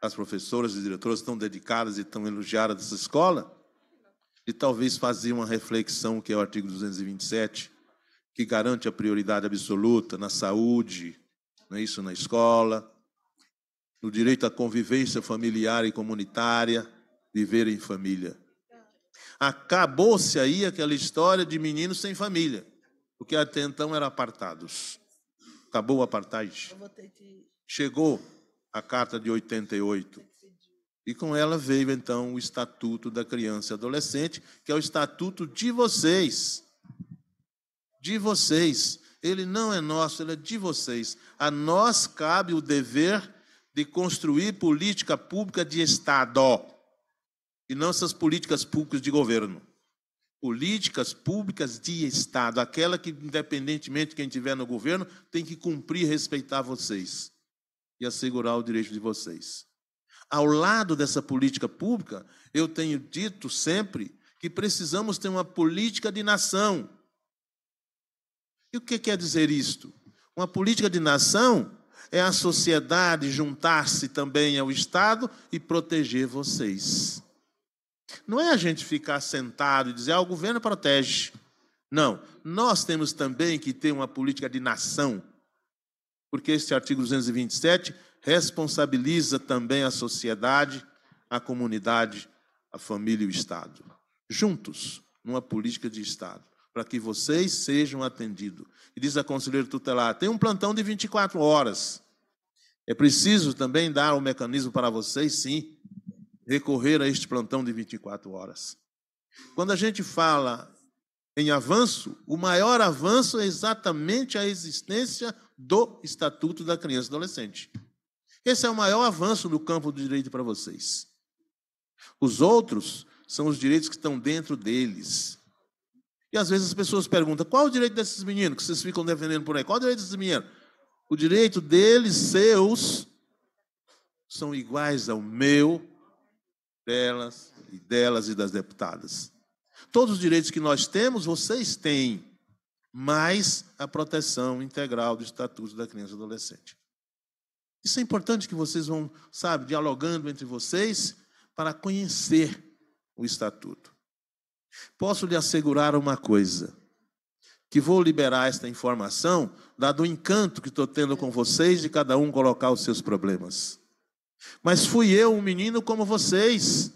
as professoras e diretoras tão dedicadas e tão elogiadas dessa escola, e talvez fazer uma reflexão, que é o artigo 227, que garante a prioridade absoluta na saúde, não é isso? Na escola, no direito à convivência familiar e comunitária, viver em família. Acabou-se aí aquela história de menino sem família. O que até então era apartados. Acabou o apartheid. Chegou a Carta de 88. E com ela veio então o Estatuto da Criança e Adolescente, que é o estatuto de vocês. De vocês. Ele não é nosso, ele é de vocês. A nós cabe o dever de construir política pública de Estado e não essas políticas públicas de governo políticas públicas de Estado, aquela que, independentemente de quem estiver no governo, tem que cumprir e respeitar vocês e assegurar o direito de vocês. Ao lado dessa política pública, eu tenho dito sempre que precisamos ter uma política de nação. E o que quer dizer isto? Uma política de nação é a sociedade juntar-se também ao Estado e proteger vocês. Não é a gente ficar sentado e dizer, ah, o governo protege. Não, nós temos também que ter uma política de nação, porque este artigo 227 responsabiliza também a sociedade, a comunidade, a família e o Estado. Juntos, numa política de Estado, para que vocês sejam atendidos. E diz a conselheira tutelar: tem um plantão de 24 horas. É preciso também dar um mecanismo para vocês, sim, recorrer a este plantão de 24 horas. Quando a gente fala em avanço, o maior avanço é exatamente a existência do Estatuto da Criança e Adolescente. Esse é o maior avanço no campo do direito para vocês. Os outros são os direitos que estão dentro deles. E às vezes as pessoas perguntam: qual o direito desses meninos que vocês ficam defendendo por aí? Qual o direito desses meninos? O direito deles, seus, são iguais ao meu delas e delas e das deputadas. Todos os direitos que nós temos, vocês têm, mais a proteção integral do Estatuto da Criança e Adolescente. Isso é importante que vocês vão, sabe, dialogando entre vocês para conhecer o Estatuto. Posso lhe assegurar uma coisa, que vou liberar esta informação, dado o encanto que estou tendo com vocês de cada um colocar os seus problemas. Mas fui eu, um menino como vocês,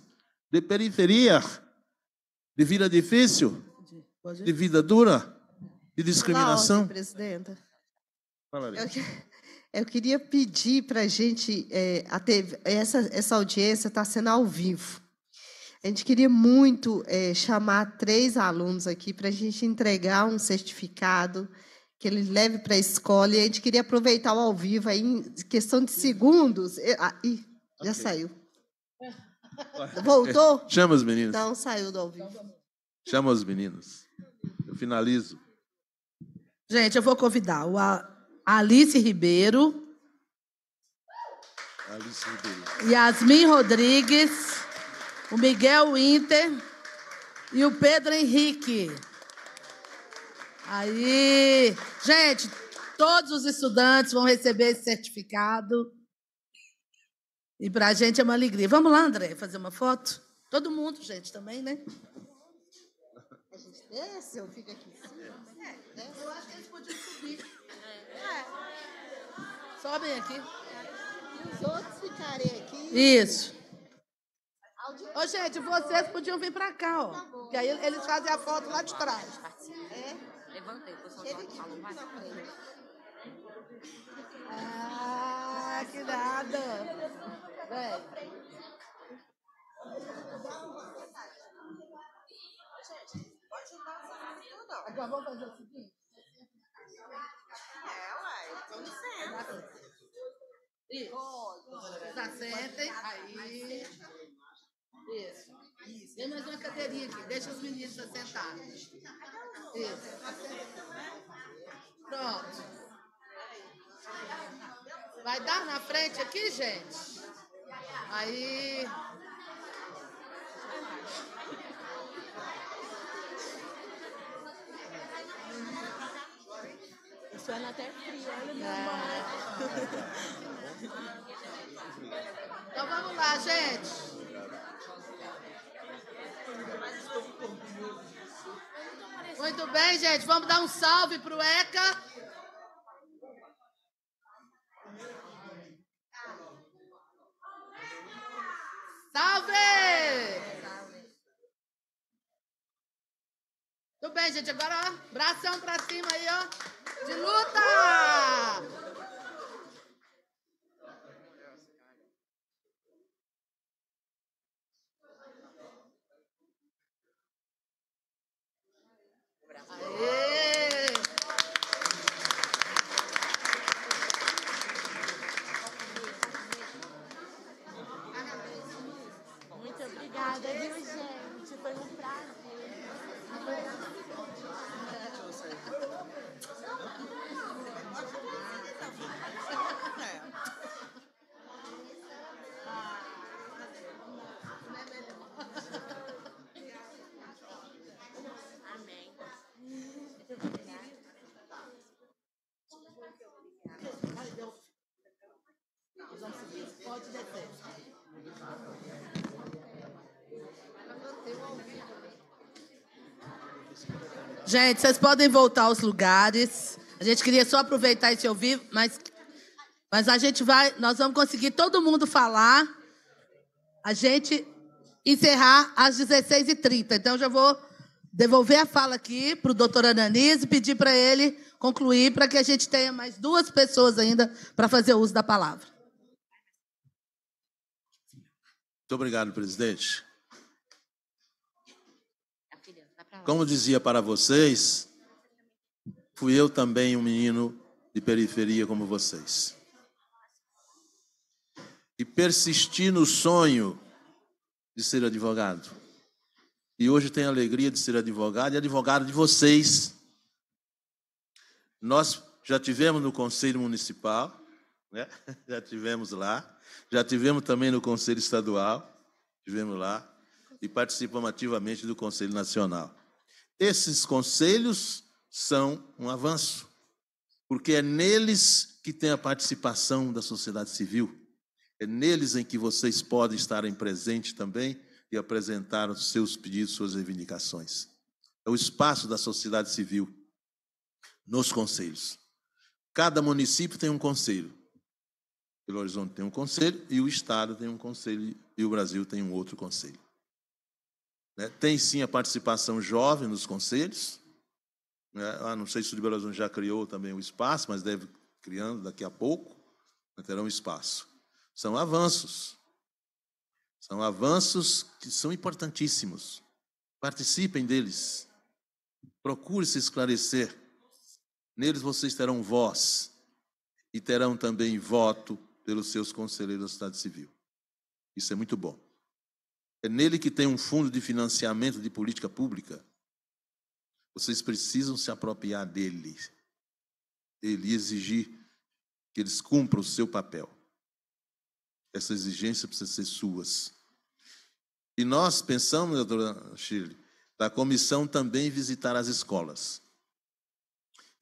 de periferia, de vida difícil, de vida dura, de discriminação. Laura, presidenta. Eu, eu, queria pedir para a gente, é, a essa, essa audiência está sendo ao vivo. A gente queria muito é, chamar três alunos aqui para a gente entregar um certificado que ele leve para a escola e a gente queria aproveitar o ao vivo aí em questão de segundos. Ah, ih, já saiu. Voltou? Chama os meninos. Não, saiu do ao vivo. Chama os meninos. Eu finalizo. Gente, eu vou convidar o Alice Ribeiro. Alice Ribeiro. Yasmin Rodrigues, o Miguel Winter e o Pedro Henrique. Aí, gente, todos os estudantes vão receber esse certificado. E para a gente é uma alegria. Vamos lá, André, fazer uma foto? Todo mundo, gente, também, né? A gente desce, eu fico aqui É, eu acho que eles podiam subir. É. Sobem aqui. Os outros ficarem aqui. Isso. Ô, gente, vocês podiam vir para cá, ó. Tá que aí eles fazem a foto lá de trás. É. Levantei, o pessoal Cheio de falou, vai. Ah, que nada! Vem. Agora vamos fazer o seguinte. É, uai, com tá licença. Isso. Vocês tá assentem. Aí. Isso. Isso. mais uma cadeirinha aqui. Deixa os meninos assentarem. Isso. Pronto. Vai dar na frente aqui, gente? Aí. Suena é até frio, olha é. Então vamos lá, gente. Muito bem, gente. Vamos dar um salve para o ECA. Salve! Muito bem, gente. Agora, ó, bração para cima aí, ó. De luta! Gente, vocês podem voltar aos lugares. A gente queria só aproveitar esse ao vivo, mas, mas a gente vai, nós vamos conseguir todo mundo falar. A gente encerrar às 16h30. Então, eu já vou devolver a fala aqui para o doutor Ananis e pedir para ele concluir para que a gente tenha mais duas pessoas ainda para fazer uso da palavra. Muito obrigado, presidente. Como dizia para vocês, fui eu também um menino de periferia como vocês. E persisti no sonho de ser advogado. E hoje tenho a alegria de ser advogado e advogado de vocês. Nós já tivemos no Conselho Municipal, né? já tivemos lá, já tivemos também no Conselho Estadual, tivemos lá, e participamos ativamente do Conselho Nacional. Esses conselhos são um avanço, porque é neles que tem a participação da sociedade civil. É neles em que vocês podem estar em presente também e apresentar os seus pedidos, suas reivindicações. É o espaço da sociedade civil nos conselhos. Cada município tem um conselho. Belo Horizonte tem um conselho e o estado tem um conselho e o Brasil tem um outro conselho. Né? Tem sim a participação jovem nos conselhos. Né? Ah, não sei se o de Belo Horizonte já criou também o espaço, mas deve criando daqui a pouco, né? terão espaço. São avanços. São avanços que são importantíssimos. Participem deles. Procure se esclarecer. Neles vocês terão voz e terão também voto pelos seus conselheiros da sociedade civil. Isso é muito bom. É nele que tem um fundo de financiamento de política pública. Vocês precisam se apropriar dele, ele exigir que eles cumpram o seu papel. Essa exigência precisa ser suas. E nós pensamos, doutora Shirley, da comissão também visitar as escolas.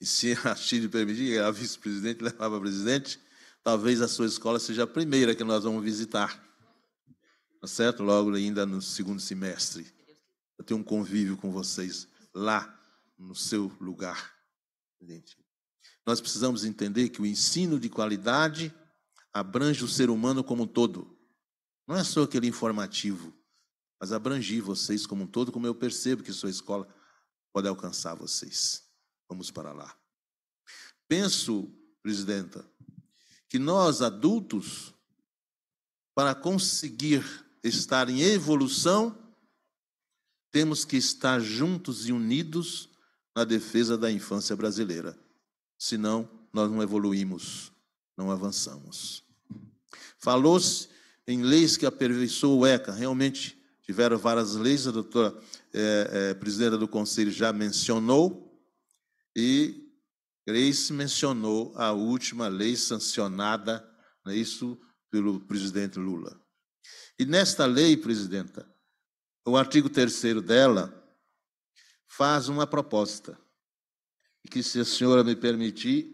E se a Chile permitir, a vice-presidente levava a presidente, talvez a sua escola seja a primeira que nós vamos visitar tá certo? Logo ainda no segundo semestre. Eu tenho um convívio com vocês lá no seu lugar. Nós precisamos entender que o ensino de qualidade abrange o ser humano como um todo. Não é só aquele informativo, mas abrange vocês como um todo, como eu percebo que sua escola pode alcançar vocês. Vamos para lá. Penso, presidenta, que nós adultos, para conseguir estar em evolução, temos que estar juntos e unidos na defesa da infância brasileira. Senão, nós não evoluímos, não avançamos. Falou-se em leis que aperfeiçoou o ECA. Realmente, tiveram várias leis, a doutora é, é, presidenta do conselho já mencionou, e Grace mencionou a última lei sancionada, né, isso pelo presidente Lula. E nesta lei, presidenta, o artigo 3 dela faz uma proposta. E que, se a senhora me permitir,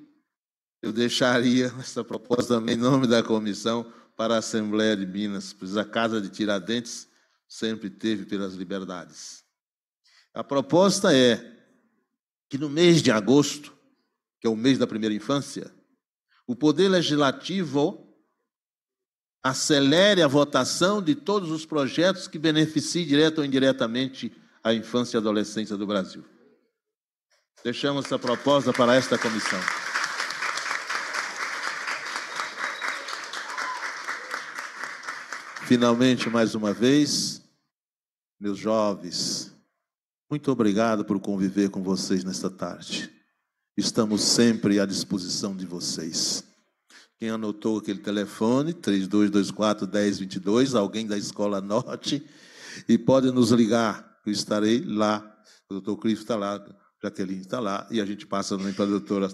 eu deixaria essa proposta em nome da comissão para a Assembleia de Minas, pois a Casa de Tiradentes sempre teve pelas liberdades. A proposta é que no mês de agosto, que é o mês da primeira infância, o Poder Legislativo acelere a votação de todos os projetos que beneficiem direta ou indiretamente a infância e a adolescência do Brasil. Deixamos essa proposta para esta comissão. Finalmente, mais uma vez, meus jovens, muito obrigado por conviver com vocês nesta tarde. Estamos sempre à disposição de vocês. Quem anotou aquele telefone, 3224 1022, alguém da Escola Norte, e pode nos ligar, eu estarei lá. O doutor Cliff está lá, Jaqueline está lá, e a gente passa também para a doutora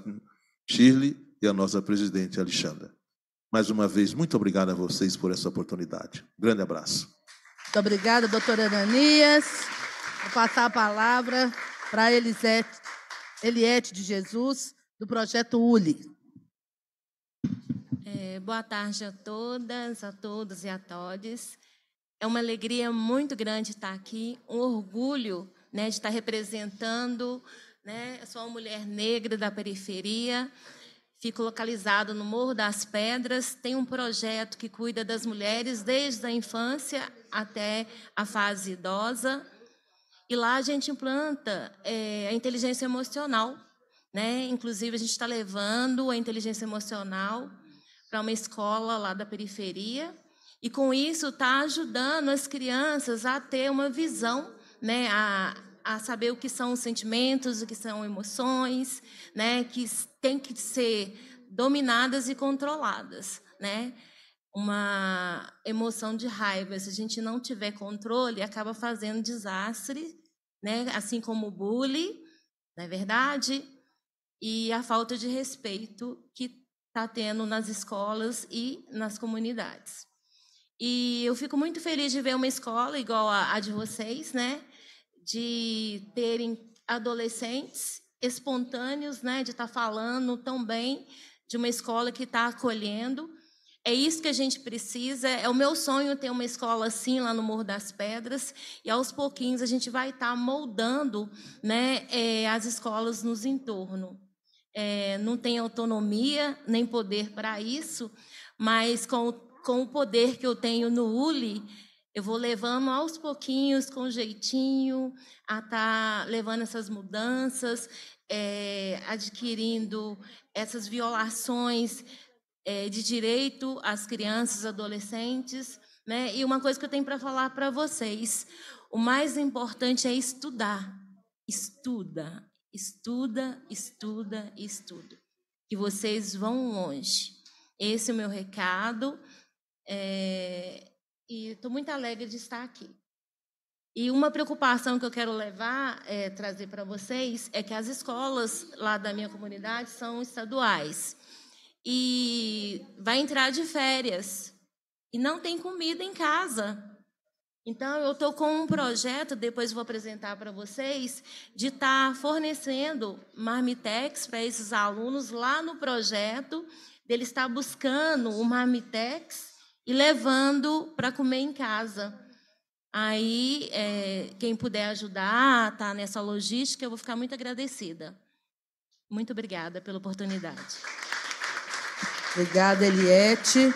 Shirley e a nossa presidente Alexandra. Mais uma vez, muito obrigado a vocês por essa oportunidade. Grande abraço. Muito obrigada, doutora Ananias. Vou passar a palavra para Elisete, Eliette de Jesus, do projeto ULI boa tarde a todas, a todos e a todes. É uma alegria muito grande estar aqui, um orgulho né, de estar representando. Né, sou uma mulher negra da periferia, fico localizado no Morro das Pedras. Tem um projeto que cuida das mulheres desde a infância até a fase idosa. E lá a gente implanta é, a inteligência emocional. Né? Inclusive, a gente está levando a inteligência emocional para uma escola lá da periferia. E com isso está ajudando as crianças a ter uma visão, né, a, a saber o que são os sentimentos, o que são emoções, né, que tem que ser dominadas e controladas, né? Uma emoção de raiva, se a gente não tiver controle, acaba fazendo desastre, né? Assim como o bullying, não é verdade? E a falta de respeito que está tendo nas escolas e nas comunidades. E eu fico muito feliz de ver uma escola igual a, a de vocês, né? De terem adolescentes espontâneos, né? De estar tá falando tão bem de uma escola que está acolhendo. É isso que a gente precisa. É o meu sonho ter uma escola assim lá no Morro das Pedras. E aos pouquinhos a gente vai estar tá moldando, né? É, as escolas nos entornos é, não tem autonomia nem poder para isso, mas com, com o poder que eu tenho no ULI, eu vou levando aos pouquinhos, com jeitinho, a estar tá levando essas mudanças, é, adquirindo essas violações é, de direito às crianças, adolescentes. Né? E uma coisa que eu tenho para falar para vocês: o mais importante é estudar. Estuda, Estuda, estuda, estuda. Que vocês vão longe. Esse é o meu recado. É... E estou muito alegre de estar aqui. E uma preocupação que eu quero levar, é, trazer para vocês, é que as escolas lá da minha comunidade são estaduais. E vai entrar de férias. E não tem comida em casa. Então, eu estou com um projeto, depois vou apresentar para vocês, de estar tá fornecendo marmitex para esses alunos lá no projeto, dele estar buscando o marmitex e levando para comer em casa. Aí, é, quem puder ajudar, tá nessa logística, eu vou ficar muito agradecida. Muito obrigada pela oportunidade. Obrigada, Eliette.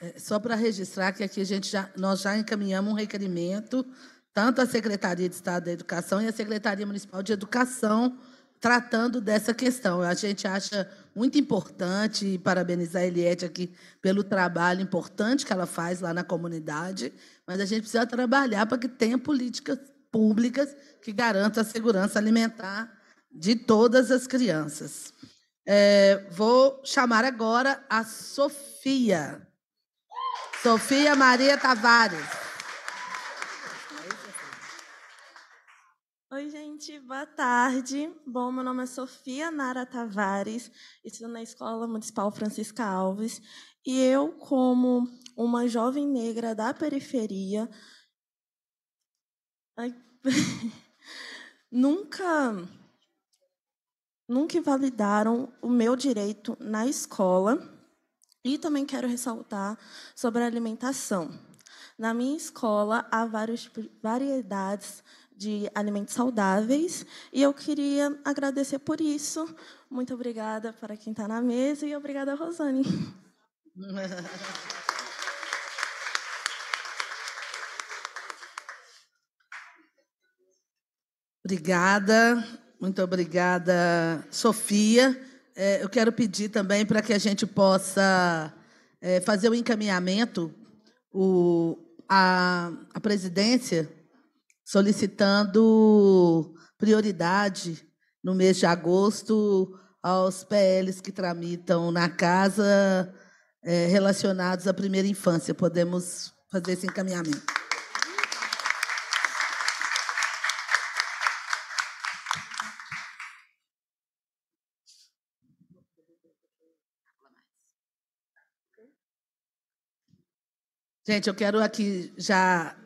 É, só para registrar que aqui a gente já, nós já encaminhamos um requerimento, tanto à Secretaria de Estado da Educação e à Secretaria Municipal de Educação, tratando dessa questão. A gente acha muito importante e parabenizar a Eliette aqui pelo trabalho importante que ela faz lá na comunidade, mas a gente precisa trabalhar para que tenha políticas públicas que garantam a segurança alimentar de todas as crianças. É, vou chamar agora a Sofia. Sofia Maria Tavares. Oi, gente, boa tarde. Bom, meu nome é Sofia Nara Tavares, estudo na Escola Municipal Francisca Alves. E eu, como uma jovem negra da periferia, nunca, nunca validaram o meu direito na escola. E também quero ressaltar sobre a alimentação. Na minha escola há várias tipo, variedades de alimentos saudáveis e eu queria agradecer por isso. Muito obrigada para quem está na mesa e obrigada, Rosane. Obrigada, muito obrigada, Sofia. É, eu quero pedir também para que a gente possa é, fazer o um encaminhamento, o, a, a presidência solicitando prioridade no mês de agosto aos PLs que tramitam na casa é, relacionados à primeira infância. Podemos fazer esse encaminhamento. Gente, eu quero aqui já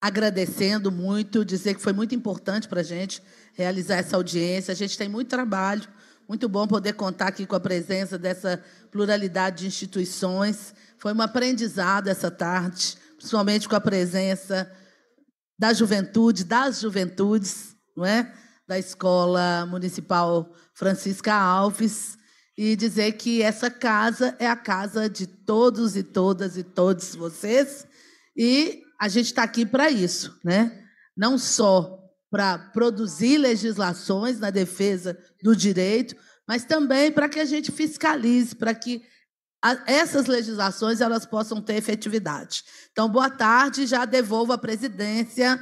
agradecendo muito, dizer que foi muito importante para a gente realizar essa audiência. A gente tem muito trabalho, muito bom poder contar aqui com a presença dessa pluralidade de instituições. Foi um aprendizado essa tarde, principalmente com a presença da juventude, das juventudes, não é? da Escola Municipal Francisca Alves, e dizer que essa casa é a casa de todos e todas e todos vocês. E a gente está aqui para isso, né? Não só para produzir legislações na defesa do direito, mas também para que a gente fiscalize, para que a, essas legislações elas possam ter efetividade. Então, boa tarde, já devolvo a presidência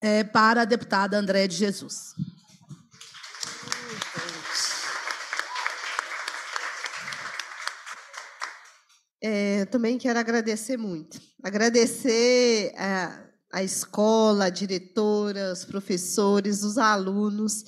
é, para a deputada Andréa de Jesus. É, também quero agradecer muito. Agradecer a, a escola, a diretora, os professores, os alunos,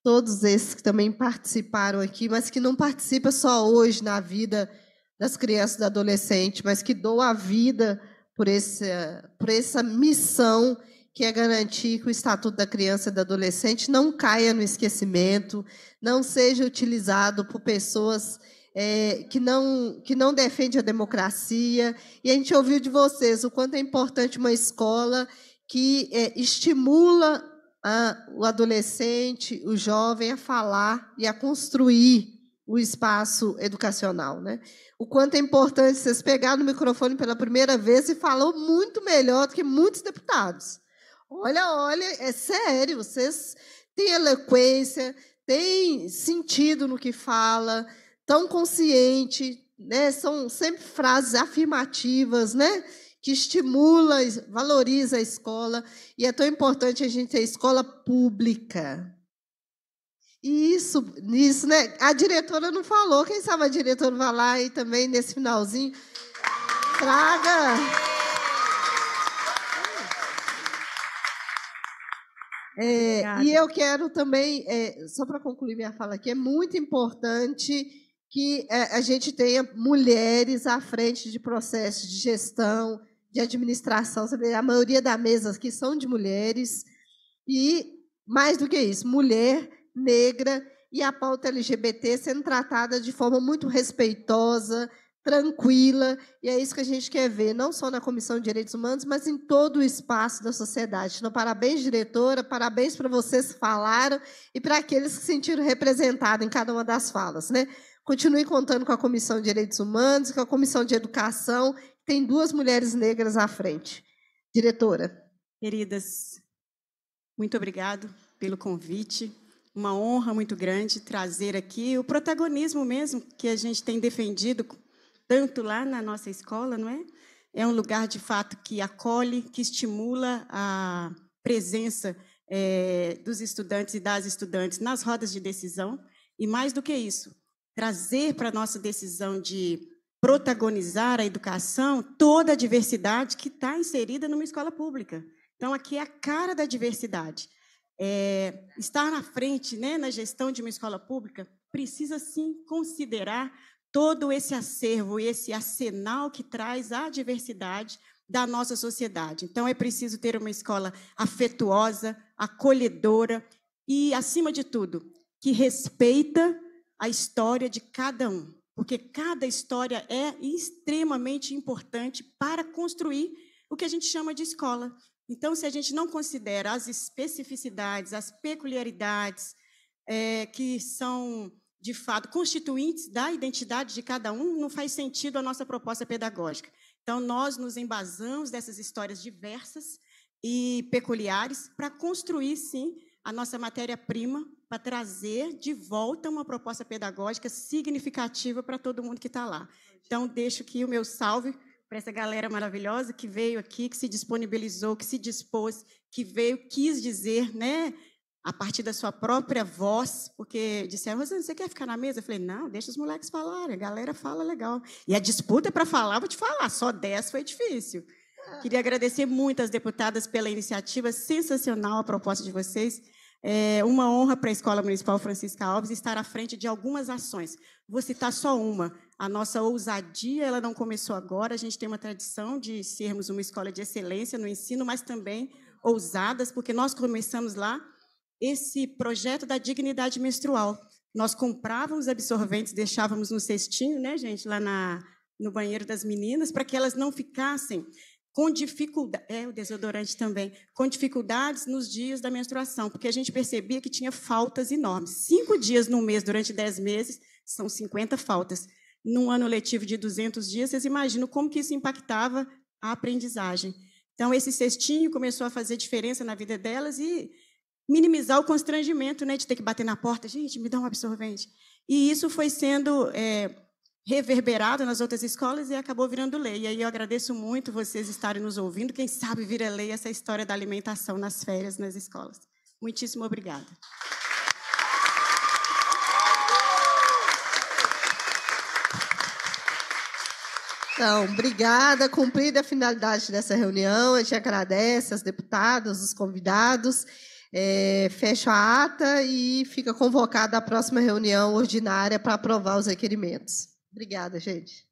todos esses que também participaram aqui, mas que não participa só hoje na vida das crianças e do adolescente, mas que doa a vida por essa, por essa missão que é garantir que o Estatuto da Criança e do Adolescente não caia no esquecimento, não seja utilizado por pessoas é, que, não, que não defende a democracia. E a gente ouviu de vocês o quanto é importante uma escola que é, estimula a, o adolescente, o jovem, a falar e a construir o espaço educacional. Né? O quanto é importante vocês pegar o microfone pela primeira vez e falou muito melhor do que muitos deputados. Olha, olha, é sério, vocês têm eloquência, têm sentido no que fala, tão consciente, né? São sempre frases afirmativas, né? Que estimula, valoriza a escola. E é tão importante a gente ter escola pública. E isso, nisso, né? A diretora não falou, quem sabe a diretora vai lá e também nesse finalzinho traga. É, e eu quero também, é, só para concluir minha fala aqui, é muito importante que é, a gente tenha mulheres à frente de processos de gestão, de administração. A maioria das mesas aqui são de mulheres. E, mais do que isso, mulher negra e a pauta LGBT sendo tratada de forma muito respeitosa, tranquila, e é isso que a gente quer ver, não só na Comissão de Direitos Humanos, mas em todo o espaço da sociedade. Então, parabéns, diretora, parabéns para vocês que falaram e para aqueles que se sentiram representados em cada uma das falas. Né? Continue contando com a Comissão de Direitos Humanos, com a Comissão de Educação, tem duas mulheres negras à frente. Diretora. Queridas, muito obrigado pelo convite. Uma honra muito grande trazer aqui o protagonismo mesmo que a gente tem defendido tanto lá na nossa escola, não é? É um lugar de fato que acolhe, que estimula a presença é, dos estudantes e das estudantes nas rodas de decisão. E mais do que isso, trazer para a nossa decisão de protagonizar a educação toda a diversidade que está inserida numa escola pública. Então, aqui é a cara da diversidade. É, estar na frente né, na gestão de uma escola pública precisa, sim, considerar todo esse acervo, esse arsenal que traz a diversidade da nossa sociedade. Então, é preciso ter uma escola afetuosa, acolhedora e, acima de tudo, que respeita a história de cada um, porque cada história é extremamente importante para construir o que a gente chama de escola. Então, se a gente não considera as especificidades, as peculiaridades é, que são, de fato, constituintes da identidade de cada um, não faz sentido a nossa proposta pedagógica. Então, nós nos embasamos dessas histórias diversas e peculiares para construir, sim, a nossa matéria-prima para trazer de volta uma proposta pedagógica significativa para todo mundo que está lá. Então, deixo aqui o meu salve para essa galera maravilhosa que veio aqui, que se disponibilizou, que se dispôs, que veio, quis dizer, né? A partir da sua própria voz, porque disseram, Rosana, você quer ficar na mesa? Eu falei, não, deixa os moleques falarem, a galera fala legal. E a disputa para falar, vou te falar, só 10 foi difícil. Queria agradecer muito às deputadas pela iniciativa, sensacional a proposta de vocês. É uma honra para a Escola Municipal Francisca Alves estar à frente de algumas ações. Vou citar só uma. A nossa ousadia ela não começou agora. A gente tem uma tradição de sermos uma escola de excelência no ensino, mas também ousadas, porque nós começamos lá esse projeto da dignidade menstrual. Nós comprávamos absorventes, deixávamos no cestinho, né, gente, lá na, no banheiro das meninas, para que elas não ficassem com dificuldade, é o desodorante também, com dificuldades nos dias da menstruação, porque a gente percebia que tinha faltas enormes. Cinco dias no mês, durante dez meses, são 50 faltas. Num ano letivo de 200 dias, vocês imaginam como que isso impactava a aprendizagem. Então, esse cestinho começou a fazer diferença na vida delas e minimizar o constrangimento né, de ter que bater na porta. Gente, me dá um absorvente. E isso foi sendo é, reverberado nas outras escolas e acabou virando lei. E aí eu agradeço muito vocês estarem nos ouvindo. Quem sabe vira lei essa história da alimentação nas férias, nas escolas. Muitíssimo obrigada. Então, obrigada. Cumprida a finalidade dessa reunião, a gente agradece às deputadas, os convidados. É, fecho a ata e fica convocada a próxima reunião ordinária para aprovar os requerimentos. Obrigada, gente.